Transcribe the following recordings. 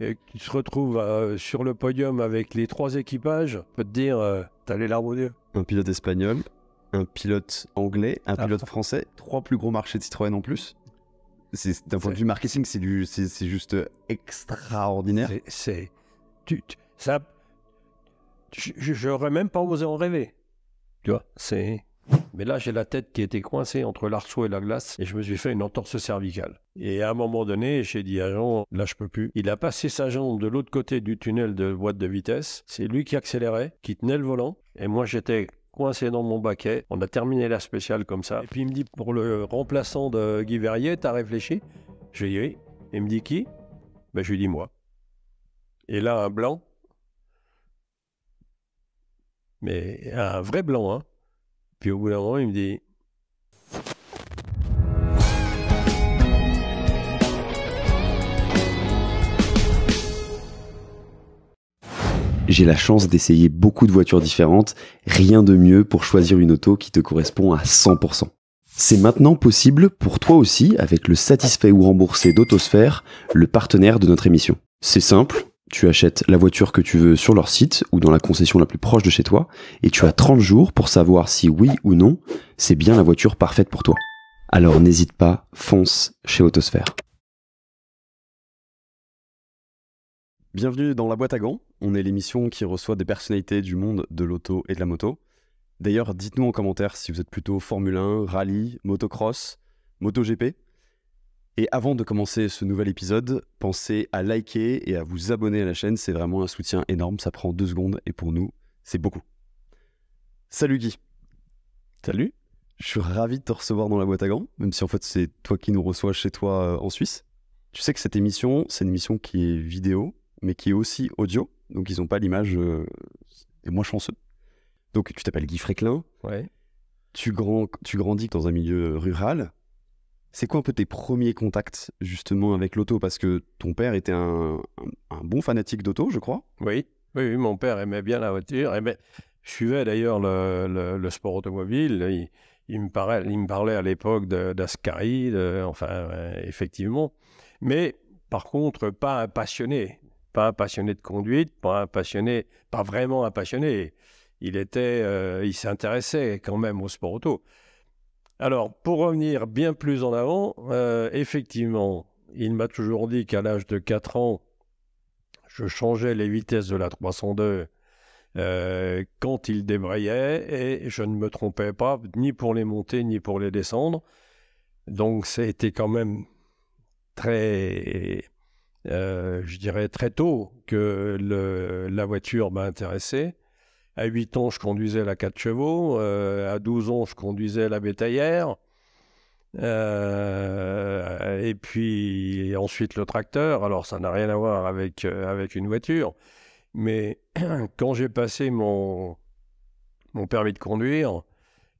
et qui se retrouve euh, sur le podium avec les trois équipages, peut te dire, euh, t'as les larmes aux yeux. Un pilote espagnol, un pilote anglais, un ah, pilote français, trois plus gros marchés de Citroën en plus. d'un point de vue marketing, c'est, juste extraordinaire. C'est, j'aurais même pas osé en rêver. Tu vois, c'est mais là, j'ai la tête qui était coincée entre l'arceau et la glace et je me suis fait une entorse cervicale. Et à un moment donné, j'ai dit à Jean, là je peux plus. Il a passé sa jambe de l'autre côté du tunnel de boîte de vitesse. C'est lui qui accélérait, qui tenait le volant. Et moi j'étais coincé dans mon baquet. On a terminé la spéciale comme ça. Et puis il me dit, pour le remplaçant de Guy Verrier, t'as réfléchi Je lui ai dit, oui. Il me dit qui ben, Je lui dis moi. Et là, un blanc. Mais un vrai blanc, hein. Puis au bout d'un moment, il me dit J'ai la chance d'essayer beaucoup de voitures différentes, rien de mieux pour choisir une auto qui te correspond à 100%. C'est maintenant possible pour toi aussi avec le satisfait ou remboursé d'Autosphère, le partenaire de notre émission. C'est simple, tu achètes la voiture que tu veux sur leur site ou dans la concession la plus proche de chez toi, et tu as 30 jours pour savoir si oui ou non, c'est bien la voiture parfaite pour toi. Alors n'hésite pas, fonce chez Autosphère. Bienvenue dans la boîte à gants, on est l'émission qui reçoit des personnalités du monde de l'auto et de la moto. D'ailleurs, dites-nous en commentaire si vous êtes plutôt Formule 1, rallye, motocross, MotoGP. Et avant de commencer ce nouvel épisode, pensez à liker et à vous abonner à la chaîne. C'est vraiment un soutien énorme. Ça prend deux secondes et pour nous, c'est beaucoup. Salut Guy. Salut. Je suis ravi de te recevoir dans la boîte à gants, même si en fait c'est toi qui nous reçois chez toi euh, en Suisse. Tu sais que cette émission, c'est une émission qui est vidéo, mais qui est aussi audio. Donc ils n'ont pas l'image. des euh, et moins chanceux. Donc tu t'appelles Guy Fréclin. tu grandis dans un milieu rural c'est quoi un peu tes premiers contacts justement avec l'auto Parce que ton père était un, bon fanatique d'auto, je crois. Oui. oui, mon père aimait bien la voiture. Eh ben, Je suivais d'ailleurs le, sport automobile. Il, me, parlait, à l'époque d'Ascari, enfin, euh, effectivement. Mais par contre, pas un passionné. Pas un passionné de conduite, pas passionné, pas vraiment un passionné. Il était, euh, il s'intéressait quand même au sport auto. Alors, pour revenir bien plus en avant, euh, effectivement, il m'a toujours dit qu'à l'âge de 4 ans, je changeais les vitesses de la 302 euh, quand il débrayait et je ne me trompais pas ni pour les monter ni pour les descendre. Donc, c'était quand même très, euh, je dirais très tôt que la voiture m'a intéressé. À 8 ans, je conduisais la 4 chevaux. Euh, à 12 ans, je conduisais la bétaillère. Euh, et puis ensuite le tracteur. Alors ça n'a rien à voir avec, euh, avec une voiture. Mais quand j'ai passé mon, mon permis de conduire,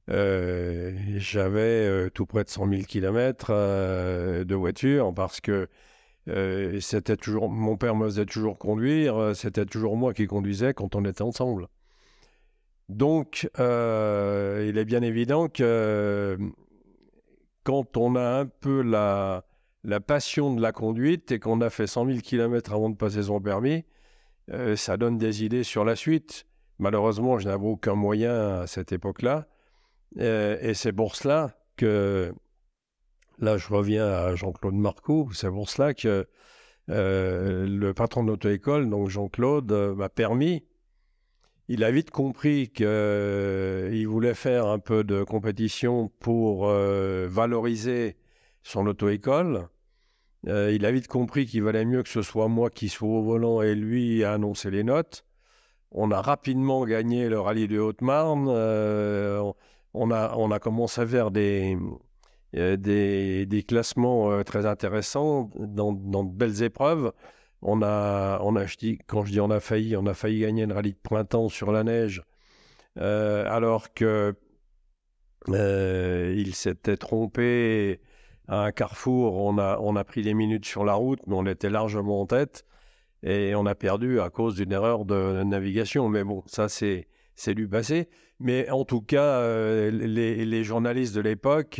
j'avais tout près de 100 000 km de voiture parce que c'était toujours mon père me faisait toujours conduire, c'était toujours moi qui conduisais quand on était ensemble. Donc, euh, il est bien évident que euh, quand on a un peu la, passion de la conduite et qu'on a fait 100 000 km avant de passer son permis, euh, ça donne des idées sur la suite. Malheureusement, je n'avais aucun moyen à cette époque-là. et c'est pour cela que, là je reviens à Jean-Claude Marcoux, c'est pour cela que le patron de l'auto-école, donc Jean-Claude, m'a permis il a vite compris qu'il euh, voulait faire un peu de compétition pour euh, valoriser son auto-école. Euh, il a vite compris qu'il valait mieux que ce soit moi qui sois au volant et lui à annoncer les notes. On a rapidement gagné le rallye de Haute-Marne. on, a, commencé à faire des, classements très intéressants dans de belles épreuves. On a, on quand je dis on a failli, on a failli gagner une rallye de printemps sur la neige, euh, alors que euh, il s'était trompé à un carrefour. On a, pris des minutes sur la route, mais on était largement en tête et on a perdu à cause d'une erreur de navigation. Mais bon, ça c'est c'est du passé. Mais en tout cas, euh, les, journalistes de l'époque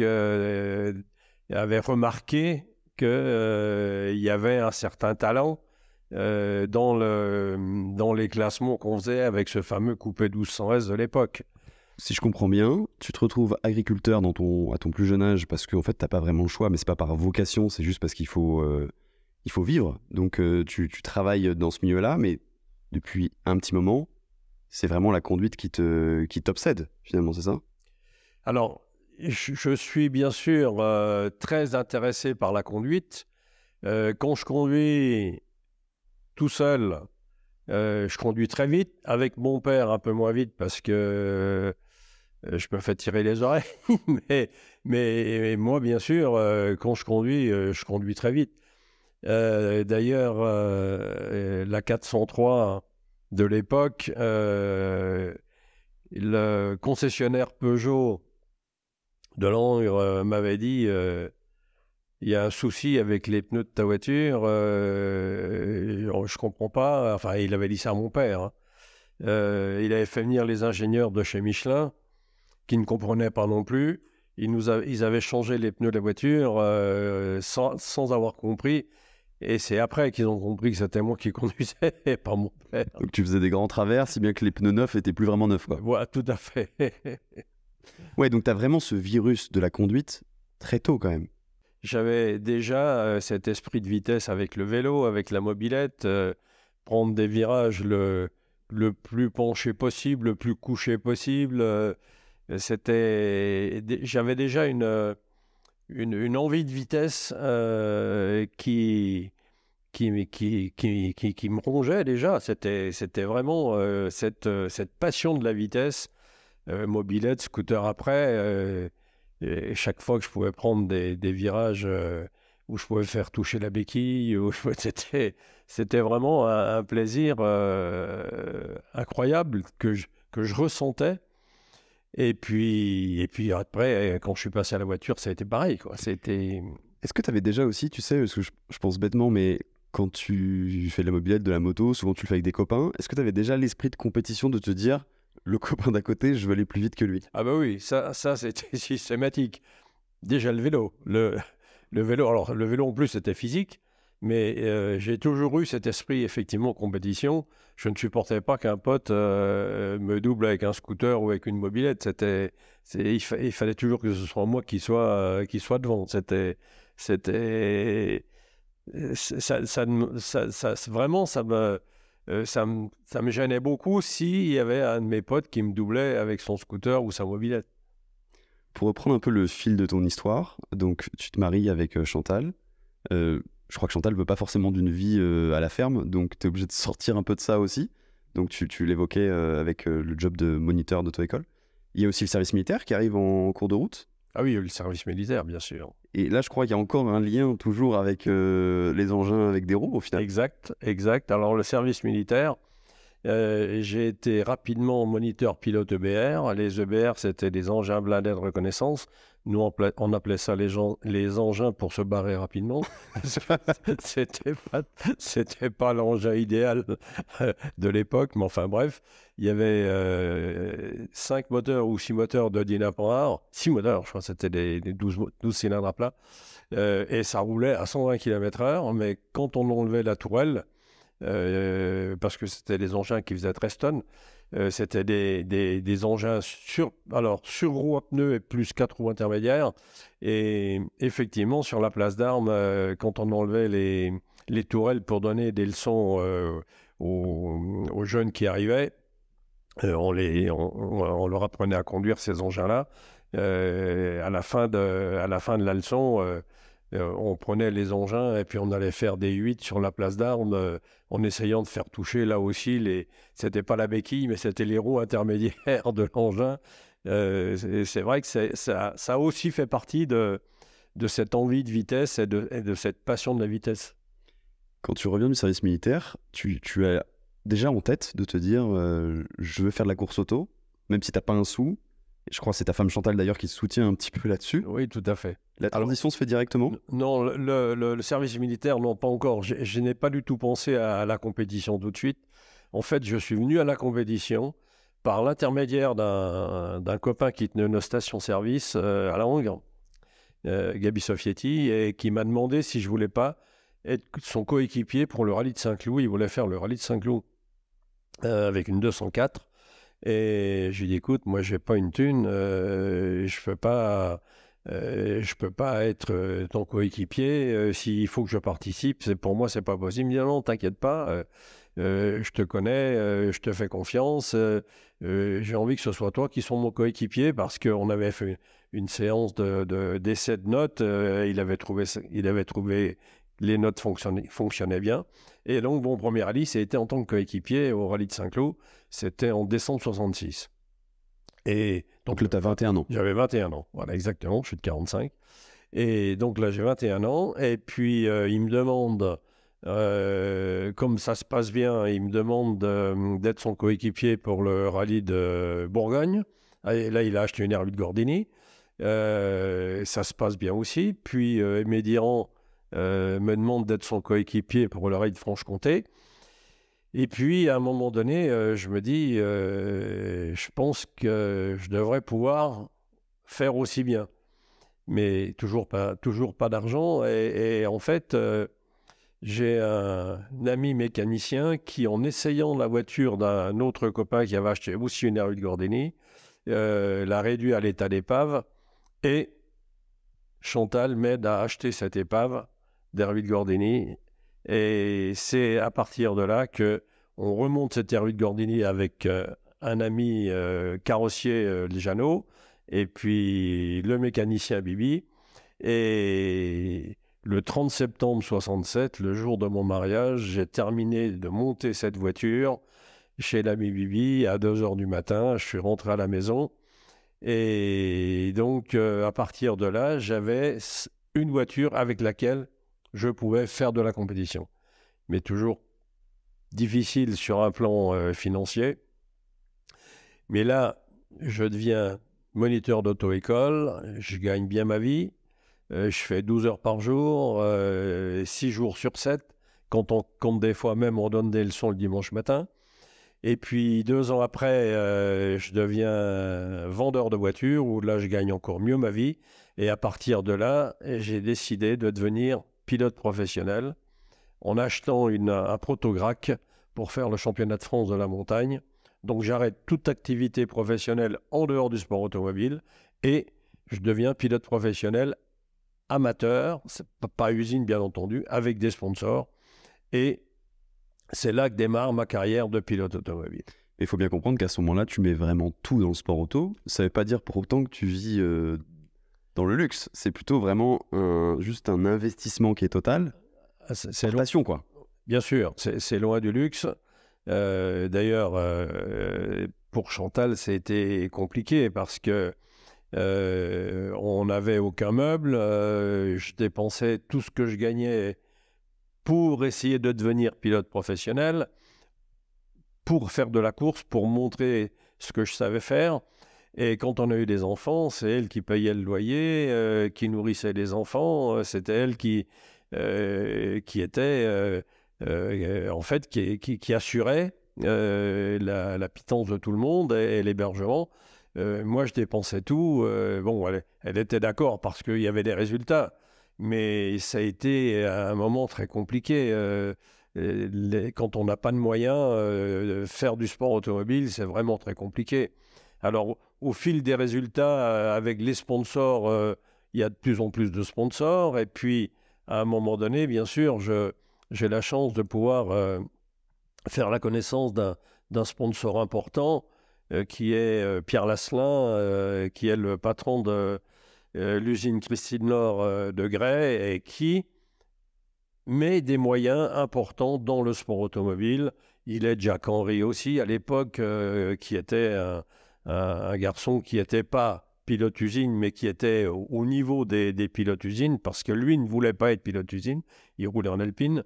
avaient remarqué qu'il euh, y avait un certain talent euh, dans, le, dans les classements qu'on faisait avec ce fameux coupé 1200S de l'époque. Si je comprends bien, tu te retrouves agriculteur dans ton, à ton plus jeune âge parce qu'en fait, tu n'as pas vraiment le choix, mais ce n'est pas par vocation, c'est juste parce qu'il faut, euh, faut vivre. Donc, tu, tu travailles dans ce milieu-là, mais depuis un petit moment, c'est vraiment la conduite qui te qui t'obsède finalement, c'est ça Alors, je suis bien sûr euh, très intéressé par la conduite. Euh, quand je conduis tout seul, euh, je conduis très vite. Avec mon père, un peu moins vite parce que je me fais tirer les oreilles. mais, moi, bien sûr, quand je conduis, je conduis très vite. D'ailleurs, la 403 de l'époque, le concessionnaire Peugeot de euh, m'avait dit euh, il y a un souci avec les pneus de ta voiture, je euh, je comprends pas. Enfin, il avait dit ça à mon père. Hein. il avait fait venir les ingénieurs de chez Michelin, qui ne comprenaient pas non plus. Ils, nous ils avaient changé les pneus de la voiture sans, avoir compris. Et c'est après qu'ils ont compris que c'était moi qui conduisais, et pas mon père. Donc tu faisais des grands travers, si bien que les pneus neufs étaient plus vraiment neufs. Quoi. Voilà, tout à fait. Ouais, donc tu as vraiment ce virus de la conduite très tôt quand même. J'avais déjà euh, cet esprit de vitesse avec le vélo, avec la mobilette, euh, prendre des virages le, plus penché possible, le plus couché possible. Euh, j'avais déjà une, envie de vitesse qui, qui, me rongeait déjà. C'était, vraiment cette passion de la vitesse euh, mobilette, scooter après. Euh, chaque fois que je pouvais prendre des, virages euh, où je pouvais faire toucher la béquille, c'était, c'était vraiment un, plaisir incroyable que je, que je ressentais. Et puis, et puis après, quand je suis passé à la voiture, ça a été pareil. C'était... Est-ce que tu avais déjà aussi, tu sais, parce que je, pense bêtement, mais quand tu fais la mobilette, de la moto, souvent tu le fais avec des copains, est-ce que tu avais déjà l'esprit de compétition de te dire, le copain d'à côté, je veux aller plus vite que lui. Ah bah oui, ça, ça c'était systématique. Déjà le vélo, le, le vélo, alors le vélo en plus c'était physique, mais euh, j'ai toujours eu cet esprit effectivement compétition. Je ne supportais pas qu'un pote euh, me double avec un scooter ou avec une mobilette. C'était, il, fallait toujours que ce soit moi qui soit euh, qui soit devant. C'était, c'était, ça, ça, vraiment ça me euh, ça, me, gênait beaucoup s'il y avait un de mes potes qui me doublait avec son scooter ou sa mobilette. Pour reprendre un peu le fil de ton histoire, donc tu te maries avec euh, Chantal. Euh, je crois que Chantal ne veut pas forcément d'une vie à la ferme, donc tu es obligé de sortir un peu de ça aussi. Donc tu, tu l'évoquais avec le job de moniteur d'auto-école. Il y a aussi le service militaire qui arrive en cours de route. Ah oui, le service militaire, bien sûr. Et là, je crois qu'il y a encore un lien toujours avec euh, les engins avec des roues, au final. Exact, exact. Alors, le service militaire, euh, j'ai été rapidement moniteur pilote EBR. Les EBR, c'était des engins blindés de reconnaissance. Nous, on, appelait ça les, engins pour se barrer rapidement. c'était pas, pas l'engin idéal euh, de l'époque, mais enfin bref il y avait 5 euh, moteurs ou 6 moteurs de 10 six 6 moteurs, je crois c'était des, 12, 12, cylindres à plat, euh, et ça roulait à 120 km/h, mais quand on enlevait la tourelle, euh, parce que c'était des engins qui faisaient 13 tonnes, c'était des, des, engins sur, alors, sur roues à pneus et plus quatre roues intermédiaires. Et effectivement, sur la place d'armes, quand on enlevait les, les tourelles pour donner des leçons aux, aux, jeunes qui arrivaient, euh, on, les, on, leur apprenait à conduire ces engins-là. Euh, à, la fin de, à la fin de la leçon, euh, on prenait les engins et puis on allait faire des 8 sur la place d'armes en essayant de faire toucher là aussi les. C'était pas la béquille, mais c'était les roues intermédiaires de l'engin. c'est vrai que ça, ça, aussi fait partie de, de cette envie de vitesse et de, cette passion de la vitesse. Quand tu reviens du service militaire, tu, tu as déjà en tête de te dire euh, je veux faire de la course auto, même si t'as pas un sou. je crois que c'est ta femme Chantal d'ailleurs qui se soutient un petit peu là-dessus. Oui, tout à fait. La transition se fait directement Non, le, service militaire, non, pas encore. Je, n'ai pas du tout pensé à, la compétition tout de suite. En fait, je suis venu à la compétition par l'intermédiaire d'un copain qui tenait une station-service euh, à la Hongrie, euh, Gabi Sofietti, et qui m'a demandé si je voulais pas être son coéquipier pour le rallye de Saint-Cloud. Il voulait faire le rallye de Saint-Cloud euh, avec une 204. Et j'ai dit, écoute, moi, n'ai pas une thune, euh, je ne pas, euh, je peux pas être ton coéquipier. S'il faut que je participe, c'est pour moi, c'est pas possible. Il me dit, non, t'inquiète pas. je te connais, je te fais confiance, j'ai envie que ce soit toi qui sois mon coéquipier parce qu'on avait fait une séance de, d'essai de, notes, il, avait trouvé, il avait trouvé les notes fonctionnaient bien. Et donc, mon premier rallye, c'était en tant que coéquipier au rallye de Saint-Cloud. C'était en décembre 66. Et donc, là, tu as 21 ans. J'avais 21 ans. Voilà, exactement. Je suis de 45. Et donc là, j'ai 21 ans. Et puis, euh, il me demande, euh, comme ça se passe bien, il me demande euh, d'être son coéquipier pour le rallye de Bourgogne. Et là, il a acheté une R8 Gordini. ça se passe bien aussi. Puis, Médiran euh, me demande d'être son coéquipier pour le de Franche-Comté. Et puis, à un moment donné, euh, je me dis, euh, je pense que je devrais pouvoir faire aussi bien. Mais toujours pas, toujours pas d'argent. Et, en fait, j'ai un, ami mécanicien qui, en essayant la voiture d'un autre copain qui avait acheté aussi une rue de Gordini, l'a réduit à l'état d'épave. Et Chantal m'aide à acheter cette épave d'Hervé de Gordini. Et c'est à partir de là que on remonte cette Hervé de Gordini avec euh, un ami euh, carrossier, euh, et puis le mécanicien Bibi. Et le 30 septembre 67, le jour de mon mariage, j'ai terminé de monter cette voiture chez l'ami Bibi à 2h du matin. Je suis rentré à la maison. Et donc, euh, à partir de là, j'avais une voiture avec laquelle je pouvais faire de la compétition. Mais toujours difficile sur un plan euh, financier. Mais là, je deviens moniteur d'auto-école, je gagne bien ma vie, euh, je fais 12 heures par jour, euh, six 6 jours sur 7, quand on compte des fois même, on donne des leçons le dimanche matin. Et puis deux ans après, je deviens vendeur de voitures, où là, je gagne encore mieux ma vie. Et à partir de là, j'ai décidé de devenir pilote professionnel en achetant une, un protograc pour faire le championnat de France de la montagne. Donc j'arrête toute activité professionnelle en dehors du sport automobile et je deviens pilote professionnel amateur, pas usine bien entendu, avec des sponsors. Et c'est là que démarre ma carrière de pilote automobile. Il faut bien comprendre qu'à ce moment-là, tu mets vraiment tout dans le sport auto. Ça ne veut pas dire pour autant que tu vis euh, dans le luxe. C'est plutôt vraiment euh, juste un investissement qui est total. Ah, c'est passion, quoi. Bien sûr, c'est loin du luxe. Euh, d'ailleurs, euh, pour Chantal, c'était compliqué parce que on n'avait aucun meuble. je dépensais tout ce que je gagnais pour essayer de devenir pilote professionnel, pour faire de la course, pour montrer ce que je savais faire. Et quand on a eu des enfants, c'est elle qui payait le loyer, euh, qui nourrissait les enfants, euh, c'était elle qui, euh, qui était, en fait, qui, assurait la, pitance de tout le monde et, l'hébergement. moi, je dépensais tout. bon, elle, était d'accord parce qu'il y avait des résultats, mais ça a été un moment très compliqué. quand on n'a pas de moyens, faire du sport automobile, c'est vraiment très compliqué. Alors, au fil des résultats euh, avec les sponsors, euh, il y a de plus en plus de sponsors. Et puis, à un moment donné, bien sûr, j'ai la chance de pouvoir euh, faire la connaissance d'un sponsor important qui est Pierre Lasselin, qui est le patron de l'usine Christine Nord de Grès et qui met des moyens importants dans le sport automobile. Il est Jack Henry aussi, à l'époque, qui était un, euh, un garçon qui n'était pas pilote usine, mais qui était au, niveau des, pilotes usines, parce que lui ne voulait pas être pilote usine, il roulait en Alpine,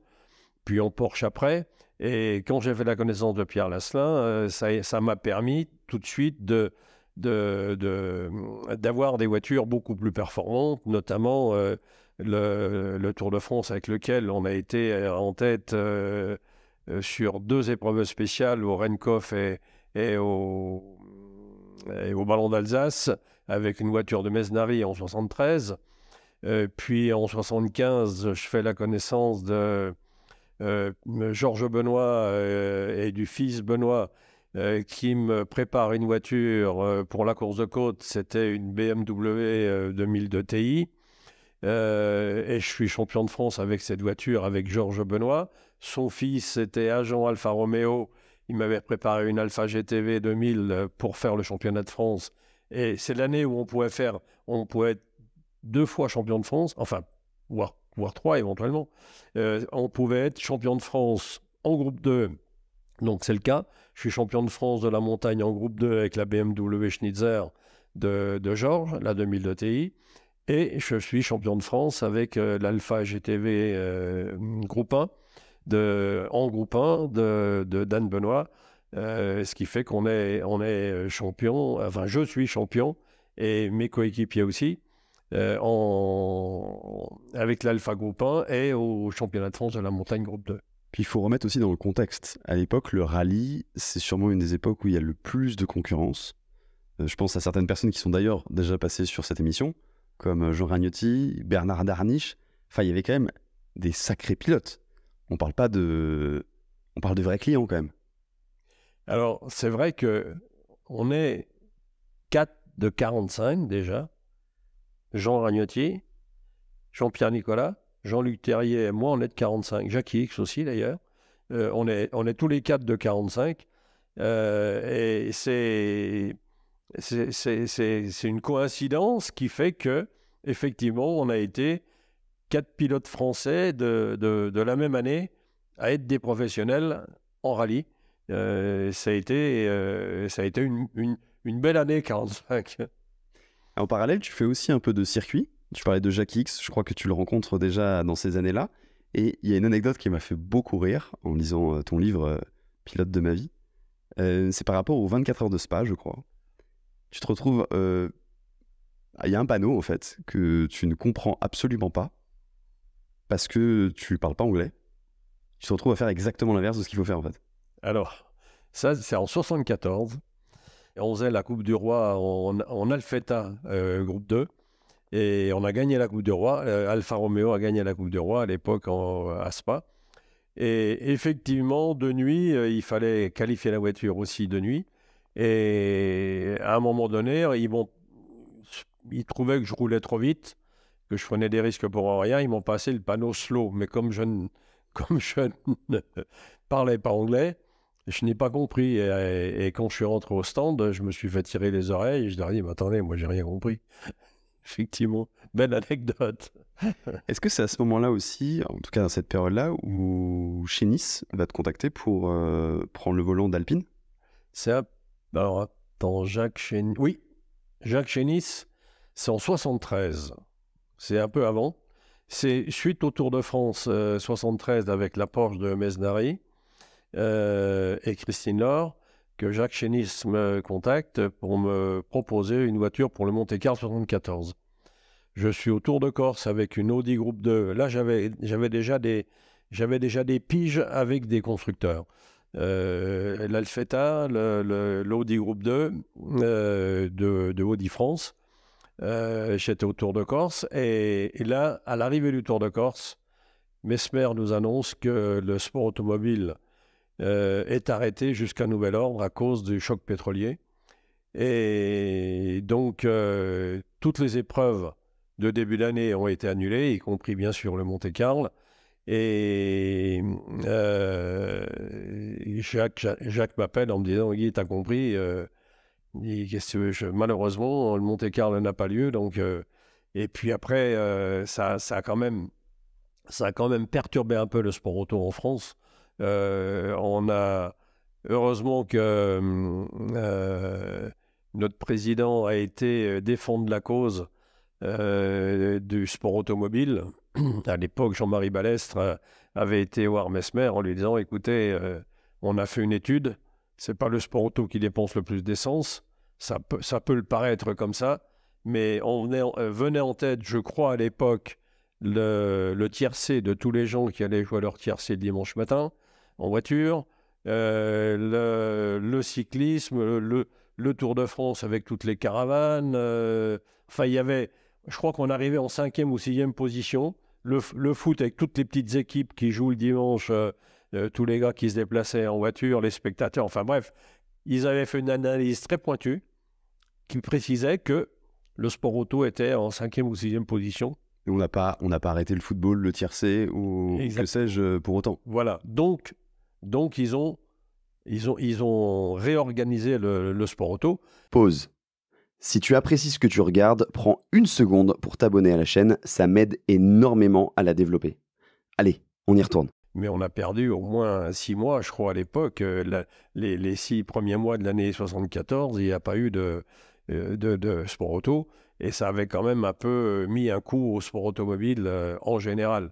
puis en Porsche après. Et quand j'ai fait la connaissance de Pierre Lasselin, euh, ça m'a permis tout de suite de, d'avoir de, des voitures beaucoup plus performantes, notamment euh, le, Tour de France avec lequel on a été en tête sur deux épreuves spéciales au Renkoff et, et au, et au Ballon d'Alsace avec une voiture de Mesnari en 73. Euh, puis en 75, je fais la connaissance de euh, euh, Georges Benoît et du fils Benoît qui me prépare une voiture pour la course de côte. C'était une BMW 2002 Ti. et je suis champion de France avec cette voiture, avec Georges Benoît. Son fils était agent Alfa Romeo il m'avait préparé une Alpha GTV 2000 euh, pour faire le championnat de France. Et c'est l'année où on pouvait faire, on pouvait être deux fois champion de France, enfin, voire, voire trois éventuellement. Euh, on pouvait être champion de France en groupe 2. Donc c'est le cas. Je suis champion de France de la montagne en groupe 2 avec la BMW Schnitzer de, de Georges, la 2000 de TI. Et je suis champion de France avec euh, l'Alpha GTV groupe 1 en groupe 1 de, Dan Benoît, euh, ce qui fait qu'on est, euh, champion, enfin je suis champion et mes coéquipiers aussi, euh, avec l'Alpha Groupe 1 et au championnat de France de la montagne Groupe 2. Puis il faut remettre aussi dans le contexte. À l'époque, le rallye, c'est sûrement une des époques où il y a le plus de concurrence. Euh, je pense à certaines personnes qui sont d'ailleurs déjà passées sur cette émission, comme Jean Ragnotti, Bernard Darniche. Enfin, il y avait quand même des sacrés pilotes on parle pas de, on parle de vrais clients quand même. Alors c'est vrai que on est 4 de 45 déjà. Jean Ragnotier, Jean-Pierre Nicolas, Jean-Luc Terrier moi, on est de 45. Jacques X aussi d'ailleurs. Euh, on, est, on est tous les quatre de 45. Euh, et c'est, c'est, une coïncidence qui fait que, effectivement, on a été quatre pilotes français de, de, la même année à être des professionnels en rallye. Euh, ça a été, euh, ça a été une, une, belle année 45. En parallèle, tu fais aussi un peu de circuit. Tu parlais de Jacques X, je crois que tu le rencontres déjà dans ces années-là. Et il y a une anecdote qui m'a fait beaucoup rire en lisant euh, ton livre Pilote de ma vie. c'est par rapport aux 24 heures de spa, je crois. Tu te retrouves. Il y a un panneau, en fait, que tu ne comprends absolument pas parce que tu parles pas anglais, tu te retrouves à faire exactement l'inverse de ce qu'il faut faire en fait. Alors, ça, c'est en 74. On faisait la Coupe du Roi en, en euh, groupe 2. Et on a gagné la Coupe du Roi. Euh, Alfa Romeo a gagné la Coupe du Roi à l'époque à Spa. Et effectivement, de nuit, euh, il fallait qualifier la voiture aussi de nuit. Et à un moment donné, ils trouvaient que je roulais trop vite que je prenais des risques pour rien, ils m'ont passé le panneau slow. Mais comme je ne, comme je parlais pas anglais, je n'ai pas compris. Et, quand je suis rentré au stand, je me suis fait tirer les oreilles et je leur ai dit Mais attendez, moi, j'ai rien compris. Effectivement, belle anecdote. Est-ce que c'est à ce moment-là aussi, en tout cas dans cette période-là, où chez Nice va te contacter pour euh, prendre le volant d'Alpine C'est à... Alors attends, Jacques Chénis. Oui, Jacques Chénis, c'est en 73 c'est un peu avant. C'est suite au Tour de France 73 euh, avec la Porsche de Mesnari euh, et Christine Laure que Jacques Chénis me contacte pour me proposer une voiture pour le Monte Carlo 74. Je suis au Tour de Corse avec une Audi Groupe 2. Là, j'avais déjà, des, déjà piges avec des constructeurs. Euh, L'Alfetta, l'Audi Groupe 2 de Audi France. Euh, j'étais au Tour de Corse. Et, là, à l'arrivée du Tour de Corse, Mesmer nous annonce que le sport automobile euh, est arrêté jusqu'à nouvel ordre à cause du choc pétrolier. Et donc, euh, toutes les épreuves de début d'année ont été annulées, y compris bien sûr le Monte-Carlo. Et Jacques, m'appelle en me disant Guy, t'as compris, et malheureusement, le Monte-Carlo n'a pas lieu. Donc, euh, et puis après, euh, ça, ça, a quand même, ça a quand même perturbé un peu le sport auto en France. Euh, on a heureusement que hum, notre président a été défendre la cause du sport automobile. à l'époque, Jean-Marie Balestre avait été voir Mesmer en lui disant, écoutez, on a fait une étude c'est pas le sport auto qui dépense le plus d'essence. Ça peut, ça peut le paraître comme ça, mais on euh, venait, en tête, je crois, à l'époque, le, le, tiercé de tous les gens qui allaient jouer leur tiercé le dimanche matin en voiture, euh, le, cyclisme, le, Tour de France avec toutes les caravanes. Euh, enfin, il y avait, je crois qu'on arrivait en cinquième ou sixième position. Le, foot avec toutes les petites équipes qui jouent le dimanche euh, tous les gars qui se déplaçaient en voiture, les spectateurs, enfin bref, ils avaient fait une analyse très pointue qui précisait que le sport auto était en cinquième ou sixième position. on n'a pas, pas arrêté le football, le tiercé ou que sais-je euh, pour autant. Voilà. Donc, donc ils ont, ils ont, ils ont réorganisé le sport auto. Pause. Si tu apprécies ce que tu regardes, prends une seconde pour t'abonner à la chaîne, ça m'aide énormément à la développer. Allez, on y retourne mais on a perdu au moins six mois, je crois, à l'époque. Euh, les, six premiers mois de l'année 74, il n'y a pas eu euh, de, de, sport auto, et ça avait quand même un peu euh, mis un coup au sport automobile en général.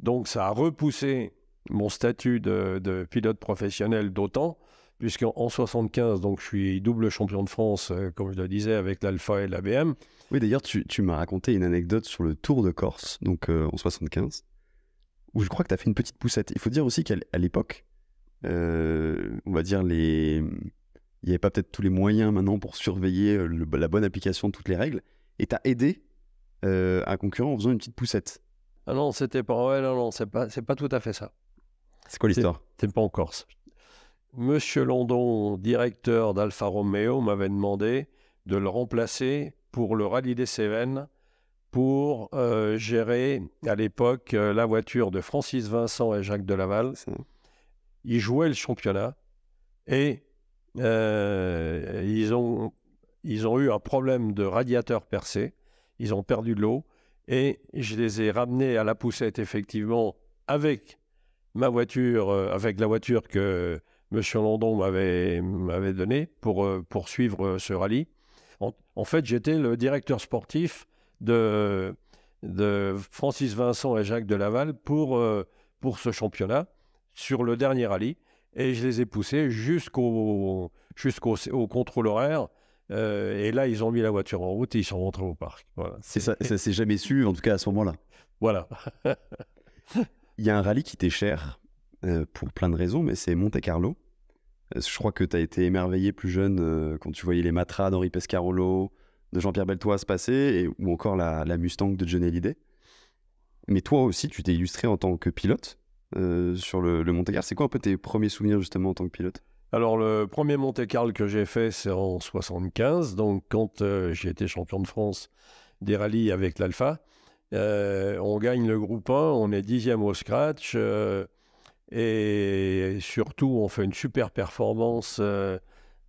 Donc ça a repoussé mon statut de, pilote professionnel d'autant, puisqu'en en 75, donc je suis double champion de France, comme je le disais, avec l'Alpha et l'ABM. Oui, d'ailleurs, tu, m'as raconté une anecdote sur le Tour de Corse, donc en 75 où je crois que tu as fait une petite poussette. Il faut dire aussi qu'à l'époque, euh, on va dire, les... il n'y avait pas peut-être tous les moyens maintenant pour surveiller euh, la bonne application de toutes les règles. Et tu as aidé euh, un concurrent en faisant une petite poussette. Ah non, c'était pas. non, c'est pas, pas tout à fait ça. C'est quoi l'histoire C'est pas en Corse. Monsieur London, directeur d'Alfa Romeo, m'avait demandé de le remplacer pour le rallye des Cévennes pour euh, gérer à l'époque euh, la voiture de Francis Vincent et Jacques Delaval. Ils jouaient le championnat et euh, ils, ont, ils ont eu un problème de radiateur percé. Ils ont perdu de l'eau et je les ai ramenés à la poussette effectivement avec ma voiture, avec la voiture que M. Landon m'avait, donnée pour, poursuivre ce rallye. en fait, j'étais le directeur sportif de, Francis Vincent et Jacques Delaval pour, euh, pour ce championnat sur le dernier rallye. Et je les ai poussés jusqu'au au contrôle horaire. Euh, et là, ils ont mis la voiture en route et ils sont rentrés au parc. Voilà. ça, ne s'est jamais su, en tout cas à ce moment-là. Voilà. Il y a un rallye qui t'est cher euh, pour plein de raisons, mais c'est Monte Carlo. Je crois que tu as été émerveillé plus jeune quand tu voyais les matras d'Henri Pescarolo, de Jean-Pierre Beltoise se et, ou encore la, Mustang de Johnny Hallyday. Mais toi aussi, tu t'es illustré en tant que pilote euh, sur le, Monte-Carlo. C'est quoi un peu tes premiers souvenirs justement en tant que pilote alors le premier Monte-Carlo que j'ai fait, c'est en 75, donc quand euh, j'ai été champion de France des rallyes avec l'Alpha. Euh, on gagne le groupe 1, on est dixième au scratch. et surtout, on fait une super performance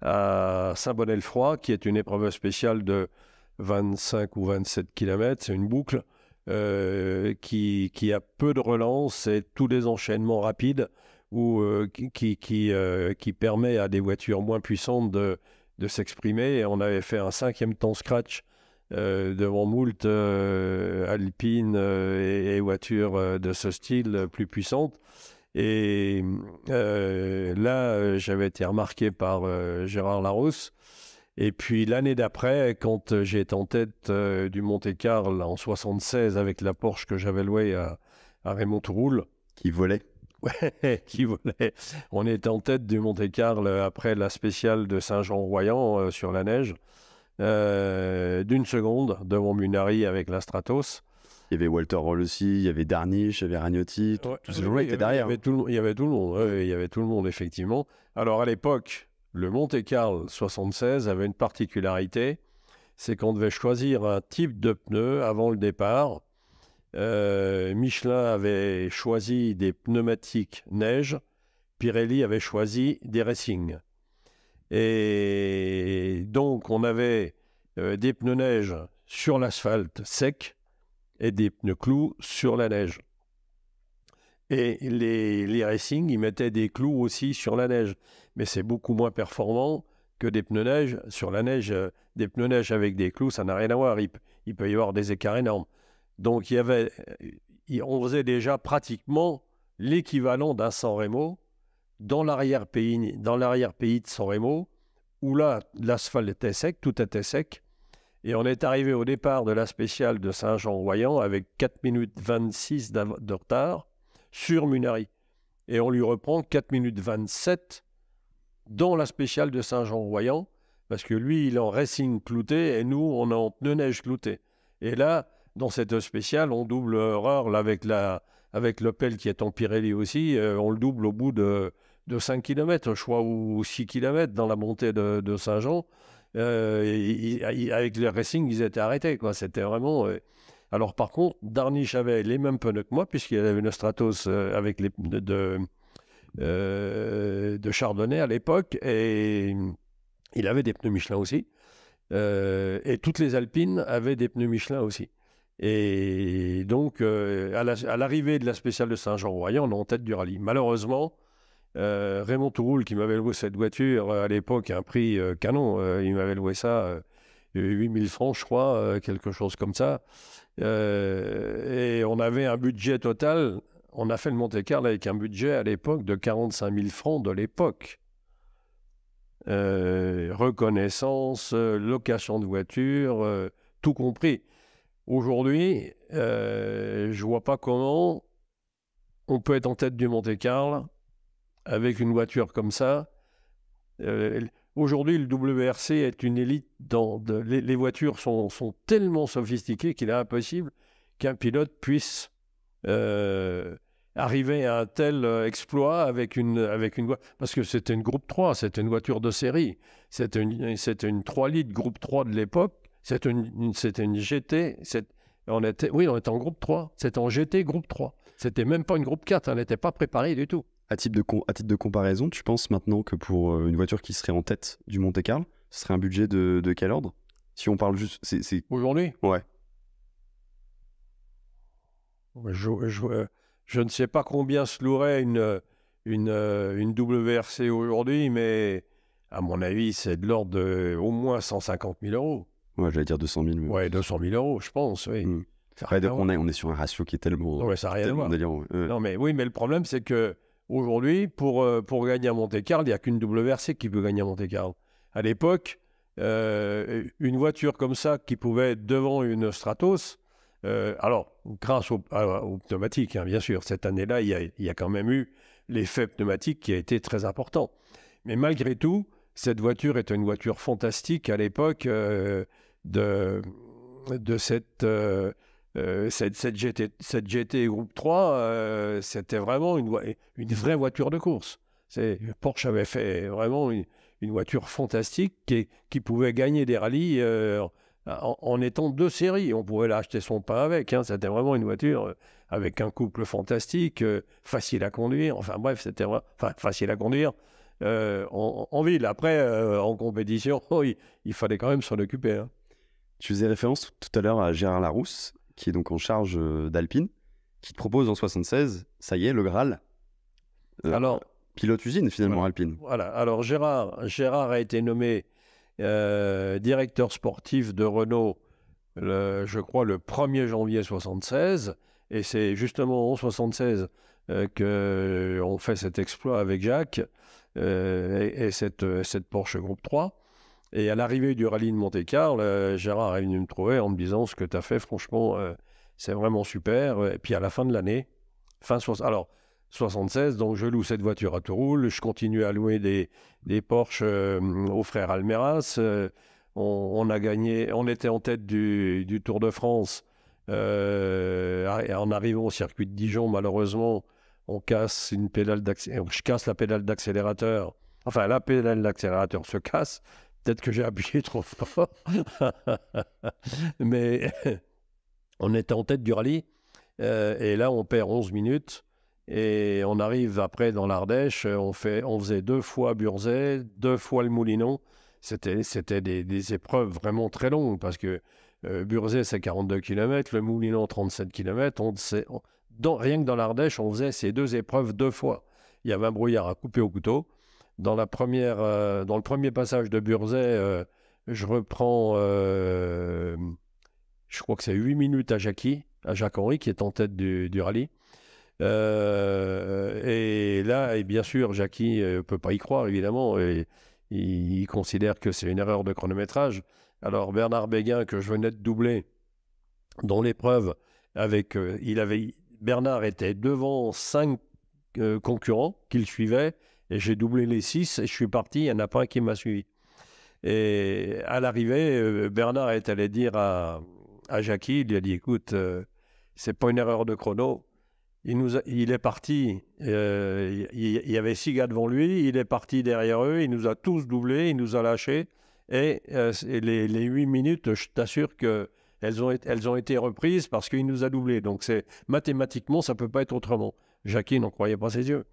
à Saint-Bonnet-le-Froid, qui est une épreuve spéciale de 25 ou 27 km. C'est une boucle euh, qui, a peu de relance et tous les enchaînements rapides euh, qui, euh, qui, permet à des voitures moins puissantes de, s'exprimer. Et on avait fait un cinquième temps scratch devant Moult alpines et, voitures de ce style plus puissantes. Et euh, là, euh, j'avais été remarqué par euh, Gérard Larousse. Et puis l'année d'après, quand j'ai été en tête du Monte-Carlo en 76 avec la Porsche que j'avais louée à, Raymond Touroul. Qui volait qui volait. On est en tête du Monte Carlo après la spéciale de Saint-Jean-Royan sur la neige, d'une seconde devant Munari avec la Stratos. Il y avait Walter Roll aussi, il y avait Darnish, il y avait Ragnotti, tout, tous ces derrière. Il y, avait tout le, monde, il y avait tout le monde, effectivement. Alors à l'époque, le Monte Carlo 76 avait une particularité, c'est qu'on devait choisir un type de pneu avant le départ. Euh, Michelin avait choisi des pneumatiques neige, Pirelli avait choisi des racing. Et donc on avait euh, des pneus neige sur l'asphalte sec, et des pneus clous sur la neige. Et les, les racing, ils mettaient des clous aussi sur la neige. Mais c'est beaucoup moins performant que des pneus neige. Sur la neige, euh, des pneus neige avec des clous, ça n'a rien à voir. Il, peut y avoir des écarts énormes. Donc, il y avait, euh, on faisait déjà pratiquement l'équivalent d'un San Remo dans l'arrière-pays de San Remo, où là, l'asphalte était sec, tout était sec, et on est arrivé au départ de la spéciale de Saint-Jean-Royan avec 4 minutes 26 de retard sur Munari. Et on lui reprend 4 minutes 27 dans la spéciale de Saint-Jean-Royan, parce que lui, il est en racing clouté et nous, on est en neige clouté. Et là, dans cette spéciale, on double erreur avec, la, avec qui est en Pirelli aussi, euh, on le double au bout de, 5 km, je ou 6 km dans la montée de Saint-Jean. Euh, avec le racing, ils étaient arrêtés. Quoi. C'était vraiment. Euh, alors par contre, Darniche avait les mêmes pneus que moi, puisqu'il avait une Stratos euh, avec les de, de, Chardonnay à l'époque, et il avait des pneus Michelin aussi. et toutes les Alpines avaient des pneus Michelin aussi. Et donc, à, à l'arrivée de la spéciale de Saint-Jean-Royan, on est en tête du rallye. Malheureusement, euh, Raymond Touroul qui m'avait loué cette voiture euh, à l'époque un prix euh, canon, il m'avait loué ça 8000 francs je crois, quelque chose comme ça. et on avait un budget total, on a fait le Monte Carlo avec un budget à l'époque de 45 000 francs de l'époque. reconnaissance, location de voiture, tout compris. Aujourd'hui, je vois pas comment on peut être en tête du Monte Carlo avec une voiture comme ça. Euh, aujourd'hui, le WRC est une élite. Dans les, voitures sont, tellement sophistiquées qu'il est impossible qu'un pilote puisse euh, arriver à un tel euh, exploit avec une, avec une Parce que c'était une Groupe 3, c'était une voiture de série. C'était une, une 3 litres Groupe 3 de l'époque. C'était une, une GT. On était, oui, on était en Groupe 3. C'était en GT Groupe 3. C'était même pas une Groupe 4. On n'était pas préparé du tout. À titre, de à titre de comparaison, tu penses maintenant que pour euh, une voiture qui serait en tête du Monte Carlo, ce serait un budget de, de quel ordre Si on parle juste. c'est Aujourd'hui Ouais. Je, je, euh, je, ne sais pas combien se louerait une, euh, une, une WRC aujourd'hui, mais à mon avis, c'est de l'ordre de au moins 150 000 euros. Ouais, j'allais dire 200 000. Ouais, 200 000 euros, je pense, oui. Hmm. on, est, on est sur un ratio qui est tellement. Ouais, ça rien à voir. Non, mais oui, mais le problème, c'est que Aujourd'hui, pour, euh, pour gagner à Monte-Carlo, il n'y a qu'une WRC qui peut gagner à Monte-Carlo. À l'époque, euh, une voiture comme ça qui pouvait être devant une Stratos, euh, alors grâce au, aux pneumatiques, hein, bien sûr, cette année-là, il, y a, y a quand même eu l'effet pneumatique qui a été très important. Mais malgré tout, cette voiture est une voiture fantastique à l'époque de, de cette euh, cette, GT, cette GT Group 3, euh, c'était vraiment une, une vraie voiture de course. C'est, Porsche avait fait vraiment une, voiture fantastique qui, qui, pouvait gagner des rallyes euh, en, étant deux séries On pouvait l'acheter son pas avec. Hein. C'était vraiment une voiture avec un couple fantastique, facile à conduire. Enfin bref, c'était facile à conduire. En, ville, après, en compétition, il, fallait quand même s'en occuper. Hein. Tu faisais référence tout à l'heure à Gérard Larousse qui est donc en charge euh, d'Alpine, qui te propose en 76, ça y est, le Graal. Euh, Alors, pilote usine finalement Alpine. Voilà. Alors Gérard, Gérard a été nommé euh, directeur sportif de Renault, je crois, le 1er janvier 76. Et c'est justement en 76 que qu'on fait cet exploit avec Jacques et, cette, cette Porsche Groupe 3. Et à l'arrivée du rallye de Monte-Carlo, Gérard est venu me trouver en me disant ce que tu as fait, franchement, euh, c'est vraiment super. Euh, et puis à la fin de l'année, fin 76, donc je loue cette voiture à Touroul, je continue à louer des, des Porsche euh, aux frères Almeras. On, a gagné, on était en tête du, Tour de France. en arrivant au circuit de Dijon, malheureusement, on casse une pédale je casse la pédale d'accélérateur. Enfin, la pédale d'accélérateur se casse. Peut-être que j'ai appuyé trop fort. Mais on était en tête du rallye. Euh, et là, on perd 11 minutes. Et on arrive après dans l'Ardèche. Euh, on, fait, on faisait deux fois Burzet, deux fois le Moulinon. C'était, c'était des, épreuves vraiment très longues parce que euh, Burzet, c'est 42 km, le Moulinon, 37 km. On, on dans, rien que dans l'Ardèche, on faisait ces deux épreuves deux fois. Il y avait un brouillard à couper au couteau dans, la première, euh, dans le premier passage de Burzet, euh, je reprends, euh, je crois que c'est 8 minutes à Jackie, à Jacques-Henri, qui est en tête du, rallye. et là, et bien sûr, Jackie ne peut pas y croire, évidemment, et il, considère que c'est une erreur de chronométrage. Alors, Bernard Béguin, que je venais de doubler dans l'épreuve, avec, il avait, Bernard était devant 5 concurrents qu'il suivait et j'ai doublé les six et je suis parti, il n'y en a pas un qui m'a suivi. Et à l'arrivée, euh, Bernard est allé dire à, à Jackie, il lui a dit, écoute, ce euh, c'est pas une erreur de chrono. Il, nous il est parti, euh, il, y avait six gars devant lui, il est parti derrière eux, il nous a tous doublés, il nous a lâchés. Et, les, les, huit minutes, je t'assure que elles ont, elles ont été reprises parce qu'il nous a doublés. Donc c'est mathématiquement, ça ne peut pas être autrement. Jackie n'en croyait pas ses yeux.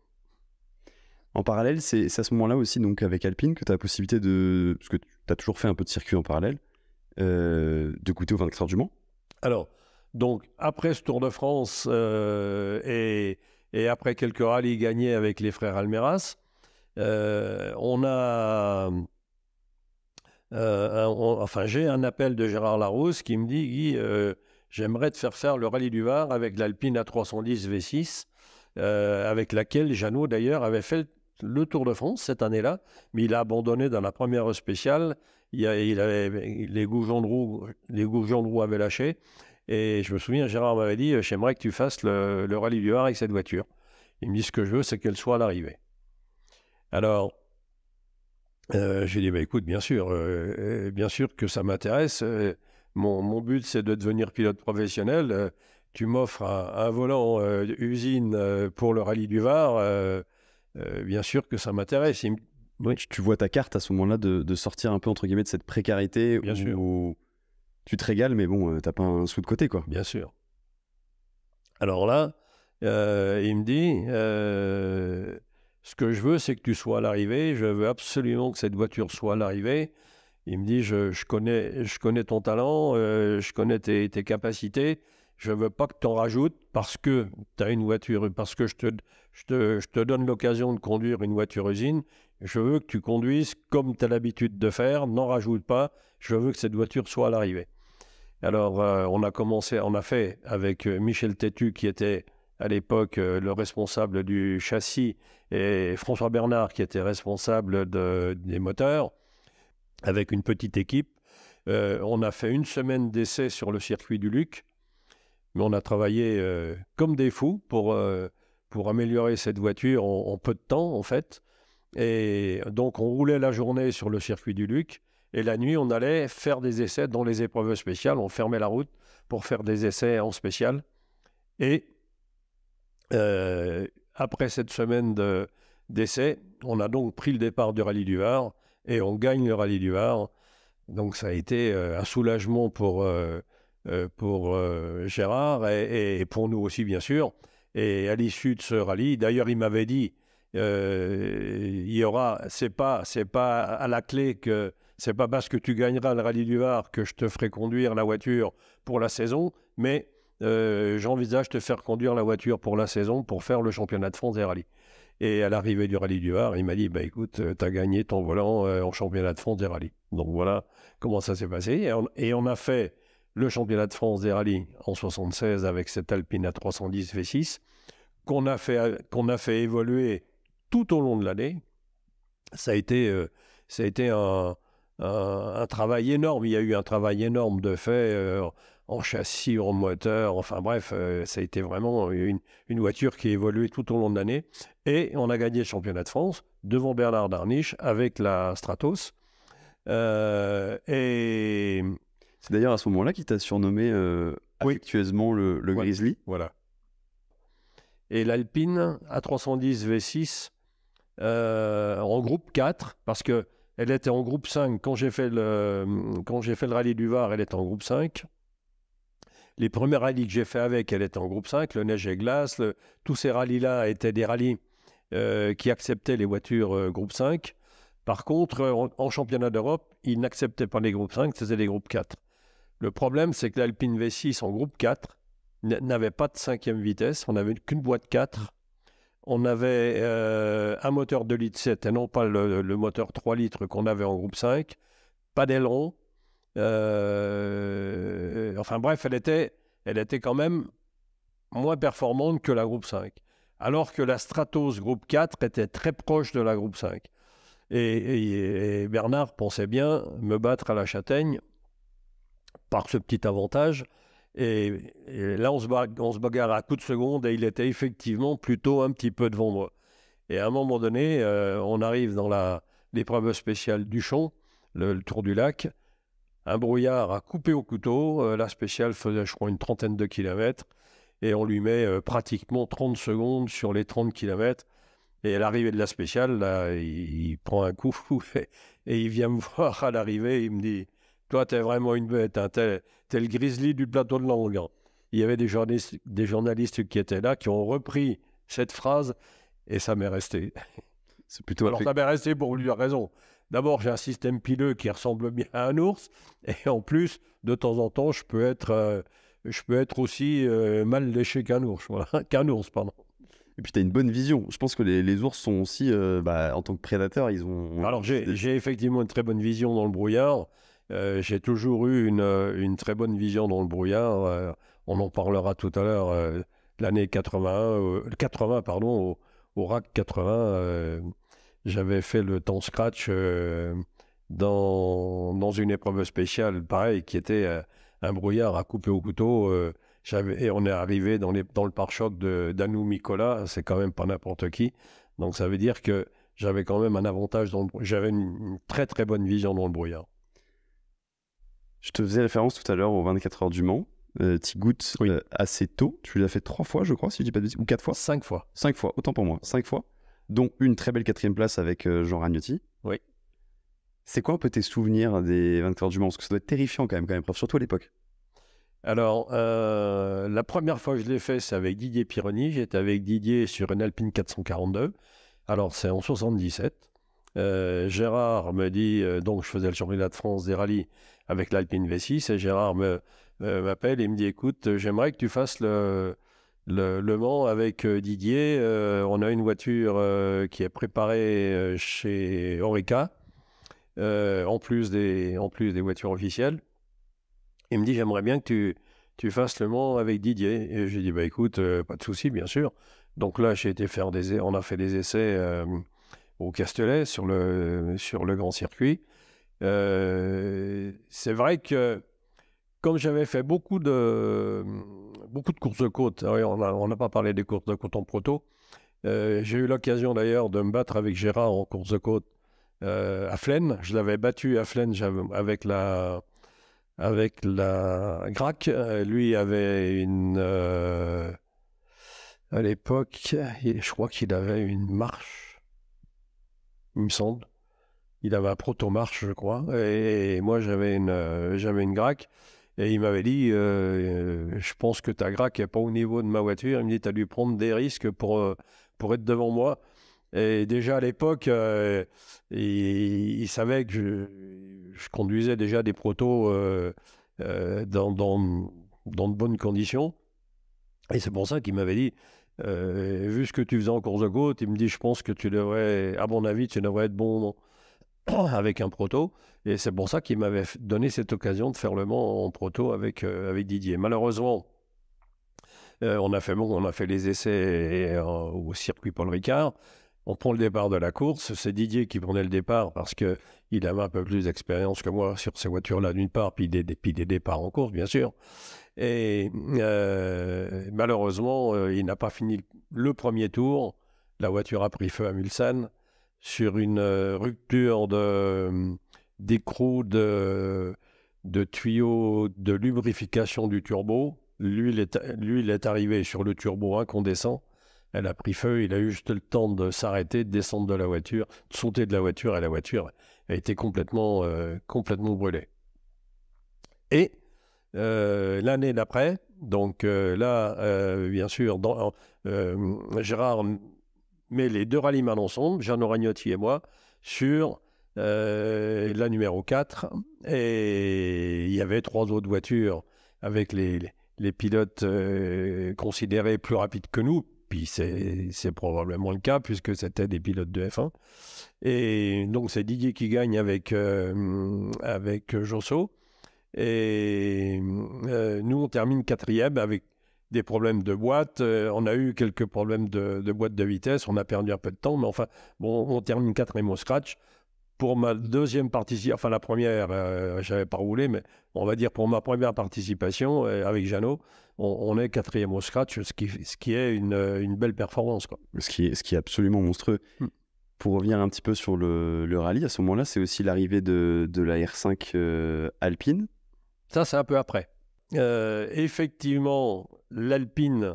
En parallèle, c'est à ce moment-là aussi, donc avec Alpine, que tu as la possibilité de. Parce que tu as toujours fait un peu de circuit en parallèle, euh, de goûter au 24 heures du Mans. Alors, donc, après ce Tour de France euh, et, après quelques rallyes gagnés avec les frères Almeras, euh, on a. enfin, j'ai un appel de Gérard Larousse qui me dit Guy, j'aimerais te faire faire le rallye du Var avec l'Alpine A310 V6. avec laquelle Jeannot d'ailleurs avait fait le Tour de France cette année-là, mais il a abandonné dans la première spéciale. Il, les goujons de roue, les goujons avaient lâché. Et je me souviens, Gérard m'avait dit euh, J'aimerais que tu fasses le, rallye du Var avec cette voiture. Il me dit Ce que je veux, c'est qu'elle soit à l'arrivée. Alors, euh, j'ai dit bah, Écoute, bien sûr, euh, bien sûr que ça m'intéresse. mon, but, c'est de devenir pilote professionnel. tu m'offres un, un, volant usine pour le rallye du Var euh, bien sûr que ça m'intéresse. Tu, vois ta carte à ce moment-là de, sortir un peu entre guillemets de cette précarité où, tu te régales, mais bon, euh, t'as pas un sou de côté, quoi. Bien sûr. Alors là, euh, il me dit Ce que je veux, c'est que tu sois à l'arrivée. Je veux absolument que cette voiture soit à l'arrivée. Il me dit je, connais, ton talent, je connais tes capacités je ne veux pas que tu en rajoutes parce que tu as une voiture, parce que je te, je te, donne l'occasion de conduire une voiture usine. Je veux que tu conduises comme tu as l'habitude de faire, n'en rajoute pas. Je veux que cette voiture soit à l'arrivée. Alors, euh, on a commencé, on a fait avec euh, Michel Tétu, qui était à l'époque euh, le responsable du châssis, et François Bernard, qui était responsable des moteurs, avec une petite équipe. on a fait une semaine d'essai sur le circuit du Luc mais on a travaillé euh, comme des fous pour, euh, pour améliorer cette voiture en, peu de temps, en fait. Et donc, on roulait la journée sur le circuit du Luc, et la nuit, on allait faire des essais dans les épreuves spéciales. On fermait la route pour faire des essais en spécial. Et euh, après cette semaine d'essais, on a donc pris le départ du rallye du Var, et on gagne le rallye du Var. Donc, ça a été un soulagement pour euh, pour euh, Gérard et, pour nous aussi, bien sûr. Et à l'issue de ce rallye, d'ailleurs, il m'avait dit, euh, il y aura, c'est pas, c'est pas à la clé que c'est pas parce que tu gagneras le rallye du Var que je te ferai conduire la voiture pour la saison, mais j'envisage j'envisage te faire conduire la voiture pour la saison pour faire le championnat de France des rallyes. Et à l'arrivée du rallye du Var, il m'a dit bah écoute, tu as gagné ton volant en championnat de France des rallyes. Donc voilà comment ça s'est passé. et on, a fait le championnat de France des rallyes en 76 avec cette Alpine a 310 V6 qu'on a fait, qu'on a fait évoluer tout au long de l'année. Ça a été, euh, ça a été un, un, travail énorme. Il y a eu un travail énorme de fait euh, en châssis, en moteur. Enfin bref, euh, ça a été vraiment une, une voiture qui a évolué tout au long de l'année. Et on a gagné le championnat de France devant Bernard Darniche avec la Stratos. et c'est d'ailleurs à ce moment-là qu'il t'a surnommé euh, affectueusement le, Grizzly. Voilà. Et l'Alpine A310 V6 euh, en groupe 4, parce que elle était en groupe 5. Quand j'ai fait le, quand j'ai fait le rallye du Var, elle était en groupe 5. Les premiers rallyes que j'ai fait avec, elle était en groupe 5. Le neige et glace, tous ces rallyes-là étaient des rallyes euh, qui acceptaient les voitures groupe 5. Par contre, en, en championnat d'Europe, ils n'acceptaient pas les groupes 5, c'était les groupes 4. Le problème, c'est que l'Alpine V6 en groupe 4 n'avait pas de cinquième vitesse. On n'avait qu'une boîte 4. On avait euh, un moteur 2 litres 7 et non pas le, moteur 3 litres qu'on avait en groupe 5. Pas d'aileron. Euh, enfin bref, elle était, elle était quand même moins performante que la groupe 5. Alors que la Stratos groupe 4 était très proche de la groupe 5. et Bernard pensait bien me battre à la châtaigne par ce petit avantage. Et, là, on se, bagarre, à coups de seconde et il était effectivement plutôt un petit peu devant moi. Et à un moment donné, euh, on arrive dans l'épreuve spéciale du champ, le, Tour du Lac. Un brouillard a coupé au couteau. Euh, la spéciale faisait, je crois, une trentaine de kilomètres. Et on lui met euh, pratiquement 30 secondes sur les 30 kilomètres. Et à l'arrivée de la spéciale, là, il, prend un coup et, et, il vient me voir à l'arrivée. Il me dit toi, t'es vraiment une bête. Hein. T'es, le grizzly du plateau de langue Il y avait des journalistes, des journalistes qui étaient là, qui ont repris cette phrase, et ça m'est resté. C'est plutôt Alors, ça m'est resté pour lui raison. D'abord, j'ai un système pileux qui ressemble bien à un ours, et en plus, de temps en temps, je peux être, euh, je peux être aussi euh, mal léché qu'un ours. qu'un ours, pardon. Et puis, tu as une bonne vision. Je pense que les, ours sont aussi, euh, bah, en tant que prédateurs, ils ont. Alors, j'ai, effectivement une très bonne vision dans le brouillard. Euh, j'ai toujours eu euh, une, très bonne vision dans le brouillard. Euh, on en parlera tout à l'heure. L'année 81, 80, pardon, au, RAC 80, j'avais fait le temps scratch dans, une épreuve spéciale, pareil, qui était un brouillard à couper au couteau. et on est arrivé dans, les, dans le pare-choc d'Anou Nicolas, c'est quand même pas n'importe qui. Donc ça veut dire que j'avais quand même un avantage dans J'avais une très très bonne vision dans le brouillard. Je te faisais référence tout à l'heure aux 24 heures du Mans. Euh, tu goûtes euh, assez tôt. Tu l'as fait trois fois, je crois, si je dis pas de bêtises, ou quatre fois. Cinq fois. Cinq fois, autant pour moi. Cinq fois, dont une très belle quatrième place avec euh, Jean Ragnotti. Oui. C'est quoi un peu tes souvenirs des 24 heures du Mans Parce que ça doit être terrifiant quand même, quand même surtout à l'époque. Alors, euh, la première fois que je l'ai fait, c'est avec Didier Pironi. J'étais avec Didier sur une Alpine 442. Alors, c'est en 77. Euh, Gérard me dit, euh, donc je faisais le championnat de France des rallyes avec l'Alpine V6, et Gérard me, m'appelle et me dit, écoute, euh, j'aimerais que tu fasses le, le, Mans avec Didier. on a une voiture qui est préparée chez Orica, en, plus des, en plus des voitures officielles. Il me dit, j'aimerais bien que tu, tu fasses le Mans avec Didier. Et j'ai dit, bah écoute, pas de souci, bien sûr. Donc là, j'ai été faire des, on a fait des essais au Castellet, sur le, sur le grand circuit. Euh, c'est vrai que comme j'avais fait beaucoup de, beaucoup de courses de côte, ah on n'a pas parlé des courses de côte en proto, euh, j'ai eu l'occasion d'ailleurs de me battre avec Gérard en course de côte euh, à Flaine. Je l'avais battu à Flaine avec la, avec la Grac. lui avait une. à l'époque, je crois qu'il avait une marche il me semble. Il avait un proto-marche, je crois. Et, moi, j'avais une, euh, une graque. Et il m'avait dit, euh, euh, je pense que ta graque n'est pas au niveau de ma voiture. Il me dit, tu as dû prendre des risques pour, pour être devant moi. Et déjà à l'époque, il, savait que je, conduisais déjà des protos dans, dans, de bonnes conditions. Et c'est pour ça qu'il m'avait dit, euh, vu ce que tu faisais en course de côte, il me dit, je pense que tu devrais, à mon avis, tu devrais être bon avec un proto. Et c'est pour ça qu'il m'avait donné cette occasion de faire le Mans en proto avec, euh, avec Didier. Malheureusement, euh, on, a fait, on a fait les essais au circuit Paul Ricard. On prend le départ de la course. C'est Didier qui prenait le départ parce que il avait un peu plus d'expérience que moi sur ces voitures-là, d'une part, puis des, puis des départs en course, bien sûr. Et euh, malheureusement, euh, il n'a pas fini le premier tour. La voiture a pris feu à Mulsanne sur une euh, rupture d'écrou de, de, de, tuyaux de lubrification du turbo. L'huile est, est arrivée sur le turbo incandescent. Elle a pris feu. Il a eu juste le temps de s'arrêter, de descendre de la voiture, de sauter de la voiture et la voiture a été complètement, complètement brûlée. Et euh, l'année d'après, donc euh, là, euh, bien sûr, Gérard met les deux rallyes ensemble, Jean Ragnotti et moi, sur la numéro 4. Et il y avait trois autres voitures avec les, les pilotes considérés plus rapides que nous, puis c'est probablement le cas puisque c'était des pilotes de F1. Et donc c'est Didier qui gagne avec, avec Josso. Et mm, euh, nous, on termine quatrième avec des problèmes de boîte. Euh, on a eu quelques problèmes de, boîte de vitesse. On a perdu un peu de temps, mais enfin, bon, on termine quatrième au scratch. Pour ma deuxième participation, enfin la première, euh, j'avais pas roulé, mais on va dire pour ma première participation avec Jeannot, on, est quatrième au scratch, ce qui, ce qui est une, belle performance. Quoi. Ce, qui est, ce qui est absolument monstrueux. Hmm. pour revenir un petit peu sur le, rallye, à ce moment-là, c'est aussi l'arrivée de, la R5 Alpine. Ça, c'est un peu après. Euh, effectivement, l'Alpine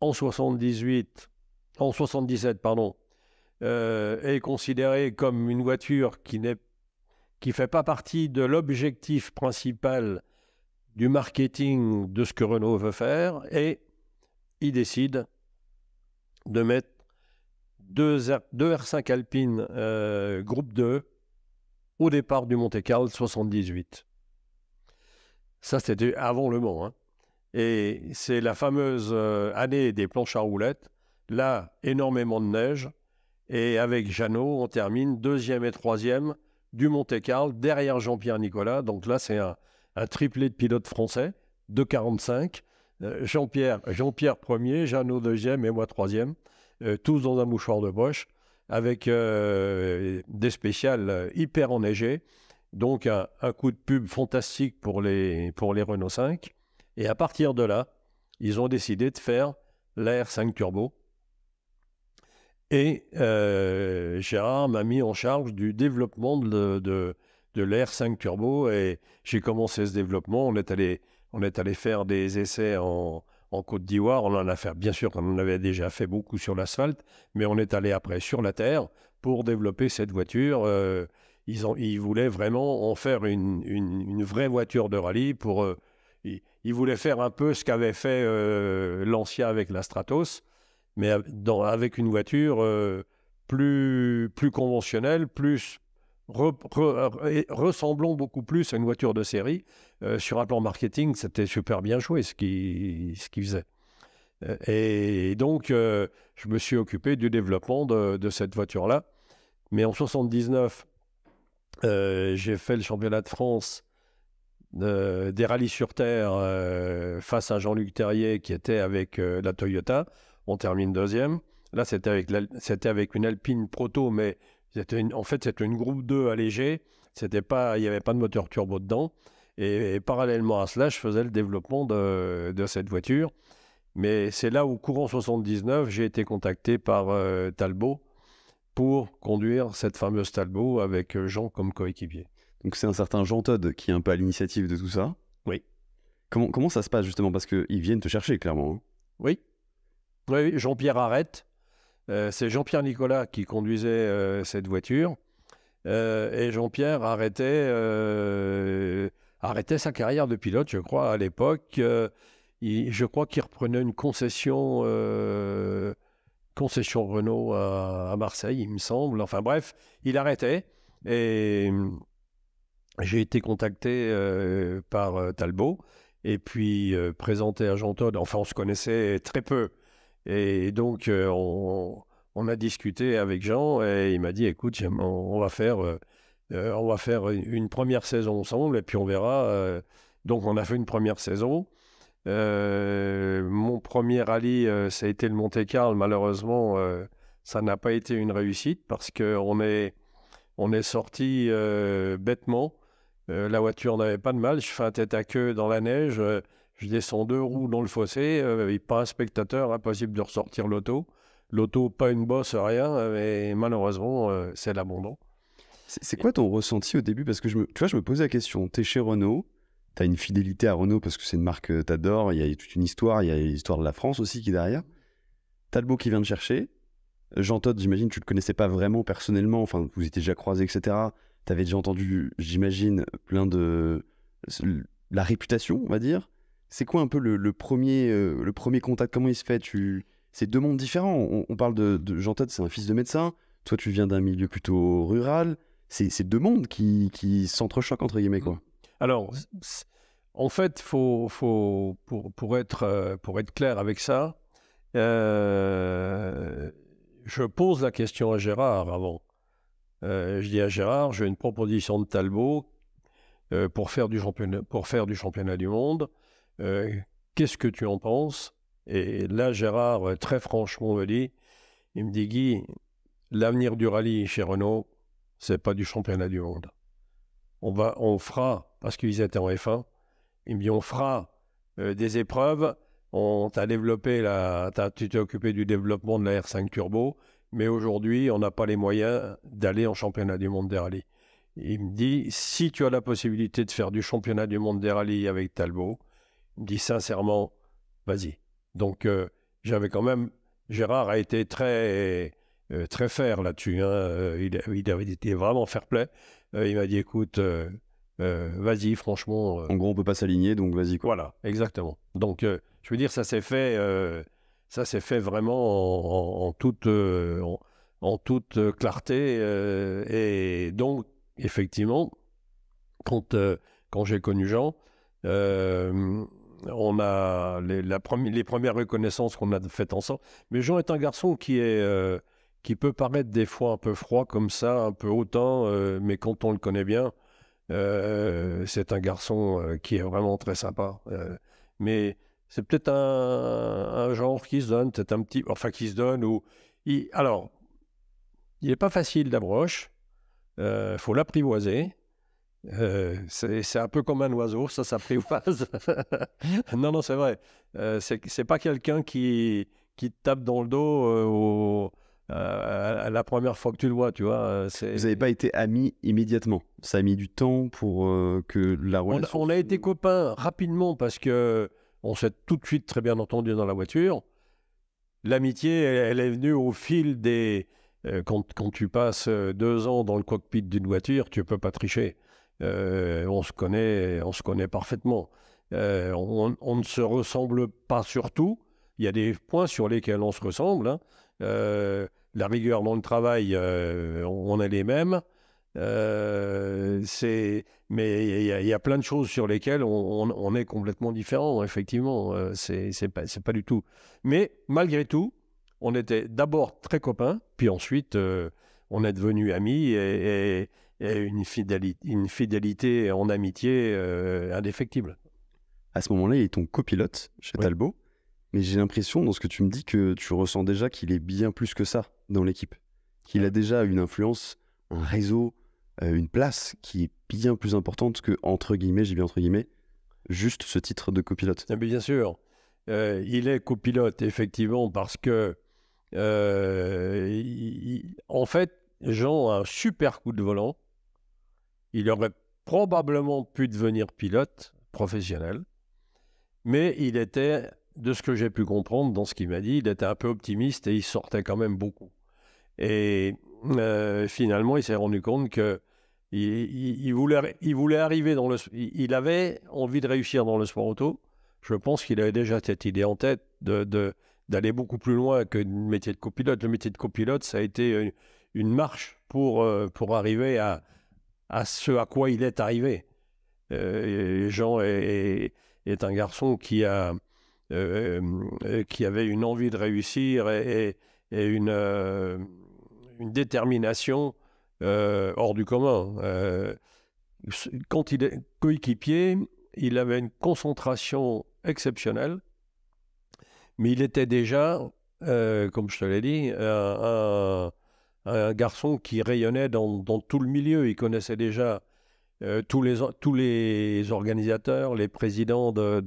en 78, en 77, pardon, euh, est considérée comme une voiture qui n'est qui fait pas partie de l'objectif principal du marketing de ce que Renault veut faire et il décide de mettre deux, R, 5 Alpine euh, groupe 2 au départ du Monte Carlo 78. Ça, c'était avant Le Mans. Hein. Et c'est la fameuse euh, année des planches à roulettes. Là, énormément de neige. Et avec Jeannot, on termine deuxième et troisième du Monte-Carlo, derrière Jean-Pierre Nicolas. Donc là, c'est un, triplé de pilotes français, de 45. Euh, Jean-Pierre, Jean-Pierre premier, Jeannot deuxième et moi troisième, euh, tous dans un mouchoir de poche, avec des spéciales hyper enneigées. Donc un, coup de pub fantastique pour les, pour les Renault 5. Et à partir de là, ils ont décidé de faire l'Air 5 Turbo. Et euh, Gérard m'a mis en charge du développement de, de, 5 Turbo. Et j'ai commencé ce développement. On est allé, on est allé faire des essais en, Côte d'Ivoire. On en a fait, bien sûr, on en avait déjà fait beaucoup sur l'asphalte, mais on est allé après sur la terre pour développer cette voiture. Euh, ils, voulaient vraiment en faire une, vraie voiture de rallye pour. Euh, ils, voulaient faire un peu ce qu'avait fait euh, l'ancien avec la Stratos, mais dans, avec une voiture euh, plus, plus conventionnelle, plus ressemblant beaucoup plus à une voiture de série. sur un plan marketing, c'était super bien joué ce qu'ils faisaient. Et donc, je me suis occupé du développement de, de cette voiture-là. Mais en 79, euh, j'ai fait le championnat de France euh, des rallyes sur terre euh, face à Jean-Luc Terrier qui était avec la Toyota. On termine deuxième. Là, c'était avec, une Alpine Proto, mais en fait, c'était une groupe 2 allégée. C'était pas, il n'y avait pas de moteur turbo dedans. Et, parallèlement à cela, je faisais le développement de, de cette voiture. Mais c'est là où, courant 79, j'ai été contacté par Talbot pour conduire cette fameuse Talbot avec Jean euh, comme coéquipier. Donc c'est un certain Jean Todd qui est un peu à l'initiative de tout ça. Oui. Comment, comment ça se passe justement Parce qu'ils viennent te chercher clairement. Hein. Oui. Jean-Pierre arrête. Euh, c'est Jean-Pierre Nicolas qui conduisait euh, cette voiture. et Jean-Pierre arrêtait, arrêtait sa carrière de pilote, je crois, à l'époque. je crois qu'il reprenait une concession concession Renault euh, à, Marseille, il me semble. Enfin bref, il arrêtait et euh, j'ai été contacté euh, par Talbot et puis présenté à Jean Todd. Enfin, on se connaissait très peu et donc on, a discuté avec Jean et il m'a dit écoute, on va faire on va faire une première saison ensemble et puis on verra. donc on a fait une première saison. Euh, mon premier rallye, euh, ça a été le Monte Carlo. Malheureusement, euh, ça n'a pas été une réussite parce qu'on est, on est sorti bêtement. la voiture n'avait pas de mal. Je fais un tête à queue dans la neige. je descends deux roues dans le fossé. pas un spectateur, impossible de ressortir l'auto. L'auto, pas une bosse, rien. Mais malheureusement, c'est l'abandon. C'est quoi ton ressenti au début Parce que je tu vois, je me posais la question. Tu es chez Renault, tu une fidélité à Renault parce que c'est une marque que tu adores, il y a toute une histoire, il y a l'histoire de la France aussi qui est derrière. Talbot qui vient te chercher. Jean Todt, j'imagine, tu le connaissais pas vraiment personnellement, enfin, vous étiez déjà croisés, etc. avais déjà entendu, j'imagine, plein de. la réputation, on va dire. C'est quoi un peu le, premier, euh, le premier contact Comment il se fait tu... C'est deux mondes différents. On, parle de, Jean Todt, c'est un fils de médecin. Toi, tu viens d'un milieu plutôt rural. C'est deux mondes qui, qui s'entrechoquent, entre guillemets, quoi. Alors, en fait, faut, euh, pour, être, clair avec ça, euh, je pose la question à Gérard avant. Euh, je dis à Gérard, j'ai une proposition de Talbot pour, faire du championnat, pour faire du championnat du monde. Qu'est-ce que tu en penses Et là, Gérard, très franchement, me dit, il me dit, Guy, l'avenir du rallye chez Renault, c'est pas du championnat du monde on, va, on fera, parce qu'ils étaient en F1, Il me dit on fera euh, des épreuves, on t'a développé, la, tu t'es occupé du développement de la R5 Turbo, mais aujourd'hui, on n'a pas les moyens d'aller en championnat du monde des rallyes. Il me dit, si tu as la possibilité de faire du championnat du monde des rallyes avec Talbot, il me dit sincèrement, vas-y. Donc, euh, j'avais quand même... Gérard a été très, euh, très fair là-dessus. Hein. Il, il, avait été vraiment fair play. Euh, il m'a dit écoute, euh, euh, vas-y, franchement. en gros, on peut pas s'aligner, donc vas-y. Voilà, exactement. Donc, je veux dire, ça s'est fait, ça s'est fait vraiment en, toute, clarté. et donc, effectivement, quand, quand j'ai connu Jean, on a les, premières reconnaissances qu'on a faites ensemble. Mais Jean est un garçon qui est, qui peut paraître des fois un peu froid comme ça, un peu hautain, euh, mais quand on le connaît bien, euh, c'est un garçon euh, qui est vraiment très sympa. mais c'est peut-être un, genre qui se donne, un petit, enfin qui se donne ou alors, il n'est pas facile d'abroche. Il faut l'apprivoiser. c'est un peu comme un oiseau, ça s'apprivoise. non, non, c'est vrai. c'est pas quelqu'un qui, qui tape dans le dos au à euh, la première fois que tu le vois, tu vois. Euh, Vous n'avez pas été amis immédiatement. Ça a mis du temps pour euh, que la relation. On, a été copains rapidement parce que on s'est tout de suite très bien entendu dans la voiture. L'amitié, elle, est venue au fil des. quand, quand, tu passes deux ans dans le cockpit d'une voiture, tu peux pas tricher. on se connaît, on se connaît parfaitement. On, ne se ressemble pas surtout. Il y a des points sur lesquels on se ressemble. Hein. Euh, la rigueur dans le travail, euh, on, est les mêmes. Euh, c'est mais il y, a plein de choses sur lesquelles on, est complètement différent effectivement c'est pas, pas du tout mais malgré tout on était d'abord très copains, puis ensuite on est devenus amis et, une, fidélité, une, en amitié indéfectible. À ce moment-là, il est ton copilote chez mais j'ai l'impression, dans ce que tu me dis, que tu ressens déjà qu'il est bien plus que ça dans l'équipe. Qu'il a déjà une influence, un réseau, euh, une place qui est bien plus importante que, entre guillemets, j'ai bien entre guillemets, juste ce titre de copilote. Ah, mais bien sûr. Euh, il est copilote, effectivement, parce que, euh, en fait, Jean a un super coup de volant. Il aurait probablement pu devenir pilote professionnel, mais il était de ce que j'ai pu comprendre dans ce qu'il m'a dit, il était un peu optimiste et il sortait quand même beaucoup. Et euh, finalement, il s'est rendu compte que il, voulait, il voulait arriver dans le, il avait envie de réussir dans le sport auto. Je pense qu'il avait déjà cette idée en tête de, d'aller beaucoup plus loin que le métier de copilote. Le métier de copilote, ça a été euh, une, marche pour, euh, pour arriver à, à ce à quoi il est arrivé. Jean est, un garçon qui a, euh, euh, qui avait une envie de réussir et, une, euh, une, détermination hors du commun. quand il est coéquipier, il avait une concentration exceptionnelle, mais il était déjà, comme je te l'ai dit, un, garçon qui rayonnait dans, tout le milieu. Il connaissait déjà tous, les, tous les organisateurs, les présidents de,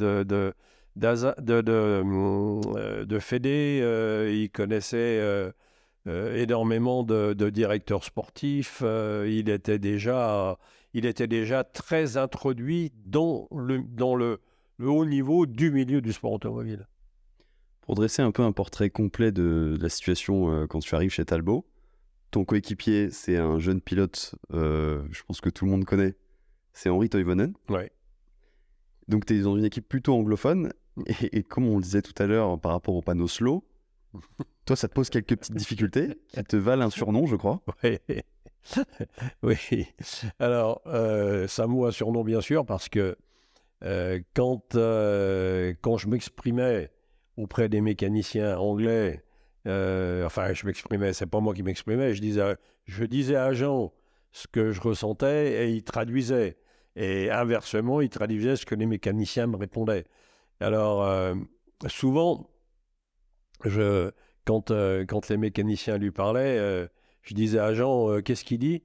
de, de, hum, euh, Fédé, euh, il connaissait euh, énormément de, directeurs sportifs, il, était déjà, il était déjà très introduit dans, le, dans le, haut niveau du milieu du sport automobile. Pour dresser un peu un portrait complet de, la situation quand tu arrives chez Talbot, ton coéquipier, c'est un jeune pilote, je pense que tout le monde connaît, c'est Henri Toivonen. Donc tu es dans une équipe plutôt anglophone et, comme on le disait tout à l'heure par rapport au panneau slow, toi, ça te pose quelques petites difficultés qui te valent un surnom, je crois. Oui. oui. Alors, euh, ça vaut un surnom, bien sûr, parce que euh, quand, euh, quand je m'exprimais auprès des mécaniciens anglais, euh, enfin, je m'exprimais, c'est pas moi qui m'exprimais, je disais, je disais à Jean ce que je ressentais et il traduisait. Et inversement, il traduisait ce que les mécaniciens me répondaient. Alors, euh, souvent, je, quand, euh, quand les mécaniciens lui parlaient, euh, je disais à Jean, qu'est-ce qu'il dit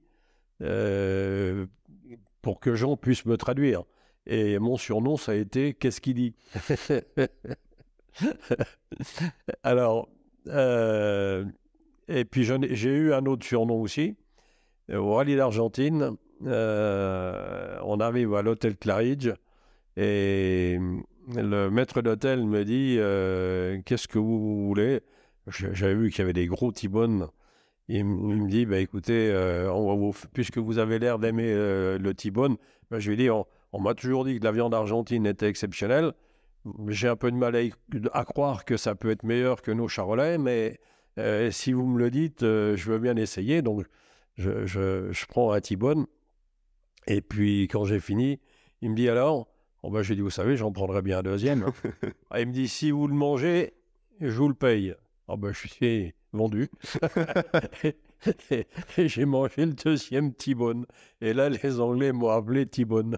Pour que Jean puisse me traduire. Et mon surnom, ça a été Qu'est-ce qu'il dit Alors, et puis j'ai eu un autre surnom aussi. Au rallye d'Argentine, on arrive à l'hôtel Claridge. Et le maître d'hôtel me dit euh, Qu'est-ce que vous voulez J'avais vu qu'il y avait des gros tibones. Il, me dit bah, Écoutez, euh, puisque vous avez l'air d'aimer euh, le tibone, bah, je lui ai On, on m'a toujours dit que la viande argentine était exceptionnelle. J'ai un peu de mal à, croire que ça peut être meilleur que nos charolais, mais si vous me le dites, je veux bien essayer. Donc, je, prends un tibone. Et puis, quand j'ai fini, il me dit Alors ben, j'ai dit, vous savez, j'en prendrais bien un deuxième. Ah, il me dit, si vous le mangez, je vous le paye. Ah ben, je suis vendu. j'ai mangé le deuxième Tibone. Et là, les Anglais m'ont appelé Tibone.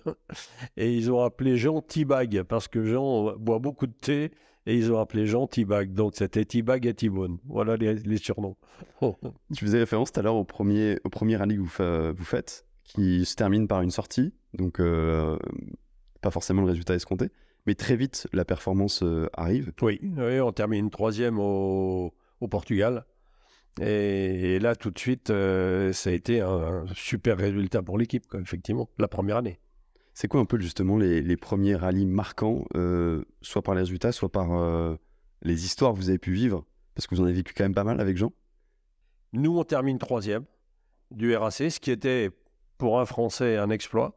Et ils ont appelé Jean Tibag, parce que Jean boit beaucoup de thé. Et ils ont appelé Jean Tibag. Donc c'était Tibag et Tibone. Voilà les, surnoms. tu faisais référence tout à l'heure au premier, au premier rallye que vous, faites, qui se termine par une sortie. Donc euh, pas forcément le résultat escompté. Mais très vite, la performance euh, arrive. Oui, on termine troisième au, au Portugal. Et, là, tout de suite, euh, ça a été un, super résultat pour l'équipe, effectivement, la première année. C'est quoi un peu justement les, premiers rallyes marquants, euh, soit par les résultats, soit par les histoires que vous avez pu vivre Parce que vous en avez vécu quand même pas mal avec Jean. Nous, on termine troisième du RAC, ce qui était pour un Français un exploit.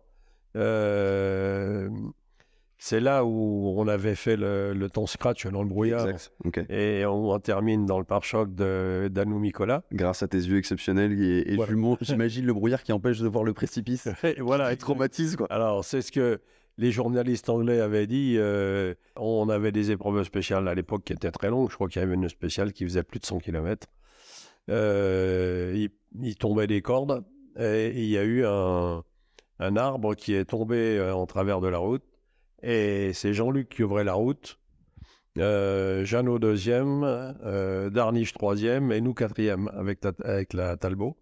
Euh, c'est là où on avait fait le, le temps scratch dans le brouillard. Et on, termine dans le pare-choc d'Anou Nicolas. Grâce à tes yeux exceptionnels et, j'imagine le brouillard qui empêche de voir le précipice. et voilà, et traumatise. Quoi. Alors, c'est ce que les journalistes anglais avaient dit. Euh, on avait des épreuves spéciales à l'époque qui étaient très longues. Je crois qu'il y avait une spéciale qui faisait plus de 100 km. Euh, il tombait des cordes et il y a eu un un arbre qui est tombé euh, en travers de la route. Et c'est Jean-Luc qui ouvrait la route, euh, Jeannot deuxième, euh, Darniche troisième et nous quatrième avec, avec la Talbot.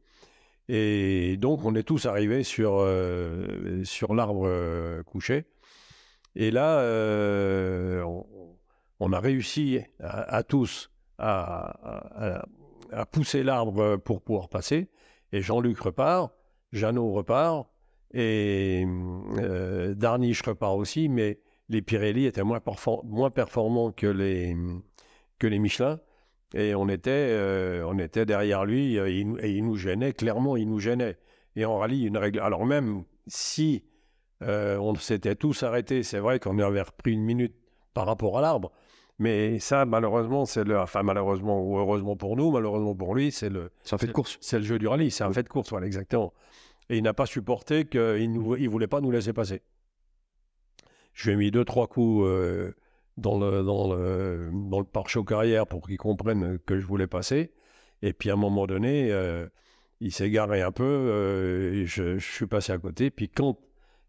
Et donc on est tous arrivés sur, sur l'arbre couché. Et là, on, a réussi à, tous à, à pousser l'arbre pour pouvoir passer. Et Jean-Luc repart, Jeannot repart, et mm, euh, Darniche repart aussi, mais les Pirelli étaient moins, moins performants que les, mm, que les Michelin. Et on était, euh, on était derrière lui euh, et il, nous gênait, clairement, il nous gênait. Et en rallye, une règle. Alors même si euh, on s'était tous arrêtés, c'est vrai qu'on avait repris une minute par rapport à l'arbre, mais ça, malheureusement, c'est le. Enfin, malheureusement ou heureusement pour nous, malheureusement pour lui, c'est le. fait course. C'est le jeu du rallye, c'est un fait de course, voilà, exactement et il n'a pas supporté qu'il ne il voulait pas nous laisser passer. Je lui ai mis deux, trois coups euh, dans le, dans le, dans le pare-choc arrière pour qu'il comprenne que je voulais passer. Et puis à un moment donné, euh, il s'est garé un peu, euh, et je, suis passé à côté. Puis quand,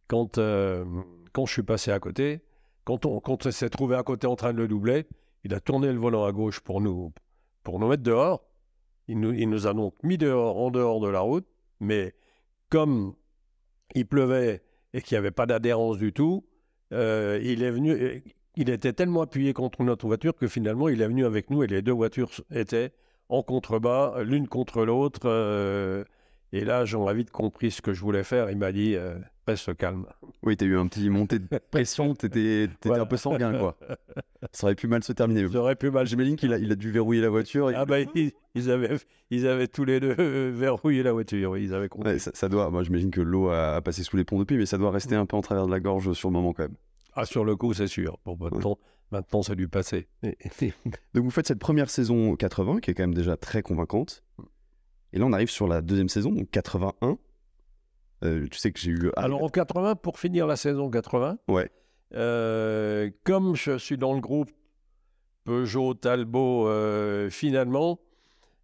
quand, quand je suis passé à côté, quand on, quand s'est trouvé à côté en train de le doubler, il a tourné le volant à gauche pour nous, pour nous mettre dehors. Il nous, il nous a donc mis dehors, en dehors de la route, mais comme il pleuvait et qu'il n'y avait pas d'adhérence du tout, euh, il est venu. Euh, il était tellement appuyé contre notre voiture que finalement il est venu avec nous et les deux voitures étaient en contrebas, l'une contre l'autre. Euh, et là, j'aurais vite compris ce que je voulais faire. Il m'a dit, euh, reste calme. Oui, tu as eu un petit montée de pression, t'étais étais un peu sanguin, quoi. Ça aurait pu mal se terminer. Ça aurait pu mal. J'imagine qu'il a, il a dû verrouiller la voiture. Ah ben, ils, avaient, ils avaient tous les deux euh, verrouillé la voiture, ils avaient compris. ça, doit, moi j'imagine que l'eau a, passé sous les ponts de depuis, mais ça doit rester un peu en travers de la gorge sur le moment quand même. Ah, sur le coup, c'est sûr. Bon, maintenant, ça maintenant c'est Donc vous faites cette première saison 80, qui est quand même déjà très convaincante. Et là, on arrive sur la deuxième saison, donc 81. Euh, tu sais que j'ai eu. Ah, Alors en 80, pour finir la saison 80, ouais. Euh, comme je suis dans le groupe Peugeot, Talbot, euh, finalement,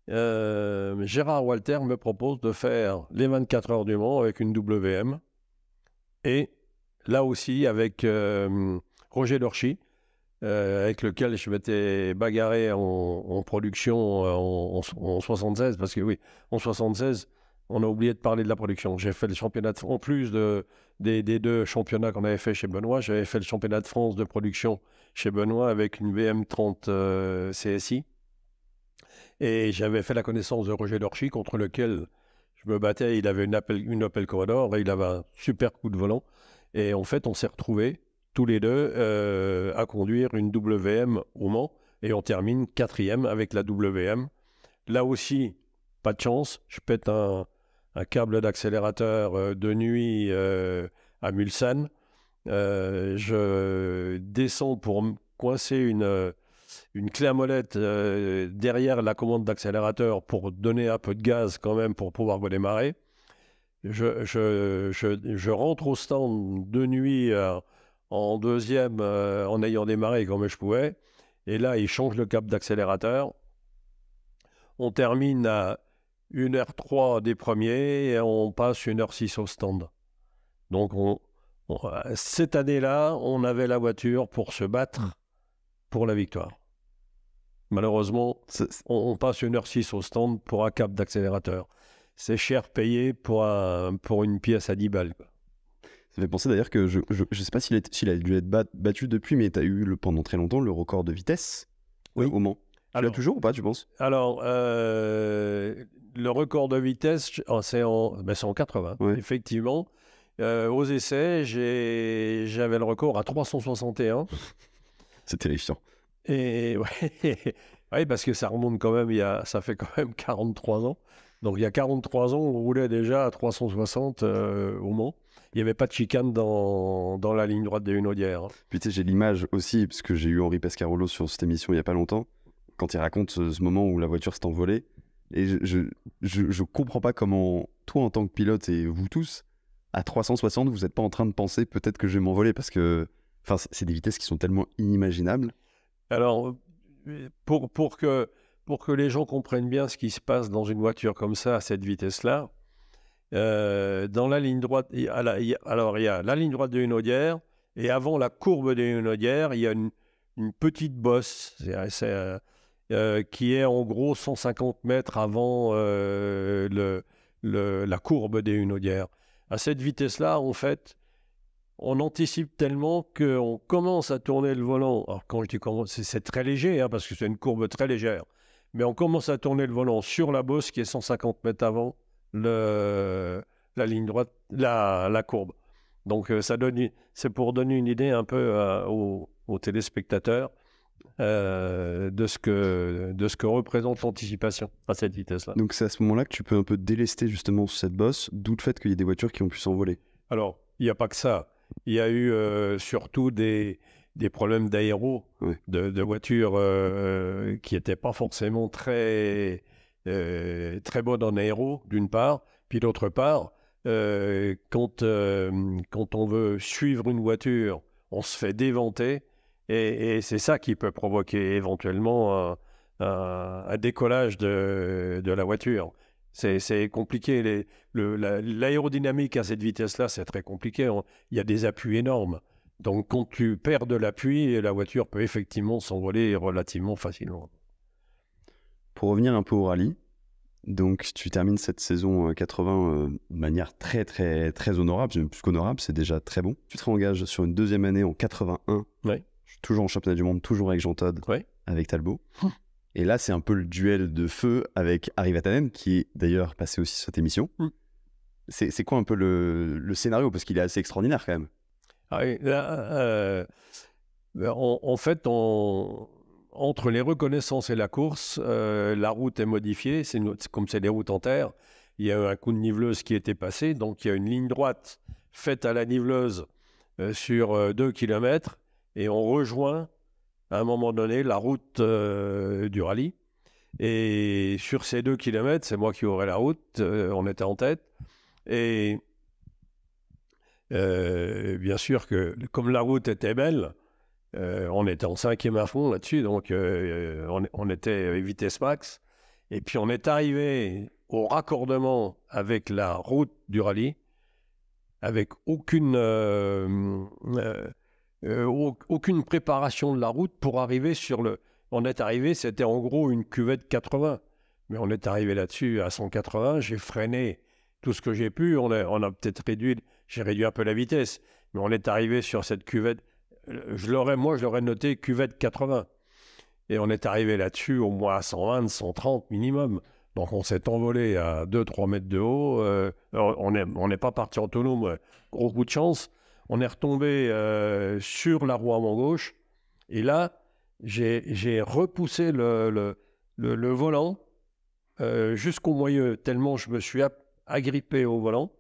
Gérard Walter me propose de faire les 24 heures du Mans avec une WM. Et là aussi, avec Roger Lorchy, euh, avec lequel je m'étais bagarré en, en production euh, en, 76, parce que oui, en 76, on a oublié de parler de la production. J'ai fait le championnat, de, en plus de, des, deux championnats qu'on avait fait chez Benoît, j'avais fait le championnat de France de production chez Benoît avec une bm 30 CSI. Et j'avais fait la connaissance de Roger Dorchy, contre lequel je me battais. Il avait une Opel, une Opel Corridor et il avait un super coup de volant. Et en fait, on s'est retrouvés tous les deux euh, à conduire une WM au Mans et on termine quatrième avec la WM. Là aussi, pas de chance, je pète un, câble d'accélérateur euh, de nuit euh, à Mulsanne. je descends pour coincer une, une clé à molette derrière la commande d'accélérateur pour donner un peu de gaz quand même pour pouvoir redémarrer. Je, rentre au stand de nuit en deuxième euh, en ayant démarré comme je pouvais. Et là, il change le cap d'accélérateur. On termine à 1h03 des premiers et on passe 1h06 au stand. Donc, euh, cette année-là, on avait la voiture pour se battre pour la victoire. Malheureusement, on, passe 1h06 au stand pour un cap d'accélérateur. C'est cher payé pour, une pièce à 10 balles. Ça fait penser d'ailleurs que je ne sais pas s'il a, dû être battu depuis, mais tu as eu le, pendant très longtemps le record de vitesse euh, au Mans. Alors, l'as toujours ou pas, tu penses Alors, euh, le record de vitesse, oh, c'est en, 80, ben, effectivement. Euh, aux essais, j'avais le record à 361. c'est terrifiant. Et ouais, parce que ça remonte quand même, il y a, ça fait quand même 43 ans. Donc il y a 43 ans, on roulait déjà à 360 au Mans il n'y avait pas de chicane dans, dans la ligne droite des Hunaudières. Hein. Puis j'ai l'image aussi, parce que j'ai eu Henri Pescarolo sur cette émission il n'y a pas longtemps, quand il raconte ce, moment où la voiture s'est envolée. Et je je, je, comprends pas comment, toi en tant que pilote et vous tous, à 360, vous n'êtes pas en train de penser peut-être que je vais m'envoler parce que enfin, c'est des vitesses qui sont tellement inimaginables. Alors, pour, pour, que, pour que les gens comprennent bien ce qui se passe dans une voiture comme ça, à cette vitesse-là, euh, dans la ligne droite, alors il y a la ligne droite de Hunaudière, et avant la courbe de Hunaudière, il y a une, petite bosse euh, qui est en gros 150 mètres avant euh, le, la courbe des Hunaudière À cette vitesse-là, en fait, on anticipe tellement qu'on commence à tourner le volant. Alors quand je dis commence, c'est très léger, hein, parce que c'est une courbe très légère. Mais on commence à tourner le volant sur la bosse qui est 150 mètres avant le, la ligne droite, la, la courbe. Donc euh, ça donne, c'est pour donner une idée un peu euh, au aux, téléspectateurs euh, de ce que de ce que représente l'anticipation à cette vitesse-là. Donc c'est à ce moment-là que tu peux un peu délester justement cette bosse, d'où le fait qu'il y ait des voitures qui ont pu s'envoler. Alors il n'y a pas que ça. Il y a eu surtout des des problèmes d'aéro, de, de, voitures qui n'étaient pas forcément très euh, très bon en aéro, d'une part, puis d'autre part, euh, quand, euh, quand on veut suivre une voiture, on se fait déventer, et, c'est ça qui peut provoquer éventuellement un, décollage de, la voiture. C'est compliqué. L'aérodynamique à cette vitesse-là, c'est très compliqué. il y a des appuis énormes. Donc, quand tu perds de l'appui, la voiture peut effectivement s'envoler relativement facilement pour revenir un peu au rallye, donc tu termines cette saison 80 euh, euh, de manière très très très honorable, même plus qu'honorable, c'est déjà très bon. Tu te réengages sur une deuxième année en 81. Ouais. Toujours en championnat du monde, toujours avec Jean Todd, ouais. avec Talbot. Hum. Et là, c'est un peu le duel de feu avec Harry Vatanen, qui est d'ailleurs passé aussi sur cette émission. Hum. C'est quoi un peu le, scénario Parce qu'il est assez extraordinaire quand même. Ah oui, là, euh, ben, en, fait, on entre les reconnaissances et la course, euh, la route est modifiée. comme c'est des routes en terre, il y a eu un coup de niveleuse qui était passé, donc il y a une ligne droite faite à la niveleuse euh, sur 2 euh, km et on rejoint à un moment donné la route du rallye. Et sur ces 2 km, c'est moi qui aurais la route, on était en tête. Et bien sûr que comme la route était belle, euh, on était en cinquième à fond là-dessus, donc euh, euh, on, on, était vitesse max. Et puis on est arrivé au raccordement avec la route du rallye, avec aucune, aucune préparation de la route pour arriver sur le. On est arrivé, c'était en gros une cuvette 80. Mais on est arrivé là-dessus à 180, j'ai freiné tout ce que j'ai pu. On a, on a peut-être réduit, j'ai réduit un peu la vitesse, mais on est arrivé sur cette cuvette euh, je l'aurais, moi, je l'aurais noté cuvette 80. Et on est arrivé là-dessus au moins à 120, 130 minimum. Donc on s'est envolé à 2-3 mètres de haut. Euh, on n'est on est pas parti autonome. Gros coup de chance. On est retombé euh, sur la roue mon gauche. Et là, j'ai repoussé le, le, le, volant jusqu'au moyeu, tellement je me suis agrippé au volant.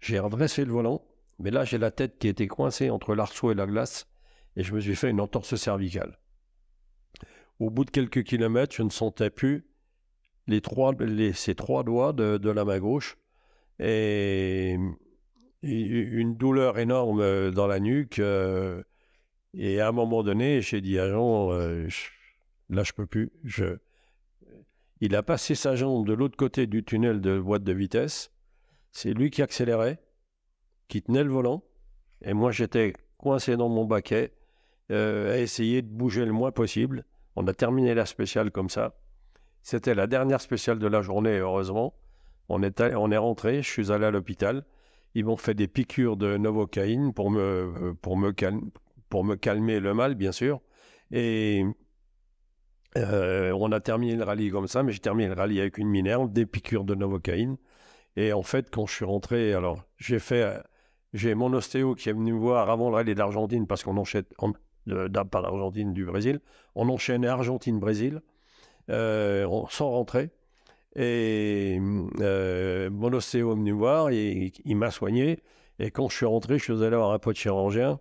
J'ai redressé le volant. Mais là, j'ai la tête qui était coincée entre l'arceau et la glace et je me suis fait une entorse cervicale. Au bout de quelques kilomètres, je ne sentais plus les trois, ces trois doigts de, la main gauche et, une douleur énorme euh, dans la nuque. Euh, et à un moment donné, j'ai dit à ah Jean, euh, je, là je peux plus. Il a passé sa jambe de l'autre côté du tunnel de boîte de vitesse. C'est lui qui accélérait, qui tenait le volant. Et moi j'étais coincé dans mon baquet euh, à essayer de bouger le moins possible. On a terminé la spéciale comme ça. C'était la dernière spéciale de la journée, heureusement. On est, on est rentré, je suis allé à l'hôpital. Ils m'ont fait des piqûres de novocaïne pour me, euh, pour me, pour me calmer le mal, bien sûr. Et euh, on a terminé le rallye comme ça, mais j'ai terminé le rallye avec une minerve, des piqûres de novocaïne. Et en fait, quand je suis rentré, alors j'ai fait, j'ai mon ostéo qui est venu me voir avant le rallye d'Argentine parce qu'on enchaîne, de, par l'Argentine du Brésil. On enchaîne Argentine-Brésil euh, sans rentrer. Et euh, mon ostéo il, m'a soigné. Et quand je suis rentré, je suis allé voir un pote chirurgien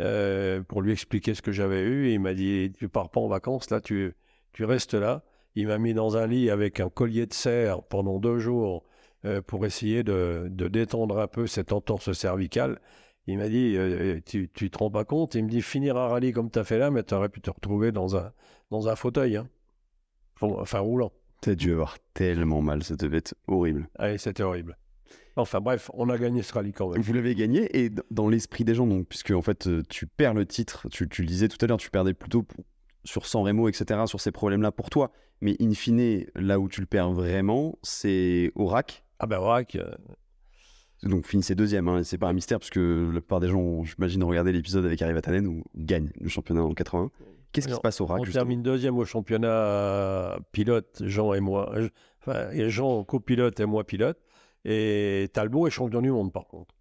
euh, pour lui expliquer ce que j'avais eu. il m'a dit Tu pars pas en vacances, là, tu, restes là. Il m'a mis dans un lit avec un collier de serre pendant deux jours pour essayer de, détendre un peu cette entorse cervicale. Il m'a dit, euh, euh, tu, tu te rends pas compte Il me dit, finir un rallye comme tu as fait là, mais tu aurais pu te retrouver dans un, dans un fauteuil, hein. enfin roulant. T'as dû avoir tellement mal, ça devait être horrible. allez c'était horrible. Enfin bref, on a gagné ce rallye quand même. Vous l'avez gagné et dans l'esprit des gens, donc, puisque en fait euh, tu perds le titre, tu, tu le disais tout à l'heure, tu perdais plutôt sur San Remo, etc., sur ces problèmes-là pour toi. Mais in fine, là où tu le perds vraiment, c'est Oracle. Ah ben rack donc finissez deuxième. Hein, c'est pas un mystère parce que la plupart des gens, j'imagine, regarder l'épisode avec Harry Vatanen où gagne le championnat en 80. Qu'est-ce qui se passe au RAC On termine deuxième au championnat euh, pilote, Jean et moi. Euh, enfin, Jean copilote et moi pilote. Et Talbot est champion du monde par contre.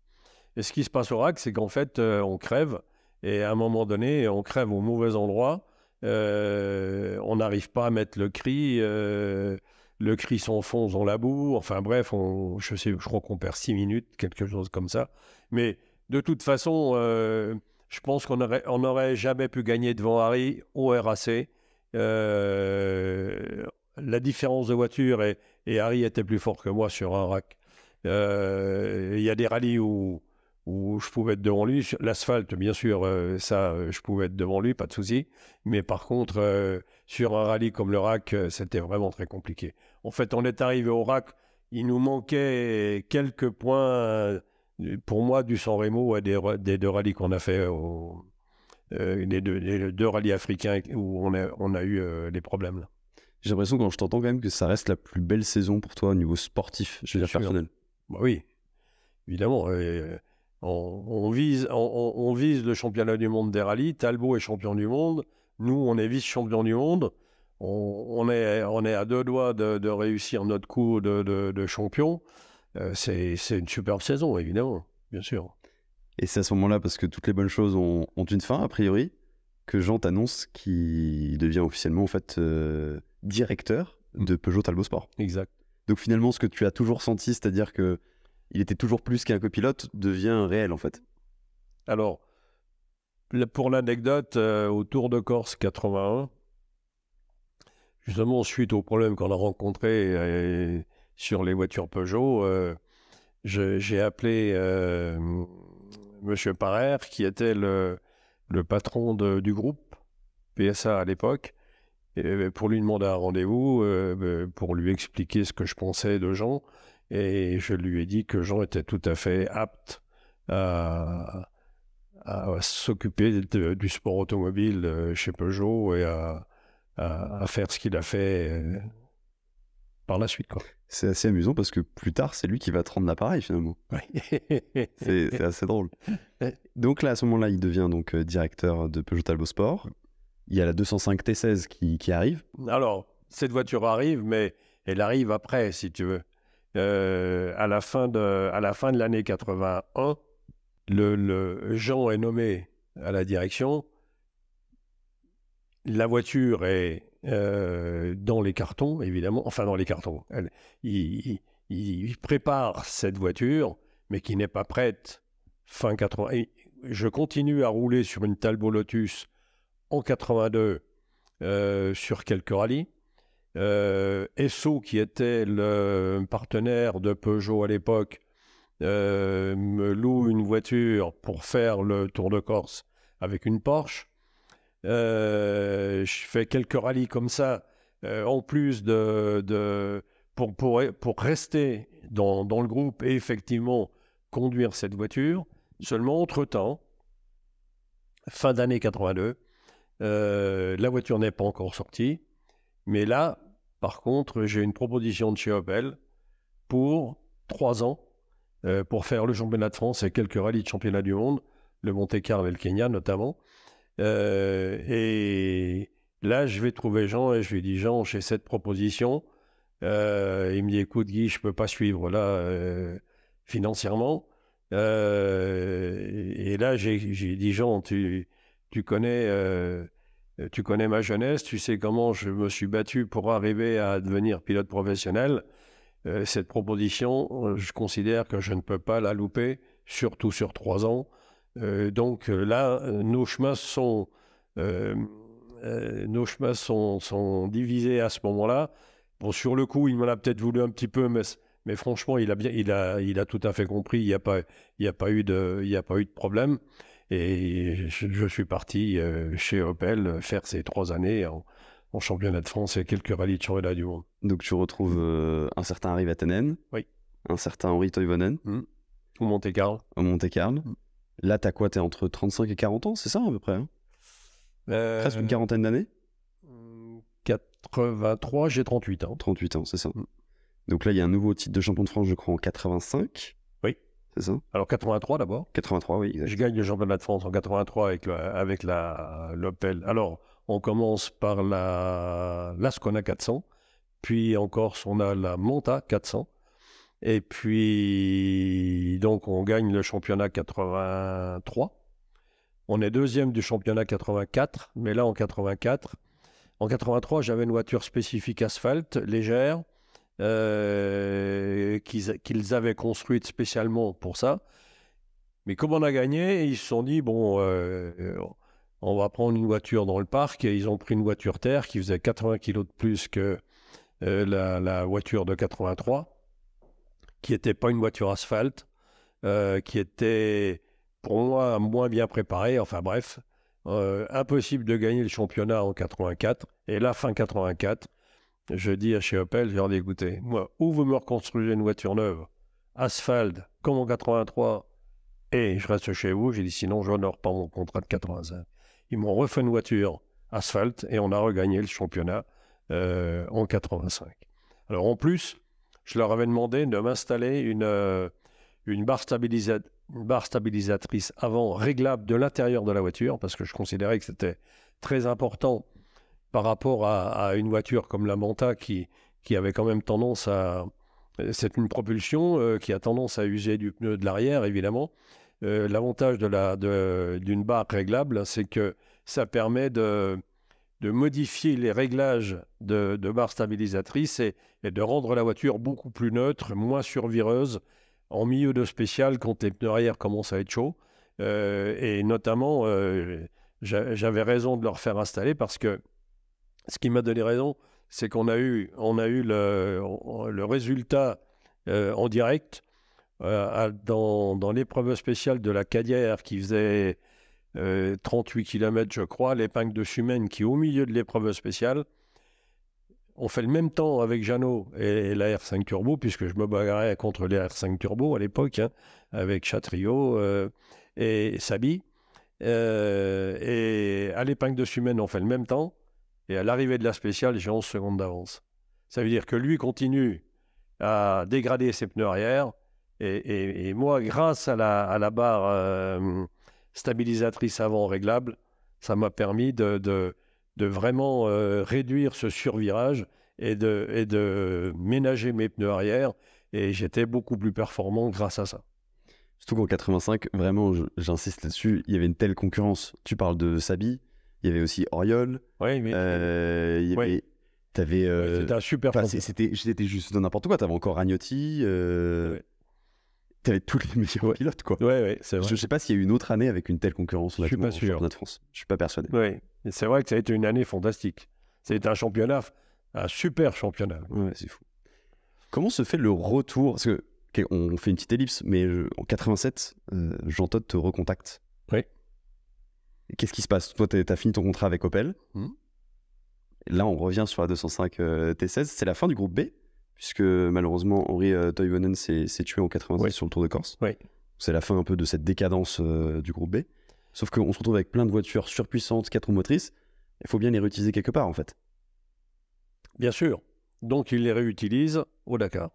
Et ce qui se passe au RAC, c'est qu'en fait, euh, on crève. Et à un moment donné, on crève au mauvais endroit. on n'arrive pas à mettre le cri le cri s'enfonce dans la boue, Enfin bref, je, crois qu'on perd six minutes, quelque chose comme ça. Mais de toute façon, euh, je pense qu'on n'aurait on aurait jamais pu gagner devant Harry au RAC. Euh, la différence de voiture et, Harry était plus fort que moi sur un rack. Euh, il y a des rallyes où, je pouvais être devant lui. L'asphalte, bien sûr, ça, je pouvais être devant lui, pas de souci. Mais par contre, sur un rallye comme le rack, c'était vraiment très compliqué. En fait, on est arrivé au RAC. Il nous manquait quelques points, euh, pour moi, du San Remo à des, deux rallyes qu'on a fait, les, euh, deux, rallyes africains où on a, eu euh, des problèmes. J'ai l'impression, quand je t'entends, quand même, que ça reste la plus belle saison pour toi au niveau sportif, je veux dire personnel. Bah oui, évidemment. on, vise, on, vise le championnat du monde des rallyes. Talbot est champion du monde. Nous, on est vice-champion du monde on, est, on est à deux doigts de, réussir notre coup de, champion. Euh, c'est une superbe saison, évidemment, bien sûr. Et c'est à ce moment-là, parce que toutes les bonnes choses ont, une fin, a priori, que Jean t'annonce qu'il devient officiellement en fait euh, directeur mm. de Peugeot Talbot Sport. Exact. Donc finalement, ce que tu as toujours senti, c'est-à-dire que il était toujours plus qu'un copilote, devient réel en fait. Alors, pour l'anecdote, euh, au Tour de Corse 81, Justement, suite au problème qu'on a rencontré euh, sur les voitures Peugeot, euh, j'ai appelé euh, Monsieur Parer, qui était le, patron du groupe PSA à l'époque, pour lui demander un rendez-vous, pour lui expliquer ce que je pensais de Jean. Et je lui ai dit que Jean était tout à fait apte à s'occuper du sport automobile chez Peugeot et à, à, faire ce qu'il a fait euh, par la suite. C'est assez amusant parce que plus tard, c'est lui qui va te rendre l'appareil finalement. c'est assez drôle. Donc là, à ce moment-là, il devient donc euh, directeur de Peugeot Talbot Sport. Il y a la 205 T16 qui, arrive. Alors, cette voiture arrive, mais elle arrive après, si tu veux. Euh, à la fin de l'année 81, le, Jean est nommé à la direction la voiture est euh, dans les cartons, évidemment. Enfin, dans les cartons. il, prépare cette voiture, mais qui n'est pas prête fin 80. je continue à rouler sur une Talbot Lotus en 82 euh, sur quelques rallyes. Euh, Esso, qui était le partenaire de Peugeot à l'époque, euh, me loue une voiture pour faire le Tour de Corse avec une Porsche. Euh, je fais quelques rallyes comme ça, euh, en plus de, pour, pour, pour, rester dans, dans, le groupe et effectivement conduire cette voiture. Seulement, entre-temps, fin d'année 82, euh, la voiture n'est pas encore sortie. Mais là, par contre, j'ai une proposition de chez Opel pour trois ans pour faire le championnat de France et quelques rallyes de championnat du monde, le Monte Carlo et le Kenya notamment. Euh, et là, je vais trouver Jean et je lui dis Jean, j'ai cette proposition. Euh, il me dit écoute Guy, je ne peux pas suivre là euh, financièrement. et là, j'ai dit Jean, tu connais tu connais ma jeunesse, tu sais comment je me suis battu pour arriver à devenir pilote professionnel. cette proposition, je considère que je ne peux pas la louper, surtout sur trois ans. Euh, donc euh, là, euh, nos chemins sont, nos chemins sont, sont, divisés à ce moment-là. Bon, sur le coup, il m'en a peut-être voulu un petit peu, mais, franchement, il a, bien, il, a, il a tout à fait compris. Il n'y a, pas, il a, pas eu de, il a pas eu de problème. Et je, suis parti chez Opel faire ces trois années en, championnat de France et quelques rallyes de championnat du monde. Donc tu retrouves un certain Harry Vatanen, oui. un certain Henri Toivonen, au mmh. Monte-Carlo, au Monte-Carlo, mmh. Là, t'as quoi T'es entre 35 et 40 ans, c'est ça à peu près hein? euh, Presque une quarantaine d'années 83, j'ai 38 ans. 38 ans, c'est ça. Mm. Donc là, il y a un nouveau titre de champion de France, je crois, en 85. Oui. C'est ça Alors 83 d'abord. 83, oui. Je gagne le championnat de France en 83 avec, euh, avec l'Opel. Alors, on commence par la l'Ascona 400, puis en Corse, on a la Monta 400. Et puis, donc, on gagne le championnat 83. On est deuxième du championnat 84, mais là, en 84, en 83, j'avais une voiture spécifique asphalte, légère, euh, qu'ils avaient construite spécialement pour ça. Mais comme on a gagné, ils se sont dit, bon, euh, on va prendre une voiture dans le parc, et ils ont pris une voiture terre qui faisait 80 kg de plus que euh, la, voiture de 83 qui n'était pas une voiture asphalte, euh, qui était pour moi moins bien préparée. Enfin bref, euh, impossible de gagner le championnat en 84. Et là, fin 84, je dis à chez Opel, j'ai écoutez, moi, ou vous me reconstruisez une voiture neuve, asphalte, comme en 83, et je reste chez vous. J'ai dit, sinon, je n'honore pas mon contrat de 85. Ils m'ont refait une voiture asphalte et on a regagné le championnat euh, en 85. Alors en plus, je leur avais demandé de m'installer une, euh, une, barre stabilisatrice avant réglable de l'intérieur de la voiture, parce que je considérais que c'était très important par rapport à, une voiture comme la Manta qui, qui avait quand même tendance à... C'est une propulsion euh, qui a tendance à user du pneu de l'arrière, évidemment. Euh, l'avantage d'une la, barre réglable, c'est que ça permet de, de modifier les réglages de, de barres stabilisatrices et, de rendre la voiture beaucoup plus neutre, moins survireuse en milieu de spécial quand les pneus arrière commencent à être chauds. Euh, et notamment, euh, j'avais raison de leur faire installer parce que ce qui m'a donné raison, c'est qu'on a eu, on a eu le, résultat euh, en direct dans, dans l'épreuve spéciale de la Cadière qui faisait 38 euh, km, je crois, l'épingle de Sumène qui au milieu de l'épreuve spéciale. On fait le même temps avec Jeannot et, la R5 Turbo, puisque je me bagarrais contre les R5 Turbo à l'époque, hein, avec Chatrio euh, et Sabi. Euh, et à l'épingle de Sumène, on fait le même temps. Et à l'arrivée de la spéciale, j'ai 11 secondes d'avance. Ça veut dire que lui continue à dégrader ses pneus arrière. Et, moi, grâce à à la barre stabilisatrice avant réglable, ça m'a permis de, vraiment euh, réduire ce survirage et de, ménager mes pneus arrière. Et j'étais beaucoup plus performant grâce à ça. Surtout qu'en 85, vraiment, j'insiste là-dessus, il y avait une telle concurrence. Tu parles de Sabi, il y avait aussi Oriol. Oui, mais. Euh, il euh, c'était un super. c'était, c'était juste n'importe quoi. T'avais encore Agnotti. Euh, t'avais tous les meilleurs pilotes, quoi. Ouais, ouais, c'est vrai. Je sais pas s'il y a eu une autre année avec une telle concurrence. Je suis pas Je suis pas persuadé. c'est vrai que ça a été une année fantastique. C'est un championnat, un super championnat. Ouais, c'est fou. Comment se fait le retour Parce que on fait une petite ellipse, mais euh, en 87, Jean Todt te recontacte. Oui. Qu'est-ce qui se passe Toi, t'as fini ton contrat avec Opel. Hmm. Là, on revient sur la 205 euh, T16. C'est la fin du groupe B puisque malheureusement Henri euh, Toivonen s'est tué en 86 sur le Tour de Corse. C'est la fin un peu de cette décadence euh, du groupe B. Sauf qu'on se retrouve avec plein de voitures surpuissantes, quatre roues motrices. Il faut bien les réutiliser quelque part, en fait. Bien sûr. Donc, il les réutilise au Dakar.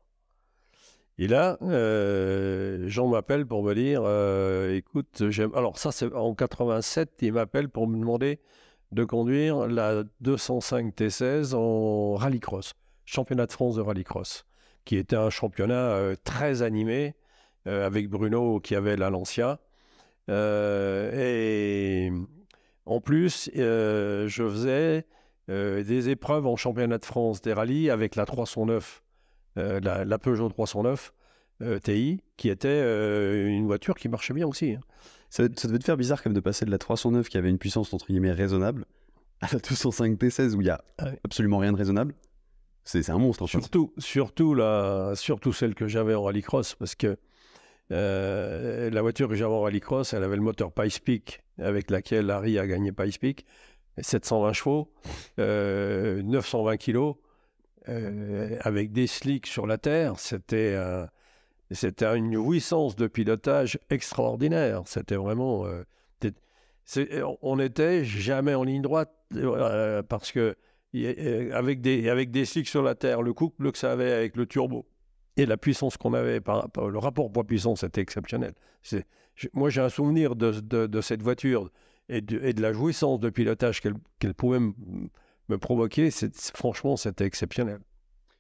Et là, euh, Jean m'appelle pour me dire écoute, j'aime. Alors, ça, c'est en 87, il m'appelle pour me demander de conduire la 205 T16 en rallycross championnat de France de rallycross, qui était un championnat euh, très animé euh, avec Bruno qui avait la Lancia. Euh, et en plus, je faisais des épreuves en championnat de France des rallyes avec la 309, la, Peugeot 309. TI, qui était une voiture qui marchait bien aussi. Hein. Ça, devait te faire bizarre même de passer de la 309 qui avait une puissance entre guillemets raisonnable à la 205 T16 où il n'y a ah absolument rien de raisonnable c'est un monstre. surtout, surtout, la, surtout celle que j'avais en rallycross, parce que euh, la voiture que j'avais en rallycross, elle avait le moteur Pice avec laquelle Harry a gagné Pice 720 chevaux, 920 euh, kilos, euh, avec des slicks sur la terre. C'était c'était une jouissance de pilotage extraordinaire. C'était vraiment. on n'était jamais en ligne droite parce que avec des, avec des cycles sur la Terre, le couple que ça avait avec le turbo et la puissance qu'on avait, par, le rapport poids-puissance c'était exceptionnel. moi, j'ai un souvenir de, de, cette voiture et de, la jouissance de pilotage qu'elle pouvait me provoquer. Franchement, c'était exceptionnel.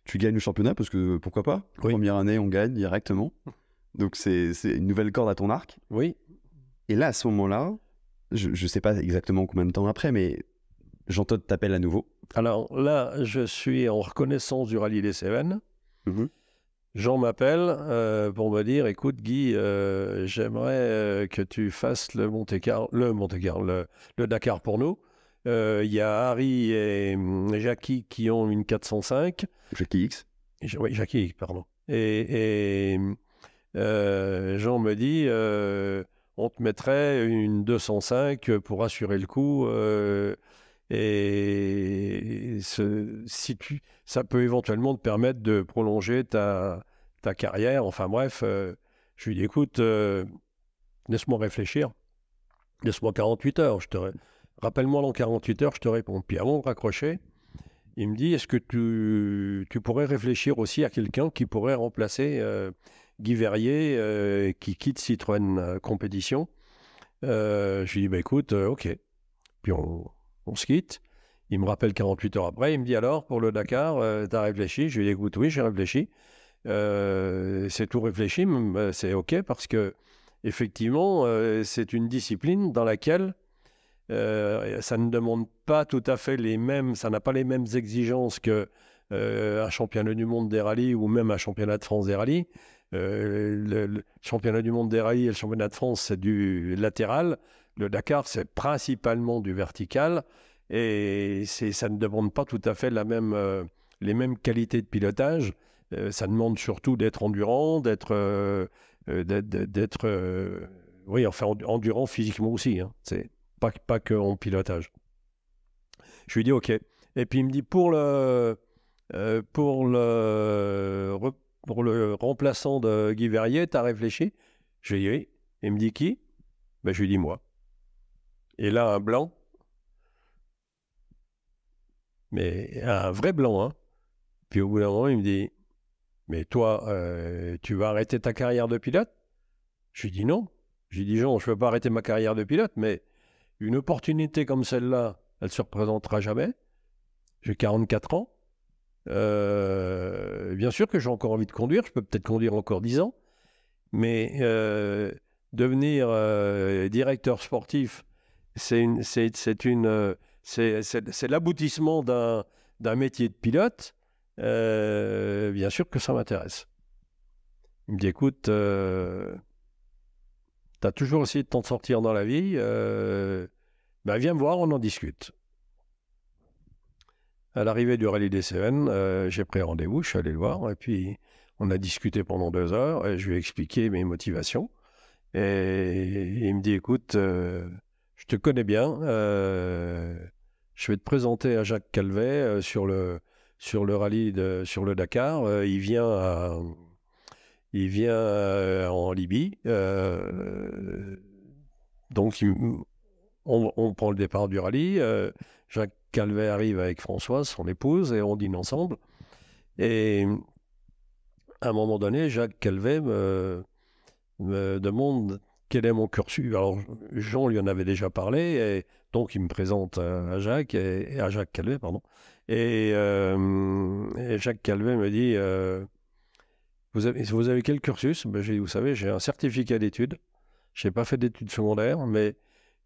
Tu gagnes le championnat parce que pourquoi pas Première année, on gagne directement. Donc, c'est une nouvelle corde à ton arc. Oui. Et là, à ce moment-là, je ne sais pas exactement combien de temps après, mais Jean-Todd t'appelle à nouveau. Alors là, je suis en reconnaissance du rallye des Cévennes. Mhm. Jean m'appelle euh, pour me dire écoute Guy, euh, j'aimerais euh, que tu fasses le Monte Carlo, le, Monte -Carlo, le, Dakar pour nous. Il y a Harry et mm, Jackie qui ont une 405. Jackie X. oui, Jackie X, pardon. Et, et mm, Jean me dit on te mettrait une 205 pour assurer le coup et ça peut éventuellement te permettre de prolonger ta, carrière. Enfin bref, euh, je lui dis écoute, euh, laisse-moi réfléchir. Laisse-moi 48 heures. Je te Rappelle-moi dans 48 heures, je te réponds. Puis avant de raccrocher, il me dit est-ce que tu, tu, pourrais réfléchir aussi à quelqu'un qui pourrait remplacer euh, Guy Verrier qui quitte Citroën Compétition Je lui dis bah, écoute, ok. Puis on, on se quitte. Il me rappelle 48 heures après, il me dit alors, pour le Dakar, euh, t'as réfléchi Je lui dis, écoute, oui, j'ai réfléchi. Euh, c'est tout réfléchi, mais euh, c'est OK, parce que effectivement, euh, c'est une discipline dans laquelle ça ne demande pas tout à fait les mêmes, ça n'a pas les mêmes exigences que un championnat du monde des rallyes ou même un championnat de France des rallyes. Le, le, championnat du monde des rallyes et le championnat de France, c'est du latéral. Le Dakar, c'est principalement du vertical et ça ne demande pas tout à fait la même, euh, les mêmes qualités de pilotage. Euh, ça demande surtout d'être endurant, d'être, euh, d'être, oui, enfin endurant physiquement aussi. Hein. C'est pas pas que en pilotage. Je lui dis ok. Et puis il me dit pour le pour le pour le remplaçant de Guy Verrier, t'as réfléchi Je lui dis oui. Il me dit qui ben, je lui dis moi. Et là, un blanc. Mais un vrai blanc, hein. Puis au bout d'un moment, il me dit Mais toi, euh, tu vas arrêter ta carrière de pilote Je lui dis non. J'ai dit Jean, je ne peux pas arrêter ma carrière de pilote, mais une opportunité comme celle-là, elle ne se représentera jamais. J'ai 44 ans. Euh, bien sûr que j'ai encore envie de conduire, je peux peut-être conduire encore 10 ans, mais euh, devenir directeur sportif c'est une, c'est, une, euh, c'est, c'est l'aboutissement d'un, d'un métier de pilote. Euh, bien sûr que ça m'intéresse. Il me dit, écoute, euh, tu as toujours essayé de t'en sortir dans la vie, ben viens me voir, on en discute. À l'arrivée du rallye des Cévennes, j'ai pris rendez-vous, je suis allé le voir, et puis on a discuté pendant deux heures, et je lui ai expliqué mes motivations. et il me dit, écoute, je te connais bien. Euh, je vais te présenter à Jacques Calvet euh, sur le sur le rallye de, sur le Dakar. Euh, il vient il vient en Libye. donc on, prend le départ du rallye. Jacques Calvet arrive avec Françoise, son épouse, et on dîne ensemble. Et à un moment donné, Jacques Calvet me demande quel est mon cursus Alors, Jean lui en avait déjà parlé, et donc il me présente à Jacques, et, à Jacques Calvet, pardon. Et, euh, Jacques Calvet me dit euh, vous, avez, vous, avez, quel cursus ben, J'ai Vous savez, j'ai un certificat d'études. Je n'ai pas fait d'études secondaires, mais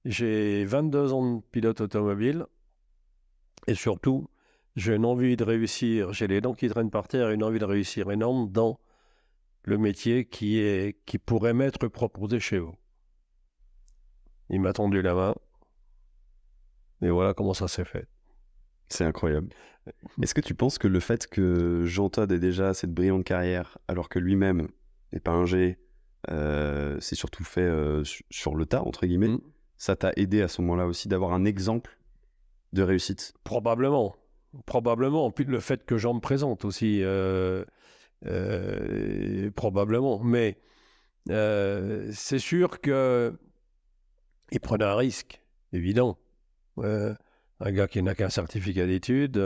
j'ai 22 ans de pilote automobile. Et surtout, j'ai une envie de réussir. J'ai les dents qui traînent par terre et une envie de réussir énorme dans le métier qui, est, qui pourrait m'être proposé chez vous. Il m'a tendu la main. Et voilà comment ça s'est fait. C'est incroyable. Est-ce que tu penses que le fait que Jean Todd ait déjà cette brillante carrière, alors que lui-même n'est pas ingé, euh, c'est surtout fait euh, sur le tas, entre guillemets, mm. ça t'a aidé à ce moment-là aussi d'avoir un exemple de réussite Probablement. Probablement. Puis le fait que Jean me présente aussi. Euh, euh, probablement. Mais euh, c'est sûr que il prenait un risque, évident. Euh, un gars qui n'a qu'un certificat d'études.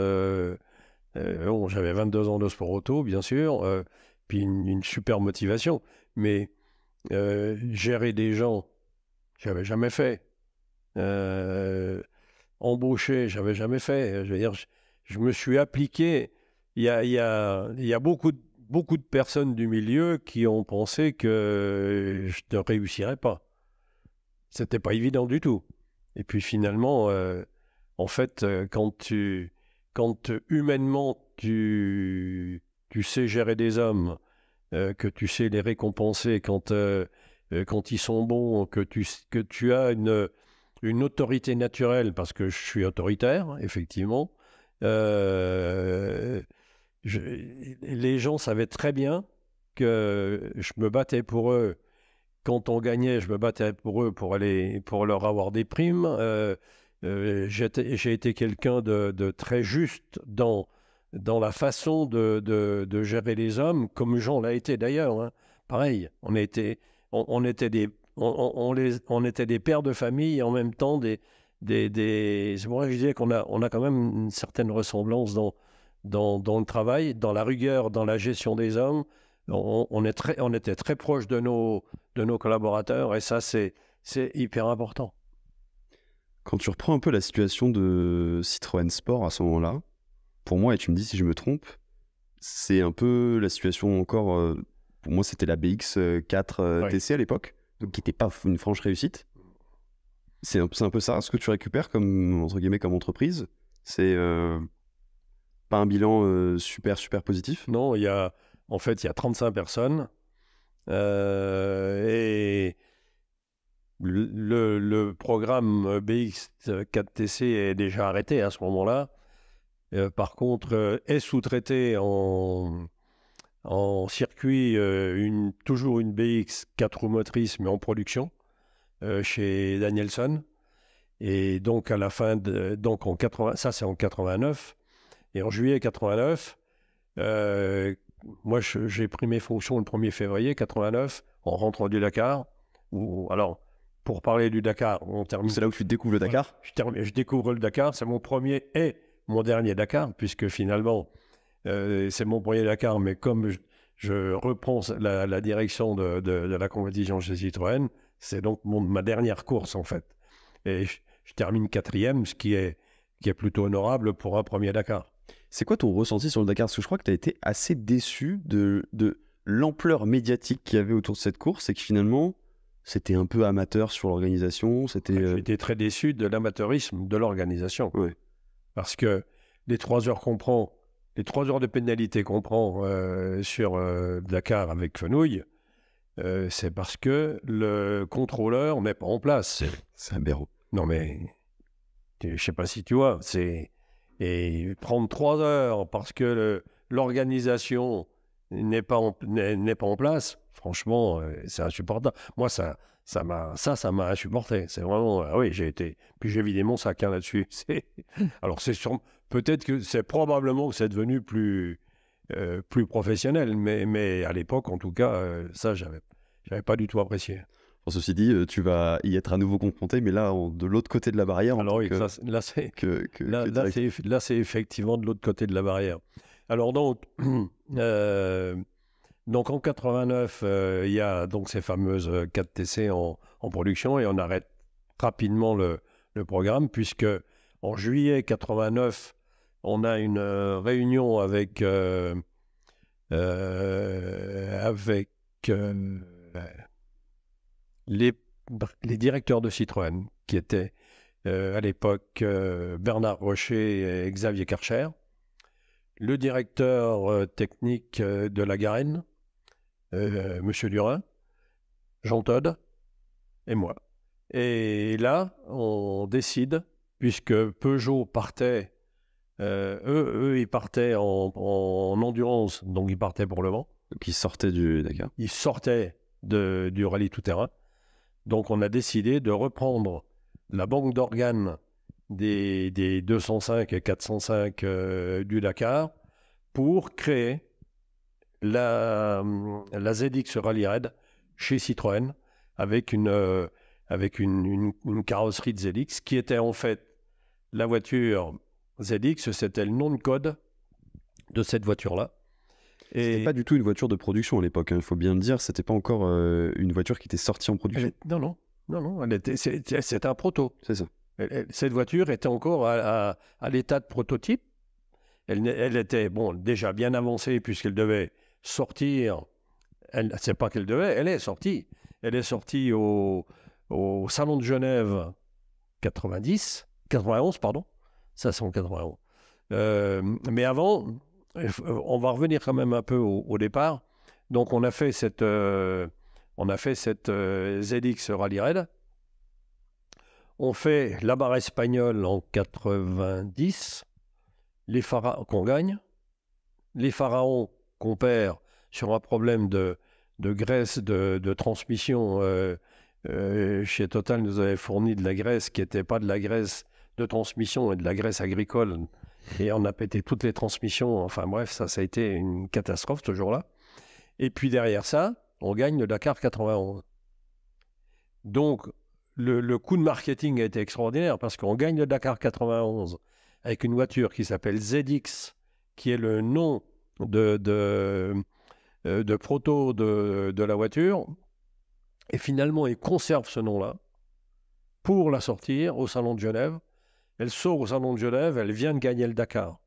Bon, j'avais 22 ans de sport auto, bien sûr, puis une, super motivation. Mais gérer des gens, j'avais jamais fait. embaucher, j'avais jamais fait. Je veux dire, je, me suis appliqué. Il y a, il il y a beaucoup de beaucoup de personnes du milieu qui ont pensé que euh, je ne réussirais pas. C'était pas évident du tout. Et puis finalement, euh, en fait, euh, quand tu, quand humainement tu, tu sais gérer des hommes, que tu sais les récompenser quand, quand ils sont bons, que tu, que tu as une, une autorité naturelle, parce que je suis autoritaire, effectivement, les gens savaient très bien que je me battais pour eux. Quand on gagnait, je me battais pour eux pour, aller, pour leur avoir des primes. Euh, euh, j'ai été quelqu'un de, très juste dans, dans la façon de, gérer les hommes, comme Jean l'a été d'ailleurs. Hein. Pareil, on était, on, était des, on, on était des pères de famille et en même temps des, des, des... C'est pour ça je disais qu'on a, on a quand même une certaine ressemblance dans, dans, le travail, dans la rigueur, dans la gestion des hommes. On, on était très proche de nos, de nos collaborateurs et ça, c'est hyper important. Quand tu reprends un peu la situation de Citroën Sport à ce moment-là, pour moi, et tu me dis si je me trompe, c'est un peu la situation encore. Euh, pour moi, c'était la BX4 euh, euh, TC à l'époque, qui n'était pas une franche réussite. C'est un, peu ça, ce que tu récupères comme, entre guillemets, comme entreprise. C'est pas un bilan euh, super, super positif. Non, il y a, en fait, il y a 35 personnes. Euh, et le, programme BX4TC est déjà arrêté à ce moment-là. Euh, par contre, est sous-traité en, en circuit une, toujours une BX 4 roues motrices, mais en production, chez Danielson. Et donc, à la fin, de, donc en 80, ça c'est en 89. Et en juillet 89, euh, moi, j'ai pris mes fonctions le 1er février 89 en rentrant du Dakar. Ou alors, pour parler du Dakar, on termine. C'est là où tu découvres le Dakar je, termine, je découvre le Dakar. C'est mon premier et mon dernier Dakar, puisque finalement, euh, c'est mon premier Dakar, mais comme je, reprends la, direction de, la compétition chez Citroën, c'est donc mon, ma dernière course en fait. Et je, termine quatrième, ce qui est, qui est plutôt honorable pour un premier Dakar. C'est quoi ton ressenti sur le Dakar Parce que je crois que tu as été assez déçu de, l'ampleur médiatique qu'il y avait autour de cette course et que finalement, c'était un peu amateur sur l'organisation. C'était. Ah, J'étais euh très déçu de l'amateurisme de l'organisation. Oui. Parce que les trois heures qu'on les trois heures de pénalité qu'on prend euh, sur euh, Dakar avec Fenouille, c'est parce que le contrôleur n'est pas en place. C'est un béro. Non mais, je ne sais pas si tu vois, c'est et prendre trois heures parce que l'organisation n'est pas, en, pas en place, franchement, euh, c'est insupportable. Moi, ça, ça m'a, ça, ça m'a insupporté. C'est vraiment, euh, oui, j'ai été, puis j'ai vidé mon sac hein, là-dessus. Alors, c'est peut-être que c'est probablement que c'est devenu plus, euh, plus professionnel, mais, mais à l'époque, en tout cas, ça, j'avais, j'avais pas du tout apprécié ceci dit, euh, tu vas y être à nouveau confronté, mais là, de l'autre côté de la barrière. Alors là, c'est, là, c'est, effectivement de l'autre côté de la barrière. Alors donc, euh, donc en 89, euh, il y a donc ces fameuses 4TC en, production et on arrête rapidement le, programme puisque en juillet 89, on a une réunion avec avec les, les directeurs de Citroën, qui étaient euh, à l'époque euh, Bernard Rocher et Xavier Karcher, le directeur euh, technique de la Garenne, Monsieur Durin, Jean Todd et moi. Et là, on décide, puisque Peugeot partait, eux, ils partaient en, endurance, donc ils partaient pour le vent. Donc ils sortaient du Dakar. Ils sortaient du rallye tout-terrain. Donc on a décidé de reprendre la banque d'organes des, 205 et 405 euh, du Dakar pour créer la, la ZX Rally Red chez Citroën avec une, euh, avec une, une carrosserie de ZX qui était en fait la voiture ZX, c'était le nom de code de cette voiture-là. Ce C'était pas du tout une voiture de production à l'époque, hein, il faut bien le dire. C'était pas encore euh, une voiture qui était sortie en production. Non, non, non, non. C'était un proto. C'est ça. cette voiture était encore à, l'état de prototype. Elle, elle, était bon déjà bien avancée puisqu'elle devait sortir. Elle, c'est pas qu'elle devait, elle est sortie. Elle est sortie au, salon de Genève 90, 91 pardon, ça c'est en mais avant, euh, on va revenir quand même un peu au, départ. Donc on a fait cette, euh, on a fait cette euh, ZX Rally Red On fait la barre espagnole en 90, les pharaons qu'on gagne, les pharaons qu'on perd sur un problème de, de graisse de, transmission. chez Total nous avait fourni de la graisse qui n'était pas de la graisse de transmission et de la graisse agricole et on a pété toutes les transmissions. Enfin bref, ça, ça a été une catastrophe toujours jour-là. Et puis derrière ça, on gagne le Dakar 91. Donc, le, le coût de marketing a été extraordinaire parce qu'on gagne le Dakar 91 avec une voiture qui s'appelle ZX, qui est le nom de, de, euh, de proto de, de la voiture. Et finalement, il conserve ce nom-là pour la sortir au Salon de Genève. Elle sort au Salon de Genève, elle vient de gagner le Dakar.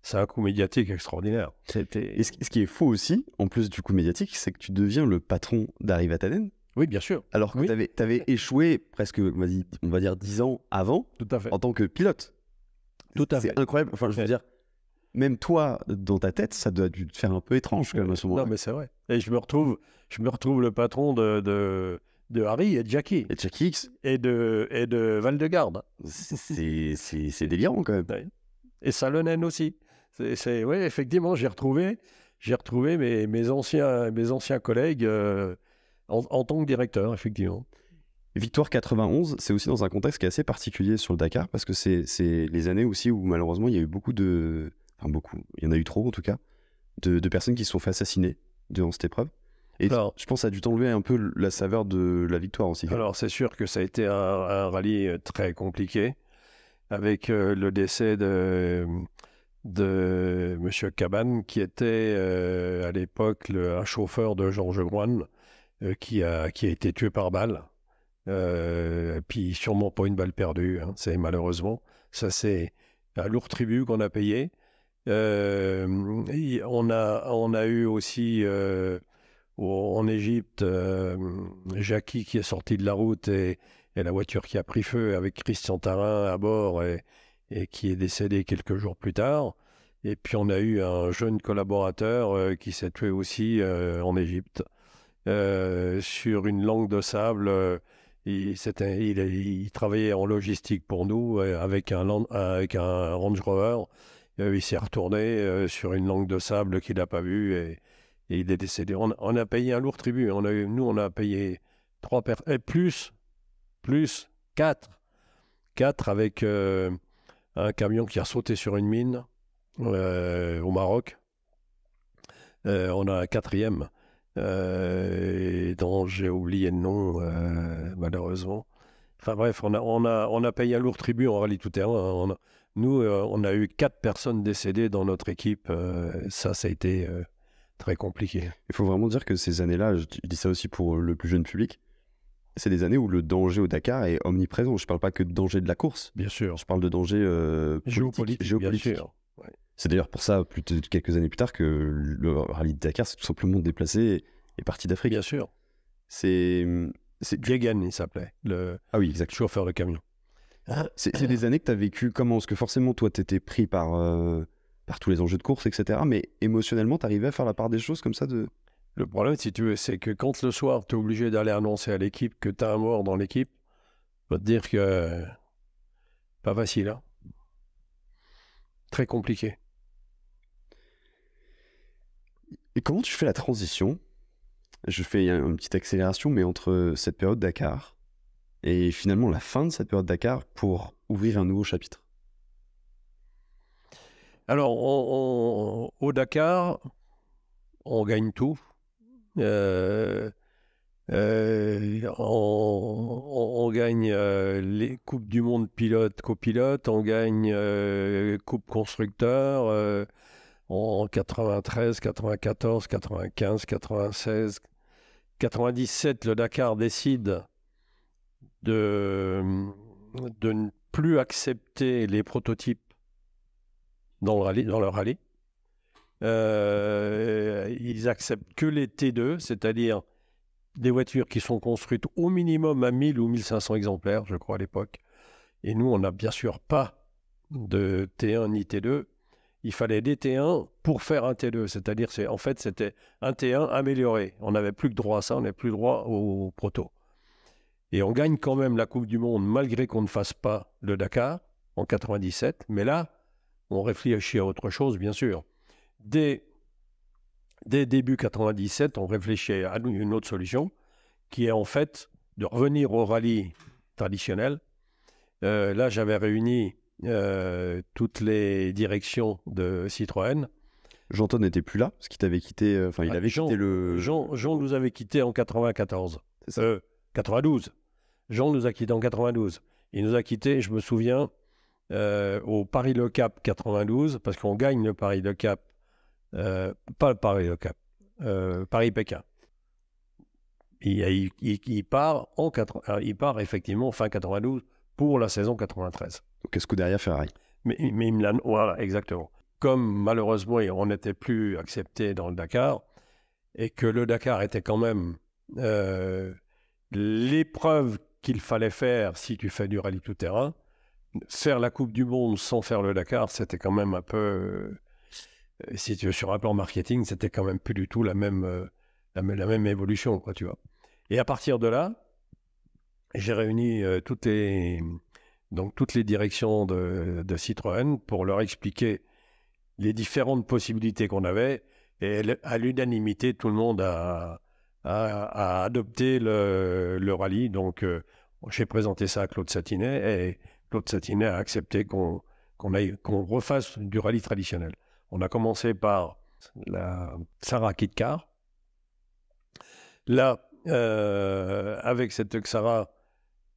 C'est un coup médiatique extraordinaire. Et ce, qui est fou aussi, en plus du coup médiatique, c'est que tu deviens le patron d'Arrivatanen. Oui, bien sûr. Alors que tu avais, échoué presque, on va dire, dix ans avant Tout à fait. en tant que pilote. Tout à fait. C'est incroyable. Enfin, je veux dire, même toi, dans ta tête, ça doit te faire un peu étrange quand même à ce moment Non, mais c'est vrai. Et je me retrouve, je me retrouve le patron de, de Harry et de Jackie. Et de Jackie Et de, et de Valdegarde. C'est délirant quand même. Et Salonen aussi. C'est ouais, effectivement, j'ai retrouvé, retrouvé mes, mes, anciens, mes anciens collègues euh, en, tant que directeur, effectivement. Victoire 91, c'est aussi dans un contexte qui est assez particulier sur le Dakar, parce que c'est les années aussi où malheureusement il y a eu beaucoup de. Enfin, beaucoup, il y en a eu trop en tout cas, de, de personnes qui se sont fait assassiner durant cette épreuve je pense que ça a dû t'enlever un peu la saveur de la victoire aussi. Alors c'est sûr que ça a été un, rallye euh, très compliqué avec euh, le décès de, de M. Cabane qui était euh, à l'époque un chauffeur de Georges Brown qui, a, qui a été tué par balle. puis sûrement pas une balle perdue, hein, c'est malheureusement. Ça c'est un lourd tribut qu'on a payé. on, a, on a eu aussi en Égypte, euh, Jackie qui est sorti de la route et, la voiture qui a pris feu avec Christian Tarin à bord et, et, qui est décédé quelques jours plus tard. Et puis on a eu un jeune collaborateur euh, qui s'est tué aussi euh, en Égypte sur une langue de sable. Il, il, travaillait en logistique pour nous avec un, avec un Range Rover. il s'est retourné sur une langue de sable qu'il n'a pas vue et, et il est décédé. On, a payé un lourd tribut. On nous, on a payé trois personnes, eh, plus, plus quatre. Quatre avec euh, un camion qui a sauté sur une mine euh, au Maroc. Euh, on a un quatrième dont j'ai oublié le nom, malheureusement. Enfin bref, on a, on, a, on a payé un lourd tribut en rallye tout terrain. Hein. nous, on a eu quatre personnes décédées dans notre équipe. ça, ça a été très compliqué. Il faut vraiment dire que ces années-là, je dis ça aussi pour euh, le plus jeune public, c'est des années où le danger au Dakar est omniprésent. Je ne parle pas que de danger de la course. Bien sûr. Je parle de danger euh, géopolitique. C'est d'ailleurs pour ça, plus quelques années plus tard, que le rallye de Dakar s'est tout simplement déplacé et parti d'Afrique. Bien sûr. C'est. Mm, Diegan, il s'appelait, le ah oui, exact. chauffeur de camion. C'est des années que tu as vécu. comment ce que forcément, toi, tu étais pris par. Euh, par tous les enjeux de course, etc. Mais émotionnellement, tu à faire la part des choses comme ça de... Le problème, si tu veux, c'est que quand le soir, tu es obligé d'aller annoncer à l'équipe que tu un mort dans l'équipe, va te dire que pas facile. Hein. Très compliqué. Et comment tu fais la transition Je fais une petite accélération, mais entre cette période Dakar et finalement la fin de cette période Dakar pour ouvrir un nouveau chapitre. Alors, on, au Dakar, on gagne tout. Euh, euh, on, gagne euh, les Coupes du Monde pilote, copilote, on gagne Coupe constructeur en 93, 94, 95, 96. 97, le Dakar décide de ne plus accepter les prototypes dans, dans leur rallye. Euh, ils acceptent que les T2, c'est-à-dire des voitures qui sont construites au minimum à 1000 ou 1500 exemplaires, je crois, à l'époque. Et nous, on n'a bien sûr pas de T1 ni T2. Il fallait des T1 pour faire un T2, c'est-à-dire c'est en fait c'était un T1 amélioré. On n'avait plus que droit à ça, on n'avait plus droit au, au proto. Et on gagne quand même la Coupe du Monde malgré qu'on ne fasse pas le Dakar en 97. Mais là, on réfléchit à autre chose, bien sûr. Dès, début 97, on réfléchit à une autre solution, qui est en fait de revenir au rallye traditionnel. Euh, là, j'avais réuni euh, toutes les directions de Citroën. Jean-Ton n'était plus là, parce qu'il t'avait quitté. Euh, enfin, il ah, avait Jean, quitté le. Jean, nous avait quitté en 94. ça 92. Jean nous a quitté en 92. Il nous a quittés, je me souviens, euh, au Paris Le Cap 92, parce qu'on gagne le Paris Le Cap, euh, pas le Paris Le Cap, euh, Paris-Pékin. Il, part il part effectivement fin 92 pour la saison 93. Donc derrière Ferrari. Mais, mais voilà, exactement. Comme malheureusement on n'était plus accepté dans le Dakar, et que le Dakar était quand même l'épreuve qu'il fallait faire si tu fais du rallye tout-terrain, faire la Coupe du Monde sans faire le Dakar, c'était quand même un peu. Euh, si tu veux, sur un plan marketing, c'était quand même plus du tout la même, euh, la, même évolution, quoi, tu vois. Et à partir de là, j'ai réuni euh, toutes, les, donc, toutes les directions de, de, Citroën pour leur expliquer les différentes possibilités qu'on avait. Et à l'unanimité, tout le monde a, a, adopté le, le, rallye. Donc, j'ai présenté ça à Claude Satinet et Claude Satinet a accepté qu'on refasse du rallye traditionnel. On a commencé par la Sarah Kitkar. Là, euh, avec cette Xara,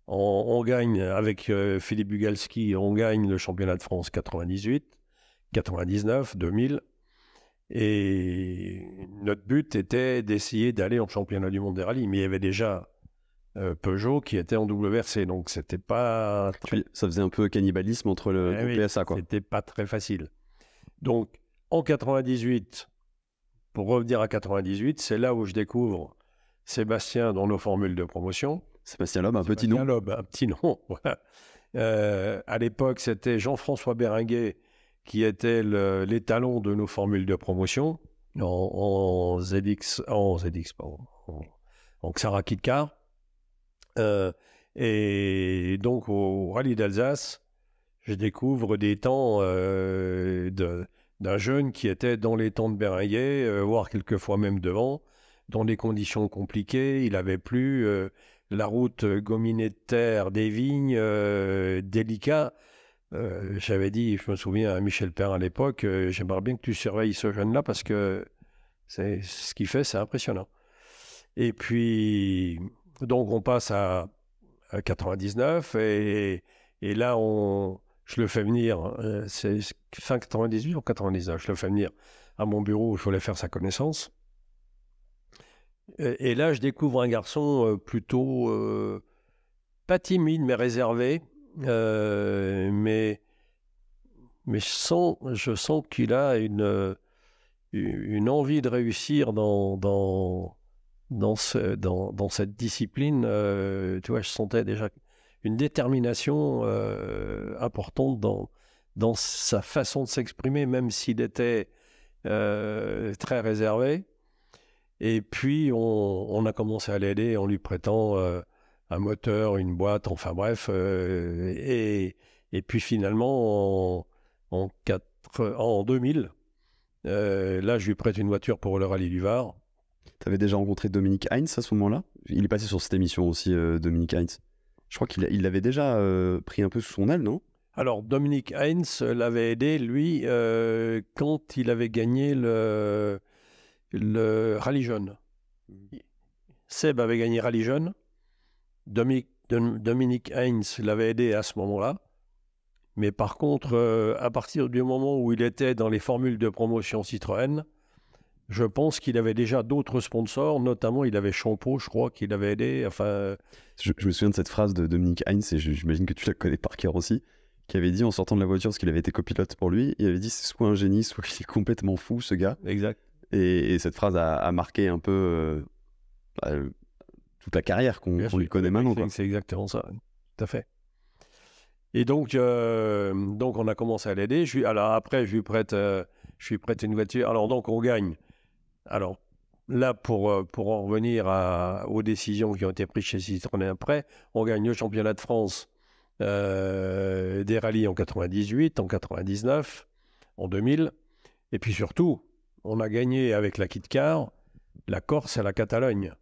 on, gagne, avec euh, Philippe Bugalski, on gagne le championnat de France 98, 99, 2000. Et notre but était d'essayer d'aller en championnat du monde des rallyes. Mais il y avait déjà euh, Peugeot qui était en WRC. Donc c'était pas. Ah ça faisait un peu cannibalisme entre le eh quoi. PSA. C'était pas très facile. Donc en 98, pour revenir à 98, c'est là où je découvre Sébastien dans nos formules de promotion. Sébastien Loeb, un petit nom. Loeb, un petit nom. Euh, à l'époque, c'était Jean-François Béringuet qui était l'étalon de nos formules de promotion en, ZX, en ZX, Xara euh, et donc au rallye d'Alsace, je découvre des temps euh, d'un jeune qui était dans les temps de Berringuet, euh, voire quelquefois même devant, dans des conditions compliquées. Il avait plu, la route gominée de terre, des vignes, délicat. J'avais dit, je me souviens à Michel Perrin à l'époque, j'aimerais bien que tu surveilles ce jeune-là parce que c'est ce qu'il fait, c'est impressionnant. Et puis donc on passe à, 99 et, là on, je le fais venir, hein, c'est fin 98 ou 99, je le fais venir à mon bureau où je voulais faire sa connaissance. Et, là je découvre un garçon euh, plutôt euh, pas timide mais réservé, euh, mais, mais je sens, je sens qu'il a une, une envie de réussir dans dans, dans, cette discipline, euh, tu vois, je sentais déjà une détermination euh, importante dans, dans sa façon de s'exprimer, même s'il était euh, très réservé. Et puis, on, a commencé à l'aider en lui prêtant un moteur, une boîte, enfin bref. et, puis finalement, en, en 2000, là, je lui prête une voiture pour le rallye du Var. Tu avais déjà rencontré Dominique Heinz à ce moment-là Il est passé sur cette émission aussi, euh, Dominique Heinz. Je crois qu'il il l'avait déjà euh, pris un peu sous son aile, non alors, Dominique Heinz l'avait aidé, lui, euh, quand il avait gagné le, le Rallye Jeune. Seb avait gagné Rallye Jeune. Dominique, Heinz l'avait aidé à ce moment-là. Mais par contre, à partir du moment où il était dans les formules de promotion Citroën, je pense qu'il avait déjà d'autres sponsors, notamment il avait Champeau, je crois, qu'il avait aidé. Enfin... Je, me souviens de cette phrase de Dominique Heinz, et j'imagine que tu la connais par cœur aussi, qui avait dit en sortant de la voiture, parce qu'il avait été copilote pour lui, il avait dit c'est soit un génie, soit qu'il est complètement fou, ce gars. Exact. Et, cette phrase a, marqué un peu euh, bah, euh, toute la carrière qu'on lui connaît maintenant. C'est exactement ça, tout à fait. Et donc, euh, donc on a commencé à l'aider. Je suis, après, je prête, je lui prête une voiture. Alors donc, on gagne alors, là, pour, euh, en revenir aux décisions qui ont été prises chez Citroën après, on gagne le championnat de France euh, des rallyes en 98, en 99, en 2000. Et puis surtout, on a gagné avec la Kit Car la Corse et la Catalogne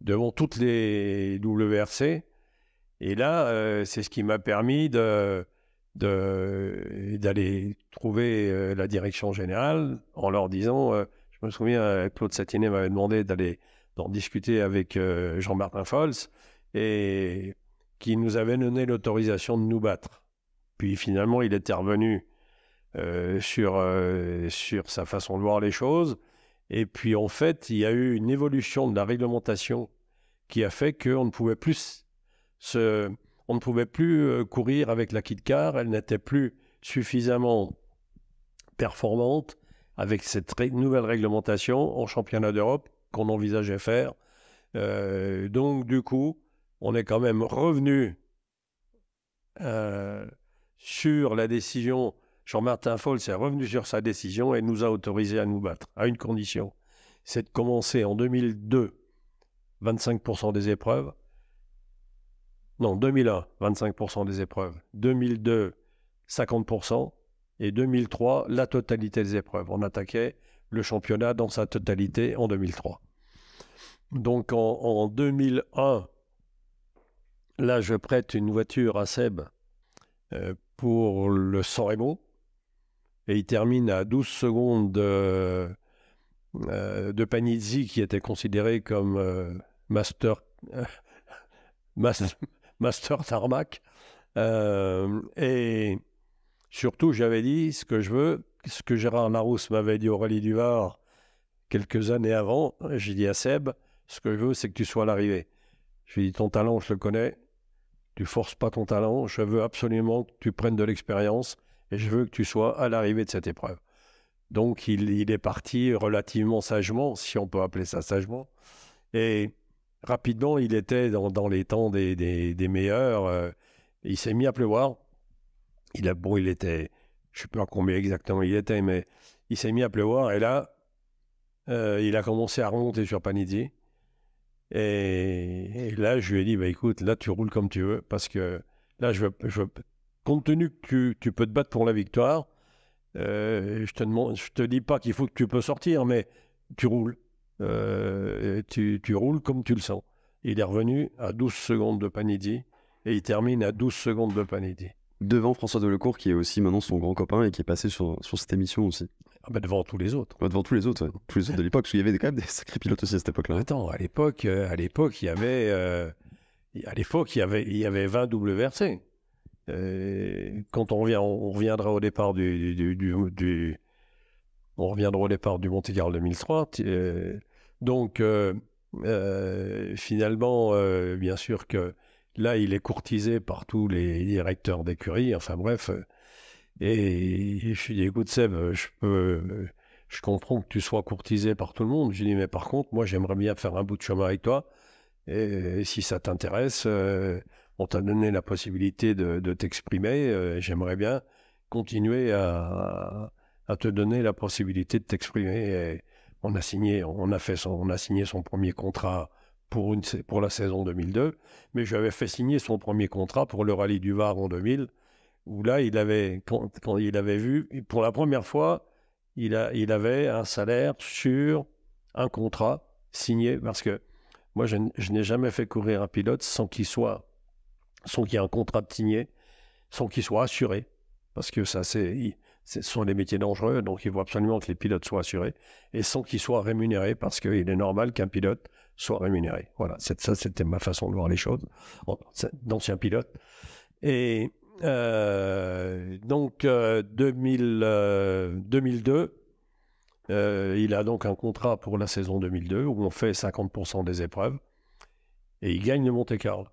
devant toutes les WRC. Et là, euh, c'est ce qui m'a permis de, d'aller trouver la direction générale en leur disant je me souviens, euh, Claude Satiné m'avait demandé d'aller d'en discuter avec euh, Jean-Martin Fols et qui nous avait donné l'autorisation de nous battre. Puis finalement, il était revenu euh, sur, sur sa façon de voir les choses. Et puis en fait, il y a eu une évolution de la réglementation qui a fait qu'on ne pouvait plus se, on ne pouvait plus courir avec la kit car. Elle n'était plus suffisamment performante avec cette nouvelle réglementation en championnat d'Europe qu'on envisageait faire. Euh, donc, du coup, on est quand même revenu euh, sur la décision. Jean-Martin Foll est revenu sur sa décision et nous a autorisé à nous battre, à une condition. C'est de commencer en 2002, 25% des épreuves. Non, 2001, 25% des épreuves. 2002, 50% et 2003, la totalité des épreuves. On attaquait le championnat dans sa totalité en 2003. Donc en, 2001, là je prête une voiture à Seb euh, pour le Sanremo et il termine à 12 secondes euh, euh, de, Panizzi qui était considéré comme master, master, master tarmac. et Surtout, j'avais dit ce que je veux, ce que Gérard Larousse m'avait dit au Rallye du Var quelques années avant. J'ai dit à Seb, ce que je veux, c'est que tu sois à l'arrivée. Je ai dit, ton talent, je le connais. Tu forces pas ton talent. Je veux absolument que tu prennes de l'expérience et je veux que tu sois à l'arrivée de cette épreuve. Donc, il, est parti relativement sagement, si on peut appeler ça sagement. Et rapidement, il était dans, les temps des, meilleurs. Euh, il s'est mis à pleuvoir. Il a, bon, il était, je ne sais pas combien exactement il était, mais il s'est mis à pleuvoir et là, euh, il a commencé à remonter sur Panidier. Et, là, je lui ai dit, bah, écoute, là, tu roules comme tu veux parce que là, je, veux, je compte tenu que tu, peux te battre pour la victoire, euh, je te demande, je te dis pas qu'il faut que tu peux sortir, mais tu roules. Euh, tu, roules comme tu le sens. Il est revenu à 12 secondes de Panidi et il termine à 12 secondes de Panidi devant François Delecourt, qui est aussi maintenant son grand copain et qui est passé sur, sur cette émission aussi. Ah bah, devant tous les autres. devant tous les autres, tous les autres de l'époque, parce qu'il y avait quand même des sacrés pilotes aussi à cette époque-là. Attends, à l'époque, euh, euh, à l'époque, il y avait, il y avait, il y avait 20 WRC. Euh, quand on revient, on, reviendra au départ du, du, on reviendra au départ du Monte Carlo 2003. Euh, donc, finalement, bien sûr que Là, il est courtisé par tous les directeurs d'écurie, enfin bref. Euh, et, je lui dis, écoute Seb, euh, euh, je comprends que tu sois courtisé par tout le monde. Je lui dis, mais par contre, moi, j'aimerais bien faire un bout de chemin avec toi. Et, si ça t'intéresse, on t'a donné la possibilité de, t'exprimer. j'aimerais bien continuer à, te donner la possibilité de t'exprimer. on a signé, on a fait on a signé son premier contrat pour, pour la saison 2002, mais j'avais fait signer son premier contrat pour le rallye du Var en 2000, où là, il avait, quand, il avait vu, pour la première fois, il, a, il avait un salaire sur un contrat signé, parce que moi, je, n'ai jamais fait courir un pilote sans qu'il soit, sans qu'il y ait un contrat signé, sans qu'il soit assuré, parce que ça, c'est, ce sont des métiers dangereux, donc il faut absolument que les pilotes soient assurés, et sans qu'ils soient rémunérés, parce qu'il est normal qu'un pilote soit rémunéré. Voilà, ça c'était ma façon de voir les choses, d'ancien pilote. Et euh, donc 2000, euh, 2002, euh, il a donc un contrat pour la saison 2002 où on fait 50% des épreuves et il gagne le Monte Carlo.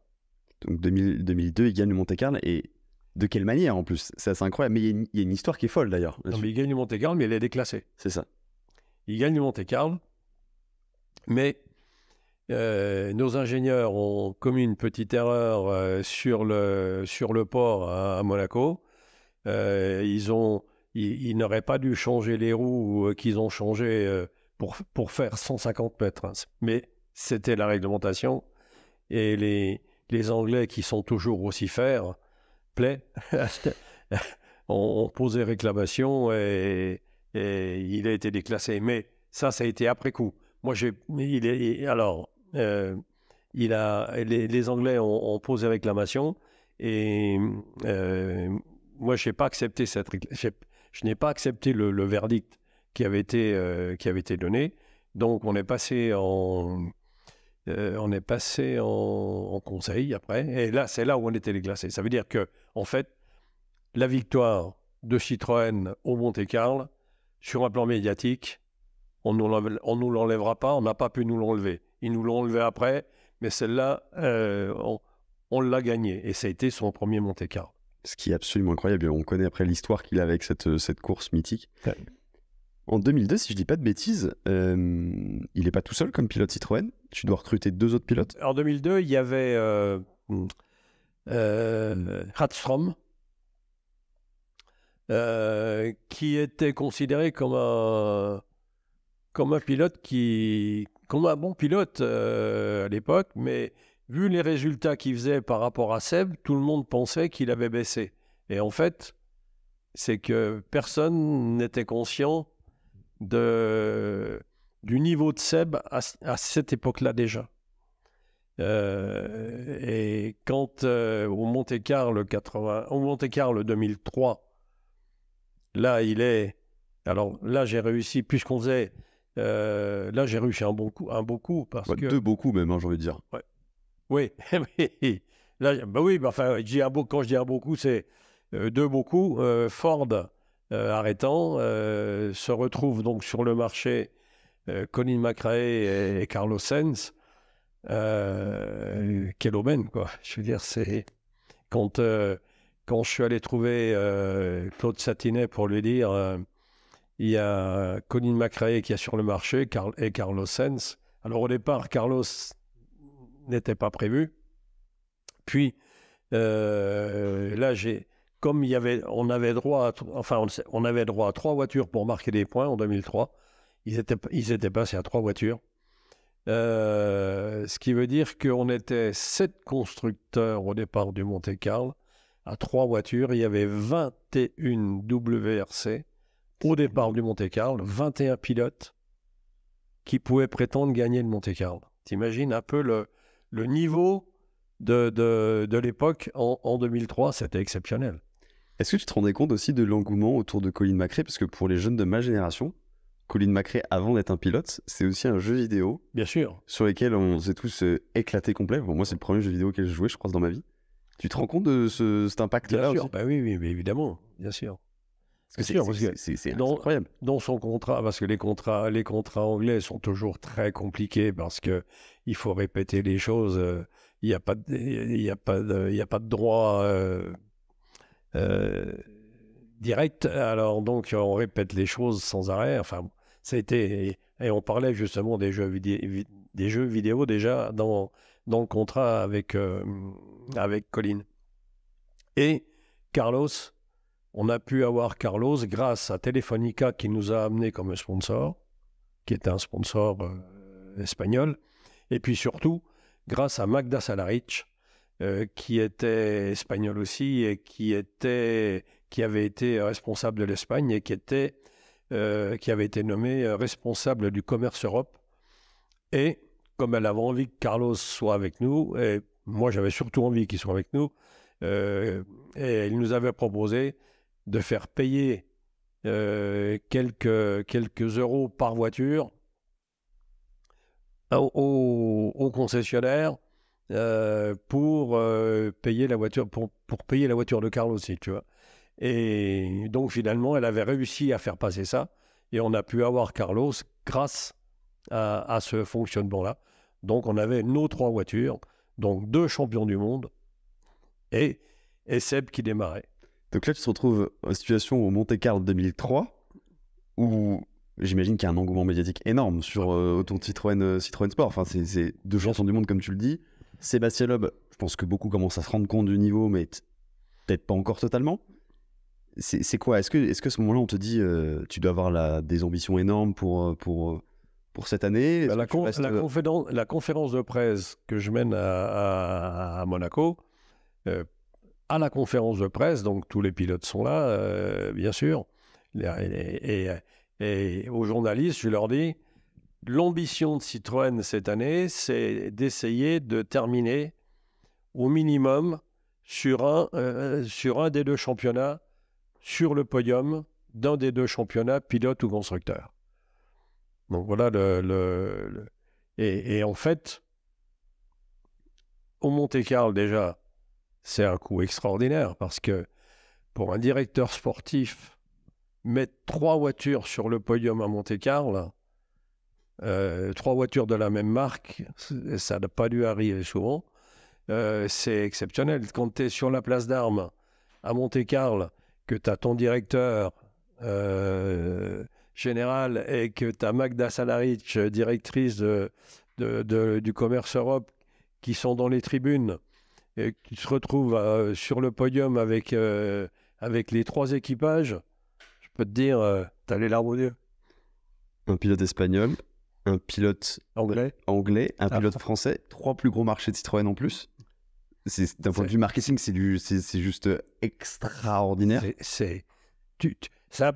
Donc 2000, 2002, il gagne le Monte Carlo et de quelle manière en plus C'est assez incroyable. Mais il y, a une histoire qui est folle d'ailleurs. Il gagne le Monte Carlo, mais il est déclassé. C'est ça. Il gagne le Monte Carlo, mais euh, nos ingénieurs ont commis une petite erreur euh, sur, le, sur le port à, Monaco. Euh, ils, ont, ils, n'auraient pas dû changer les roues qu'ils ont changées pour, pour faire 150 mètres. Hein. Mais c'était la réglementation. Et les, les Anglais qui sont toujours aussi fers, plaît, ont, posé réclamation et, il a été déclassé. Mais ça, ça a été après coup. Moi, j'ai. Il est, alors, euh, il a, les, Anglais ont, posé réclamation et euh, moi, je n'ai pas accepté cette Je n'ai pas accepté le, verdict qui avait été, euh, qui avait été donné. Donc, on est passé en, on est passé en, conseil après. Et là, c'est là où on était déclassé Ça veut dire que, en fait, la victoire de Citroën au Monte-Carlo, sur un plan médiatique, on ne nous l'enlèvera pas, on n'a pas pu nous l'enlever. Ils nous l'ont enlevé après, mais celle-là, euh, on, l'a gagnée. Et ça a été son premier Monte Carlo. Ce qui est absolument incroyable. On connaît après l'histoire qu'il a avec cette, euh, cette course mythique. En 2002, si je dis pas de bêtises, euh, il n'est pas tout seul comme pilote Citroën. Tu dois recruter deux autres pilotes. En 2002, il y avait hmm, euh, qui était considéré comme comme un pilote qui, comme un bon pilote euh, à l'époque, mais vu les résultats qu'il faisait par rapport à Seb, tout le monde pensait qu'il avait baissé. Et en fait, c'est que personne n'était conscient du niveau de Seb à, cette époque-là déjà. Euh, et quand euh, au Monte Carlo 80, au Monte Carlo 2003, là il est. Alors là j'ai réussi puisqu'on faisait euh, là, j'ai réussi un bon coup, un bon coup parce que... deux beaucoup même, hein, j'ai envie de dire. Oui, là, bah oui, bah, quand je dis un beaucoup, c'est euh, deux beaucoup. Euh, Ford arrêtant se retrouve donc sur le marché Colin McRae et, Carlos Sainz. quel aubaine, quoi. Je veux dire, c'est quand quand je suis allé trouver Claude Satinet pour lui dire il y a euh, Colin McRae qui est sur le marché et Carlos Sens. Alors au départ, Carlos n'était pas prévu. Puis euh, là, j'ai comme il y avait, on avait droit à, enfin, on, avait droit à trois voitures pour marquer des points en 2003. Ils étaient, ils étaient passés à trois voitures. Euh, ce qui veut dire qu'on était sept constructeurs au départ du Monte Carlo à trois voitures. Il y avait 21 WRC au départ du Monte Carlo, 21 pilotes qui pouvaient prétendre gagner le Monte Carlo. T'imagines un peu le, niveau de, l'époque en, en 2003, c'était exceptionnel. Est-ce que tu te rendais compte aussi de l'engouement autour de Colin Macré Parce que pour les jeunes de ma génération, Colin McRae, avant d'être un pilote, c'est aussi un jeu vidéo. Bien sûr. Sur lequel on s'est tous euh, éclatés complet. moi, c'est le premier jeu vidéo que j'ai joué, je crois, dans ma vie. Tu te rends compte de cet impact-là Bien sûr, bah oui, oui, mais évidemment, bien sûr. C'est incroyable. Dans son contrat, parce que les contrats, les contrats anglais sont toujours très compliqués parce que il faut répéter les choses. Euh, il n'y a pas, de droit euh, euh, direct. Alors donc on répète les choses sans arrêt. Enfin, et, on parlait justement des jeux vidéo, des jeux vidéo déjà dans dans le contrat avec avec Colin et Carlos on a pu avoir Carlos grâce à Telefonica qui nous a amené comme sponsor, qui était un sponsor euh, espagnol, et puis surtout grâce à Magda Salarich, euh, qui était espagnole aussi et qui était qui avait été responsable de l'Espagne et qui était euh, qui avait été nommé responsable du commerce Europe. Et comme elle avait envie que Carlos soit avec nous, et moi j'avais surtout envie qu'il soit avec nous, et il nous avait proposé de faire payer euh, quelques, quelques euros par voiture au, au, concessionnaire euh, pour euh, payer la voiture pour, pour payer la voiture de Carlos tu vois. Et donc finalement, elle avait réussi à faire passer ça et on a pu avoir Carlos grâce à, ce fonctionnement-là. Donc on avait nos trois voitures, donc deux champions du monde et, et Seb qui démarrait. Donc là, tu te retrouves en situation au Monte Carlo 2003, où j'imagine qu'il y a un engouement médiatique énorme sur euh, ton Citroën, euh, Sport. Enfin, c'est deux chansons du monde, comme tu le dis. Sébastien Loeb, je pense que beaucoup commencent à se rendre compte du niveau, mais peut-être pas encore totalement. C'est quoi Est-ce que, est -ce que ce moment-là, on te dit euh, tu dois avoir la, des ambitions énormes pour, euh, pour, pour cette année bah, la, conférence, la, conférence, de presse que je mène à, Monaco, à la conférence de presse, donc tous les pilotes sont là, euh, bien sûr, et, aux journalistes, je leur dis, l'ambition de Citroën cette année, c'est d'essayer de terminer au minimum sur un, euh, sur un des deux championnats, sur le podium d'un des deux championnats, pilote ou constructeur. Donc voilà le... Et, et, en fait, au Monte-Carlo déjà, c'est un coup extraordinaire parce que pour un directeur sportif, mettre trois voitures sur le podium à Monte-Carlo, euh, trois voitures de la même marque, ça n'a pas dû arriver souvent, euh, c'est exceptionnel. Quand tu es sur la place d'armes à Monte-Carlo, que tu as ton directeur euh, général et que tu as Magda Salaric, directrice du commerce Europe, qui sont dans les tribunes, euh, qui se retrouve euh, sur le podium avec, euh, avec les trois équipages, je peux te dire, t'as les larmes aux yeux. Un pilote espagnol, un pilote anglais, anglais un ah, pilote français, trois plus gros marchés de Citroën en plus. C'est d'un point de vue marketing, c'est c'est juste extraordinaire. C'est, tu, ça,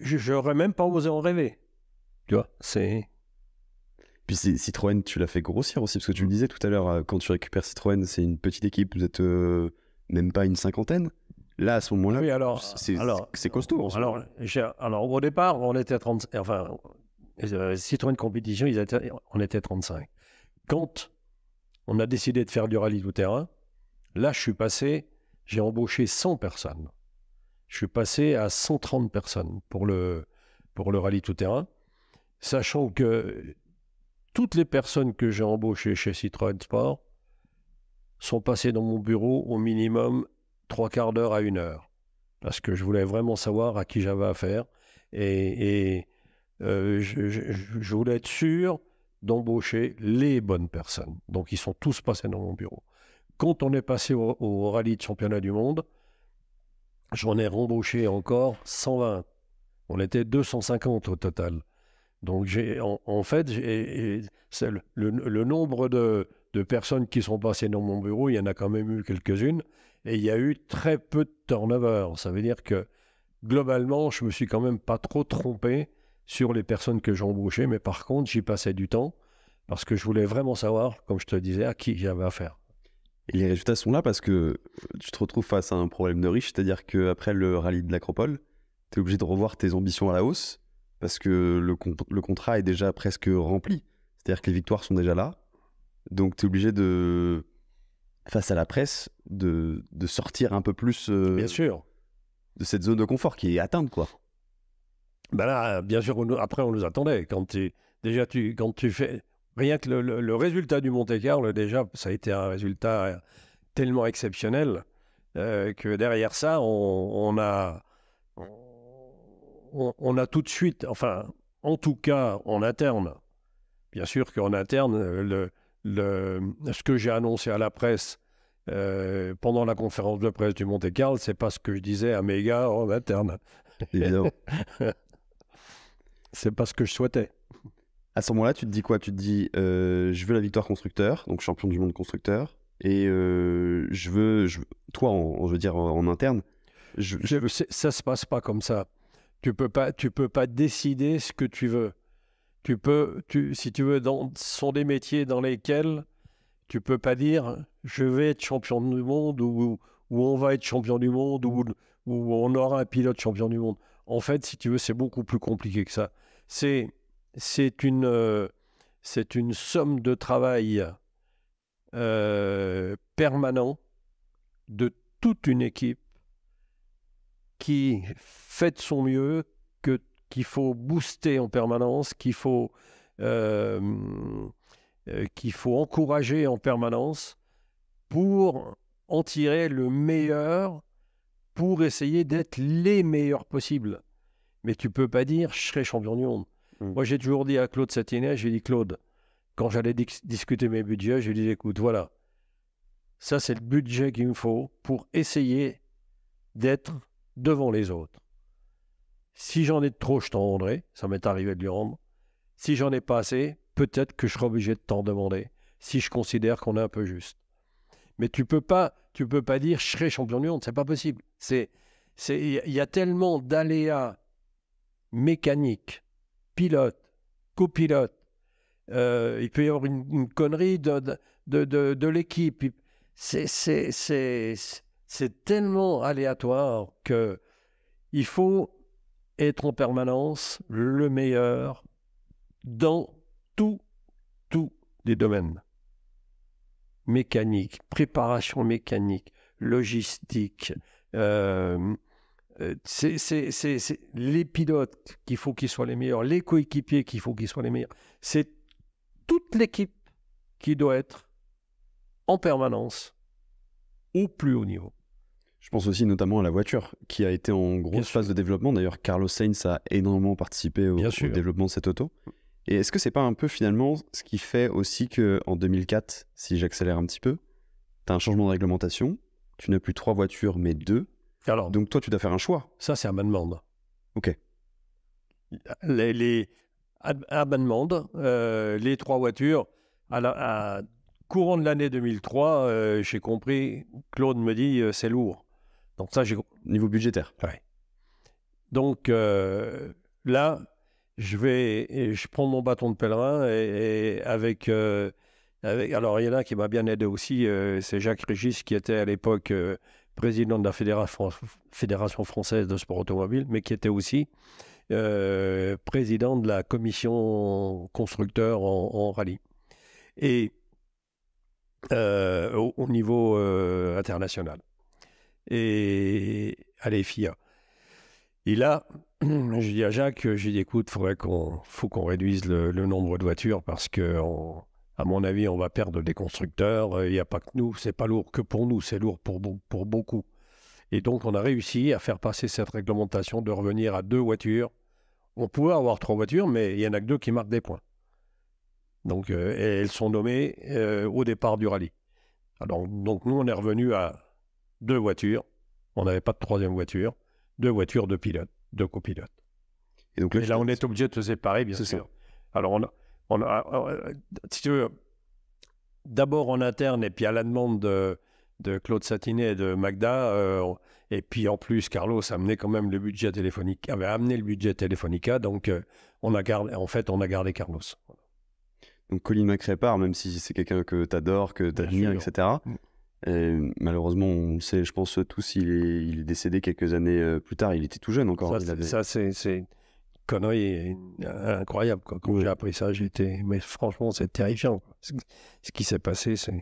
j'aurais même pas osé en rêver. Tu vois, c'est. Puis Citroën, tu l'as fait grossir aussi, parce que tu me disais tout à l'heure, euh, quand tu récupères Citroën, c'est une petite équipe, vous êtes euh, même pas une cinquantaine. Là, à ce moment-là, alors, c'est, alors, costaud. alors, alors, au départ, on était 30, enfin, euh, Citroën Compétition, on était 35. Quand on a décidé de faire du rallye tout terrain, là, je suis passé, j'ai embauché 100 personnes. Je suis passé à 130 personnes pour le, pour le rallye tout terrain, sachant que toutes les personnes que j'ai embauchées chez Citroën Sport sont passées dans mon bureau au minimum trois quarts d'heure à une heure. Parce que je voulais vraiment savoir à qui j'avais affaire. Et, et euh, je, voulais être sûr d'embaucher les bonnes personnes. Donc ils sont tous passés dans mon bureau. Quand on est passé au, rallye de championnat du monde, j'en ai rembauché encore 120. On était 250 au total. Donc, j'ai, en, fait, le, nombre de, personnes qui sont passées dans mon bureau, il y en a quand même eu quelques-unes, et il y a eu très peu de turnover. Ça veut dire que globalement, je me suis quand même pas trop trompé sur les personnes que j'embauchais, mais par contre, j'y passais du temps parce que je voulais vraiment savoir, comme je te disais, à qui j'avais affaire. Et les résultats sont là parce que tu te retrouves face à un problème de riche, c'est-à-dire qu'après le rallye de l'Acropole, tu es obligé de revoir tes ambitions à la hausse parce que le, contrat est déjà presque rempli. C'est-à-dire que les victoires sont déjà là. Donc tu es obligé de, face à la presse, de, de sortir un peu plus euh, bien sûr. de cette zone de confort qui est atteinte. Quoi. Ben là, bien sûr, après on nous attendait. Quand tu, déjà, tu, quand tu fais... Rien que le, le, résultat du Monte-Carlo, déjà, ça a été un résultat tellement exceptionnel euh, que derrière ça, on, a on, a tout de suite, enfin, en tout cas en interne, bien sûr qu'en interne, euh, le, le, ce que j'ai annoncé à la presse euh, pendant la conférence de presse du Monte Carlo, c'est pas ce que je disais à mes gars en interne. Évidemment. c'est pas ce que je souhaitais. À ce moment-là, tu te dis quoi Tu te dis, euh, je veux la victoire constructeur, donc champion du monde constructeur, et je veux, toi, on veut dire en, interne. Je, je... Ça se passe pas comme ça. Tu peux pas, tu peux pas décider ce que tu veux. Tu peux, tu, si tu veux, dans, ce sont des métiers dans lesquels tu peux pas dire je vais être champion du monde ou, on va être champion du monde ou, on aura un pilote champion du monde. En fait, si tu veux, c'est beaucoup plus compliqué que ça. C'est c'est une c'est une somme de travail euh, permanent de toute une équipe qui fait de son mieux, que, qu'il faut booster en permanence, qu'il faut, euh, euh, qu'il faut encourager en permanence pour en tirer le meilleur, pour essayer d'être les meilleurs possibles. Mais tu peux pas dire je serai champion du monde. Hmm. Moi, j'ai toujours dit à Claude Satinet, j'ai dit Claude, quand j'allais discuter mes budgets, je lui dis écoute, voilà, ça c'est le budget qu'il me faut pour essayer d'être devant les autres. Si j'en ai trop, je t'en rendrai. Ça m'est arrivé de lui rendre. Si j'en ai pas assez, peut-être que je serai obligé de t'en demander, si je considère qu'on est un peu juste. Mais tu peux pas, tu peux pas dire je serai champion du monde, c'est pas possible. C'est, il y a tellement d'aléas mécaniques, pilotes, copilotes. Euh, il peut y avoir une, connerie de, de, de, de l'équipe. C'est, c'est, c'est tellement aléatoire que il faut être en permanence le meilleur dans tout, tous les domaines. Mécanique, préparation mécanique, logistique. Euh, euh, c'est les pilotes qu'il faut qu'ils soient les meilleurs, les coéquipiers qu'il faut qu'ils soient les meilleurs. C'est toute l'équipe qui doit être en permanence au plus haut niveau. Je pense aussi notamment à la voiture, qui a été en grosse phase de développement. D'ailleurs, Carlos Sainz a énormément participé au, développement de cette auto. Et est-ce que c'est pas un peu finalement ce qui fait aussi que en 2004, si j'accélère un petit peu, tu as un changement de réglementation, tu n'as plus trois voitures mais deux. Alors, donc toi, tu dois faire un choix. Ça, c'est un ma demande. Ok. Les, les à euh, les trois voitures à, courant de l'année 2003, euh, j'ai compris. Claude me dit, euh, c'est lourd. Donc ça, j'ai niveau budgétaire. Donc euh, là, je vais, je prends mon bâton de pèlerin et, euh, avec, alors il y en a qui m'a bien aidé aussi, euh, c'est Jacques Régis qui était à l'époque président de la Fédération, française de sport automobile, mais qui était aussi président de la commission constructeur en, rallye. Et au, niveau international et à l'EFIA. Et là, je dis à Jacques, j'ai dit écoute, faudrait qu'on, faut qu'on réduise le, nombre de voitures parce que, à mon avis, on va perdre des constructeurs. Euh, il n'y a pas que nous, c'est pas lourd que pour nous, c'est lourd pour, pour beaucoup. Et donc, on a réussi à faire passer cette réglementation de revenir à deux voitures. On pouvait avoir trois voitures, mais il y en a que deux qui marquent des points. Donc, euh, elles sont nommées euh, au départ du rallye. Alors, ah, donc, nous, on est revenu à, deux voitures. On n'avait pas de troisième voiture. Deux voitures, deux pilotes, deux copilotes. Et donc là, on est obligé de se séparer, bien sûr. Alors, on euh, euh, si tu veux, d'abord en interne et puis à la demande de, Claude Satinet et de Magda. Euh, et puis en plus, Carlos amenait quand même le budget téléphonique, avait amené le budget Telefonica, donc on a gardé, en fait, on a gardé Carlos. Donc Colin McRae même si c'est quelqu'un que tu adores, que tu admires, etc malheureusement, on le sait, je pense tous, il est, il décédé quelques années euh, plus tard. Il était tout jeune encore. Ça, c'est une incroyable. Quand j'ai appris ça, j'étais. Mais franchement, c'est terrifiant. Ce qui s'est passé, c'est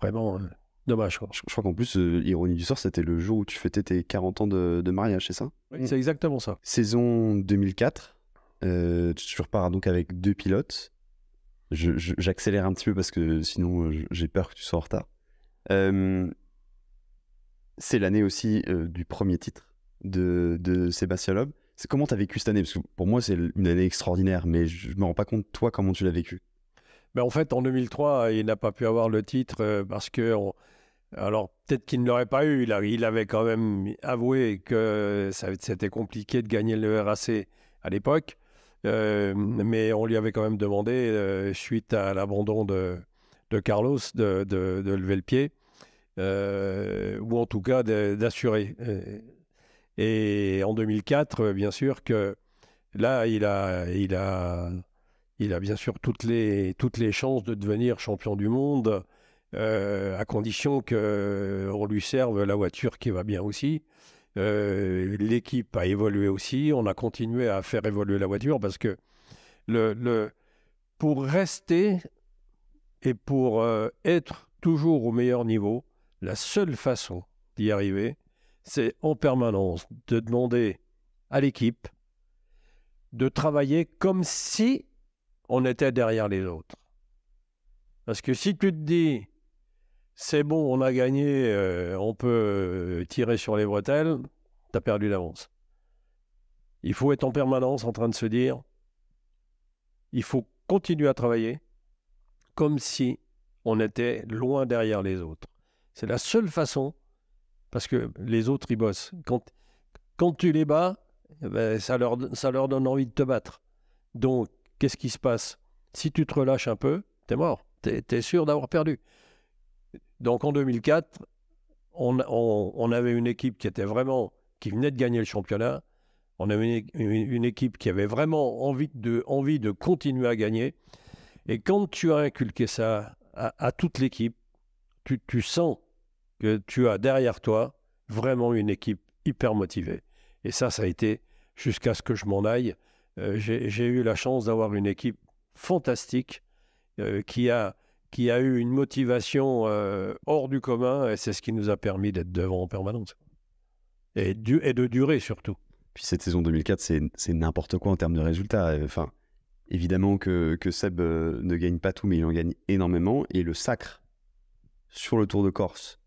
vraiment euh, dommage. Je, crois qu'en plus, l'ironie euh, ironie du sort, c'était le jour où tu fêtais tes 40 ans de, mariage, c'est ça c'est exactement ça. Saison 2004. tu repars donc avec deux pilotes. J'accélère un petit peu parce que sinon j'ai peur que tu sois en retard. Euh, c'est l'année aussi euh, du premier titre de, de Sébastien Loeb. comment tu as vécu cette année Parce que pour moi, c'est une année extraordinaire, mais je ne me rends pas compte, toi, comment tu l'as vécu. Ben, en fait, en 2003, il n'a pas pu avoir le titre euh, parce que. Alors, peut-être qu'il ne l'aurait pas eu. Il, avait quand même avoué que ça... c'était compliqué de gagner le RAC à l'époque. mais on lui avait quand même demandé, suite à l'abandon de, de Carlos, de, de, de lever le pied. Euh, ou en tout cas d'assurer. Euh, et en 2004, euh, bien sûr que là, il a, il a, il a bien sûr toutes les, toutes les chances de devenir champion du monde, à condition qu'on lui serve la voiture qui va bien aussi. L'équipe a évolué aussi, on a continué à faire évoluer la voiture parce que le, le pour rester et pour être toujours au meilleur niveau, la seule façon d'y arriver, c'est en permanence de demander à l'équipe de travailler comme si on était derrière les autres. Parce que si tu te dis, c'est bon, on a gagné, euh, on peut euh, tirer sur les bretelles, tu as perdu l'avance. Il faut être en permanence en train de se dire, il faut continuer à travailler comme si on était loin derrière les autres. C'est la seule façon, parce que les autres, ils bossent. Quand, quand tu les bats, eh ben, ça, leur, ça leur donne envie de te battre. Donc, qu'est-ce qui se passe Si tu te relâches un peu, t'es mort. T'es es sûr d'avoir perdu. Donc, en 2004, on, avait une équipe qui était vraiment qui venait de gagner le championnat. On avait une, équipe qui avait vraiment envie de, envie de continuer à gagner. Et quand tu as inculqué ça à, toute l'équipe, tu, sens que tu as derrière toi vraiment une équipe hyper motivée. Et ça, ça a été jusqu'à ce que je m'en aille. Euh, j'ai eu la chance d'avoir une équipe fantastique euh, qui, a, qui a eu une motivation euh, hors du commun et c'est ce qui nous a permis d'être devant en permanence. Et, de durer surtout. Puis cette saison 2004, c'est n'importe quoi en termes de résultats. Enfin, évidemment que, que Seb ne gagne pas tout, mais il en gagne énormément. Et le sacre sur le Tour de Corse,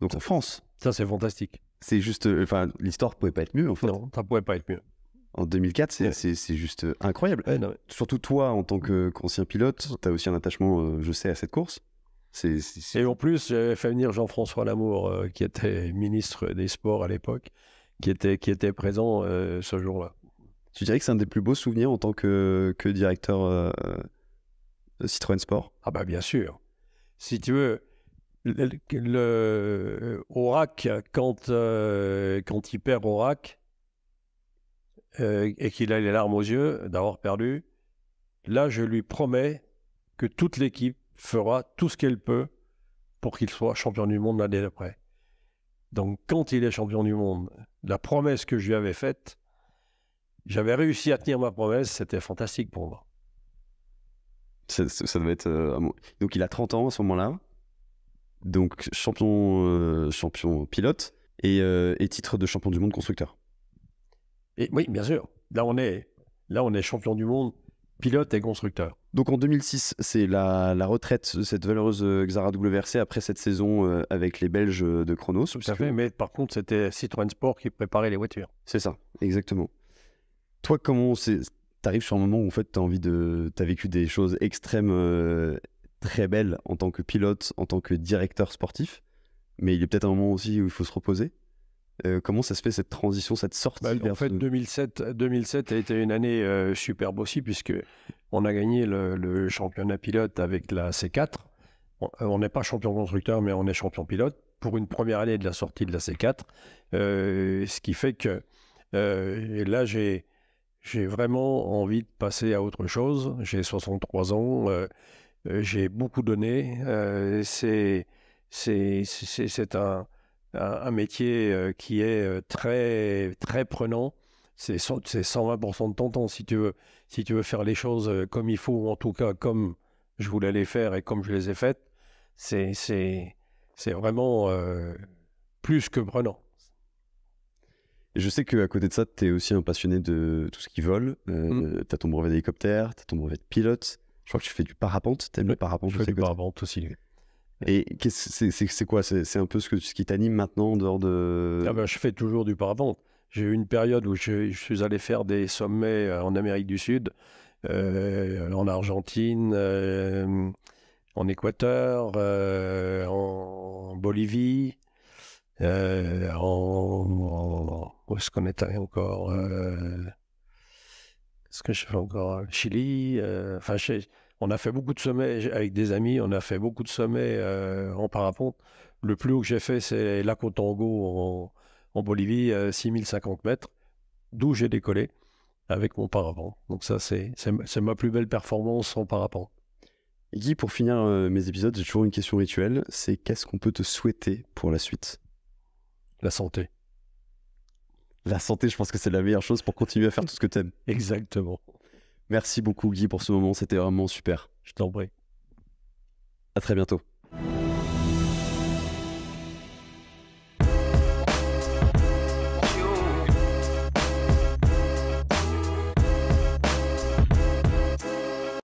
donc en France. Ça, c'est fantastique. C'est juste. Euh, enfin, l'histoire pouvait pas être mieux, en fait. Non, ça pouvait pas être mieux. En 2004, c'est, c'est, c'est juste euh, incroyable. Surtout toi, en tant qu'ancien pilote, tu as aussi un attachement, euh, je sais, à cette course. C'est, Et en plus, j'avais fait venir Jean-François Lamour, qui était ministre des Sports à l'époque, qui était, qui était présent ce jour-là. Tu dirais que c'est un des plus beaux souvenirs en tant que, que directeur Citroën Sport Ah bah bien sûr. Si tu veux, le, le, Orac, euh, quand, euh, quand il perd Orac euh, et qu'il a les larmes aux yeux d'avoir perdu, là, je lui promets que toute l'équipe fera tout ce qu'elle peut pour qu'il soit champion du monde l'année d'après. Donc, quand il est champion du monde, la promesse que je lui avais faite, j'avais réussi à tenir ma promesse, c'était fantastique pour moi. Ça, devait être. donc, il a 30 ans à ce moment-là donc champion, euh, champion pilote euh, et, titre de champion du monde constructeur. Et, oui, bien sûr. Là, on est, là, on est champion du monde pilote et constructeur. Donc en 2006, c'est la, la, retraite de cette valeureuse euh, Xara WRC après cette saison avec les Belges de Chronos. Tout mais par contre, c'était Citroën Sport qui préparait les voitures. C'est ça, exactement. Toi, comment c'est arrives sur un moment où en fait t'as envie de t'as vécu des choses extrêmes très belle en tant que pilote, en tant que directeur sportif, mais il y a peut-être un moment aussi où il faut se reposer. Euh, comment ça se fait cette transition, cette sortie bah, En fait, 2007, 2007 a été une année euh, superbe aussi, puisque on a gagné le, championnat pilote avec la C4. Euh, on n'est pas champion constructeur, mais on est champion pilote pour une première année de la sortie de la C4. ce qui fait que là, j'ai vraiment envie de passer à autre chose. J'ai 63 ans. Euh, j'ai beaucoup donné. Euh, c'est c'est un, un, un, métier euh, qui est très très prenant. C'est 120% de ton temps si tu veux si tu veux faire les choses comme il faut ou en tout cas comme je voulais les faire et comme je les ai faites. C'est c'est vraiment plus que prenant. Je sais qu'à côté de ça, tu es aussi un passionné de tout ce qui vole. Mmh. Tu as ton brevet d'hélicoptère, tu as ton brevet de pilote. Je crois que tu fais du parapente. T'aimes oui, le parapente Je fais du parapente aussi. Et c'est quoi C'est un peu ce, que, ce qui t'anime maintenant en dehors de. Ah ben, je fais toujours du parapente. J'ai eu une période où je, suis allé faire des sommets euh, en Amérique du Sud, euh, en Argentine, euh, en Équateur, en Bolivie, en, en, en, où est-ce qu'on est allé encore ce que je fais encore hein. Chili. Euh, enfin, on a fait beaucoup de sommets avec des amis. On a fait beaucoup de sommets euh, en parapente. Le plus haut que j'ai fait, c'est Laco Tango en, Bolivie, 6050 euh, mètres, d'où j'ai décollé avec mon parapente. Donc ça, c'est ma plus belle performance en parapente. Guy, pour finir mes épisodes, j'ai toujours une question rituelle. C'est qu'est-ce qu'on peut te souhaiter pour la suite La santé la santé, je pense que c'est la meilleure chose pour continuer à faire tout ce que tu aimes. Exactement. Merci beaucoup Guy pour ce moment, c'était vraiment super. Je t'en prie. À très bientôt.